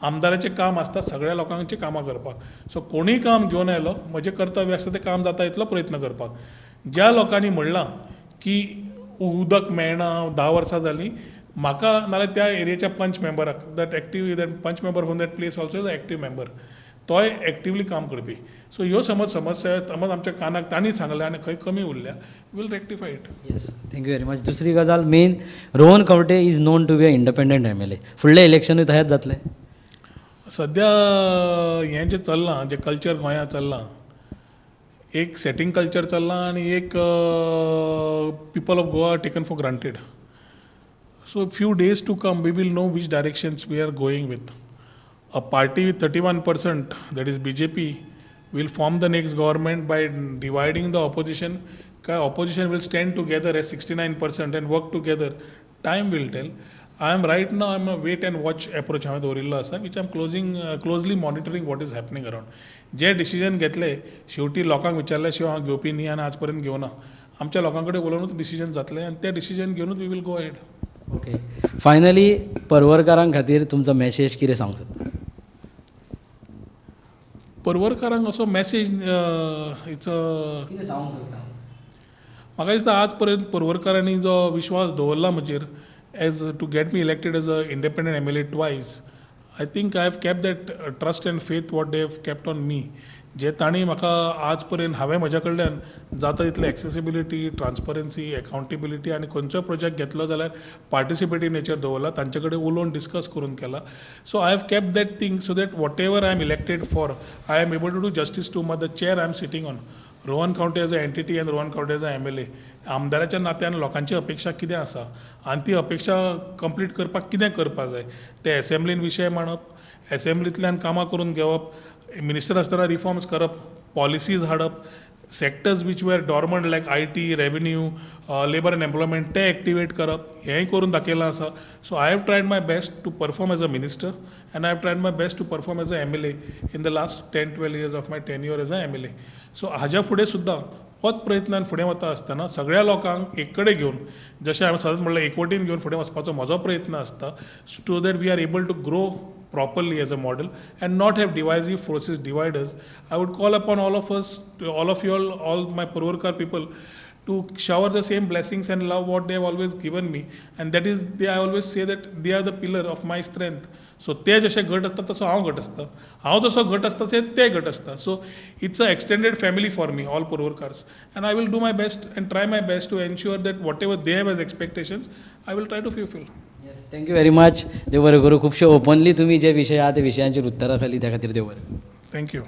आमदाराचे काम असतात सगळ्या लोकांची कामां करपाक सो कोणूय काम घेवन आयलो म्हजें कर्तव्य आसता ते काम जाता इतलो प्रयत्न करपाक ज्या लोकांनी म्हणलां की उदक मेळना धा वर्सां जालीं म्हाका नाजाल्यार त्या एरियेच्या पंच मेंबराक that active that panch member from that place also is active member तोय एक्टिवली काम करपी सो ह्यो समज समस्या समज आमच्या कानाक तांणी सांगल्या आनी खंय कमी उरल्या will rectify it yes thank you very much दुसरी गजाल main Rohan Khaunte is known to be a independent M L A फुडलें इलेक्शनूय तयार जातलें सद्या हें जें चल्लां जें कल्चर गोंयांत चल्लां एक सेटींग कल्चर चल्लां आनी एक people of Goa taken for granted so few days to come we will know which directions we are going with a party with thirty one percent that is B J P will form the next government by dividing the opposition काय opposition will stand together at sixty nine percent and work together time will tell I am right ना I am a wait and watch approach हांवें दवरिल्लो आसा which I am closing closely monitoring what is happening around जे decision घेतले शेवटी लोकांक विचारल्या शिवाय हांव घेवपी न्ही आनी आजपर्यंत पर्यंत घेवना आमच्या लोकां कडेन उलोवनूच डिसिजन जातले आनी तें डिसिजन घेवनूच we will go head okay finally परवरकारां खातीर तुमचो मॅसेज कितें सांगतो परवरकारांक असो मॅसेज uh, इट्स म्हाका दिसता आज पर्यंत परवरकारांनी जो विश्वास दवरला म्हजेर as to to get me elected as an independent MLA twice, I think I have kept that uh, trust and faith what they have kept on me. जे ताणी म्हाका आज पर्यंत हांवें म्हज्या कडल्यान जाता तितले एक्सेसिबिलिटी ट्रान्सपरन्सी अकाउंटेबिलिटी आनी खंयचोय प्रोजेक्ट घेतलो जाल्यार पार्टिसिपेटी नेचर दवरला तांचे कडेन उलोवन डिस्कस करून केला so I have kept that thing so that whatever I am elected for I am able to do justice to मद the chair I am sitting on Rohan Khaunte as a entity and Rohan Khaunte as a M L A आमदाराच्या नात्यान लोकांची अपेक्षा कितें आसा आणि ती अपेक्षा कंप्लीट करपाक कितें करपाक जाय ते असेंब्लीन विशय मांडप एसेंब्लींतल्यान कामां करून घेवप मिनिस्टर आसतना रिफॉर्म्स करप पॉलिसीज हाडप sectors which were dormant like I T revenue labour and employment ते एक्टिवेट करप हेंय करून दाखयलां आसा so I have tried my best to perform as a minister and I have tried my best to perform as a M L A in the last ten twelve years of my ten year as a M L A so हाज्या फुडें सुद्दां होत प्रयत्नान फुडें वता आसतना सगळ्या लोकांक एक कडेन घेऊन जशें हांवें सदांच म्हणलें एकवटीन घेवन फुडें वचपाचो म्हजो प्रयत्न आसता so that we are able to grow properly as a model and not have divisive forces dividers I would call upon all of first all of your all my पर्वरकर पिपल टू shower द same blessings and love what they have always given me and that is they I always say that they are the pillar of my strength so ते जसे घट आसता तसो हांव घट आसता हांव जसो घट आसता तसे ते घट आसता so it's a extended family for me all cars and I will do my best and try my best to ensure that whatever they have as expectations I will try to fulfil yes thank you very much देव बरें करूं खुबशे openly तुमी जे विषय आहा त्या विशयांचेर उत्तरां खाली त्या खातीर देव बरें थँक्यू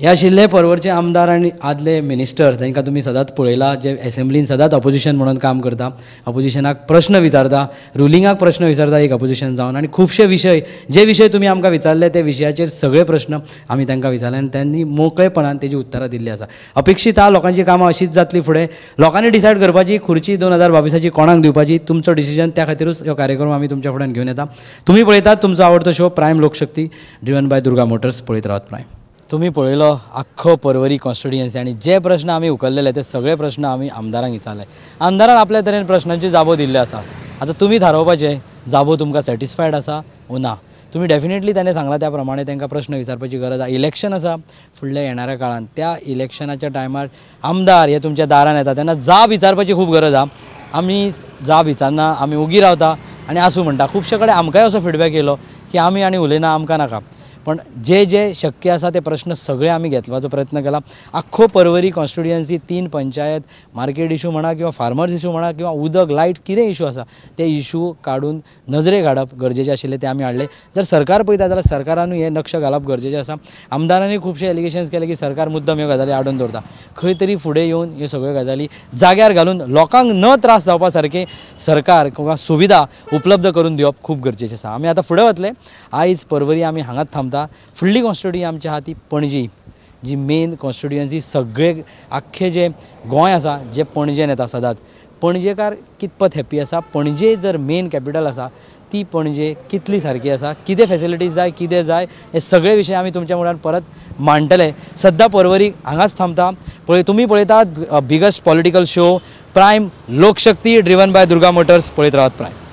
हे आशिल्ले परवरचे आमदार आणि आदले मिनिस्टर तांकां तुम्ही सदांच पळयला जे असेंब्लीन सदांच ऑपोजिशन म्हणून काम करता ऑपोजिशनाक प्रश्न विचारता रुलिंगाक प्रश्न विचारता एक ऑपोजिशन जावन आणि खुबशे विषय जे विषय तुम्ही आमकां विचारले ते विषयाचे सगळे प्रश्न आम्ही त्यांना विचारले आणि त्यांनी मोकळेपणान त्याची उत्तरं दिली असा अपेक्षित आ लोकांची कामं अशीच जातली फुडे लोकांनी डिसायड करपाची खुर्ची दोन हजार बावीसाची कोणाक दिवपाची तुमचं डिसिजन त्या खातीरूच हो कार्यक्रम आम्ही तुमच्या फुड्यान घेऊन येतात तुम्ही पळयतात तुमचा आवडतो show prime Lokshakti driven by Durga Motors पळत राहत प्रायम तुम्ही पळयलो आख्खो परवरी कॉन्स्टिट्युएन्सी आणि जे प्रश्न आम्ही उकललेले ते सगळे प्रश्न आम्ही आमदारांक विचारले आमदारान आपल्या तरेन प्रश्नांची जाबो दिल्ली आसा आता तुम्ही थारोवपाचे जाबो तुमकां सॅटिस्फायड आसा ओ ना तुम्ही डेफिनेटली त्याने सांगला त्याप्रमाणे त्यांना प्रश्न विचारपाची गरज आहे इलेक्शन असा फुडल्या येणाऱ्या काळात त्या इलेक्शनाच्या टायमार आमदार हे तुमच्या दारान येतात त्यांना जाब विचारपाची खूप गरज हा आम्ही जाब विचारना आम्ही उगी रावता आणि असू म्हणता खुबशे कडेन आमकांय असो फिडबॅक येलो की आम्ही आणि उलयना आमकां नाका पण जे जे शक्य आसा ते प्रश्न सगळे आम्ही घेतपाचो प्रयत्न केला आख्खो परवरी कॉन्स्टिट्युएन्सी तीन पंचायत मार्केट इशू म्हणा किंवा फार्मर्स इशू म्हणा किंवा उदक लाईट किती इशू आसा ते इशू काढून नजरे घाडप गरजेचे आशिले ते आम्ही हाडले जर सरकार पळता जाल्यार सरकारानू हे लक्ष घालप गरजेचे आसा आमदारांनी खूपशे एलिगेशन्स केले की सरकार मुद्दम ह्यो गजाली आडून दवरता खंय तरी फुडें येवन ह्यो सगळ्यो गजाली जाग्यार घालून लोकांक न त्रास जावपा सारखे सरकार किंवा सुविधा उपलब्ध करून दिवप खूप गरजेचे आसा आम्ही आता फुडें वतले आयज परवरी आम्ही हांगाच थांबता जाता फुडली कॉन्स्टिट्युटी आमची आहात ती पणजी जी मेन कॉन्स्टिट्युएंसी सगळे आख्खें जे गोंय आसा जे पणजेन येता सदांच पणजेकार कितपत हॅप्पी आसा पणजे जर मेन कॅपिटल आसा ती पणजे कितली सारखी आसा कितें फॅसिलिटीज जाय कितें जाय हे सगळे विशय आमी तुमच्या मुखार परत मांडटले सद्दां परवरी हांगाच थांबता पळय तुमी पळयतात biggest political show prime Lokshakti driven by Durga Motors पळयत रावात प्रायम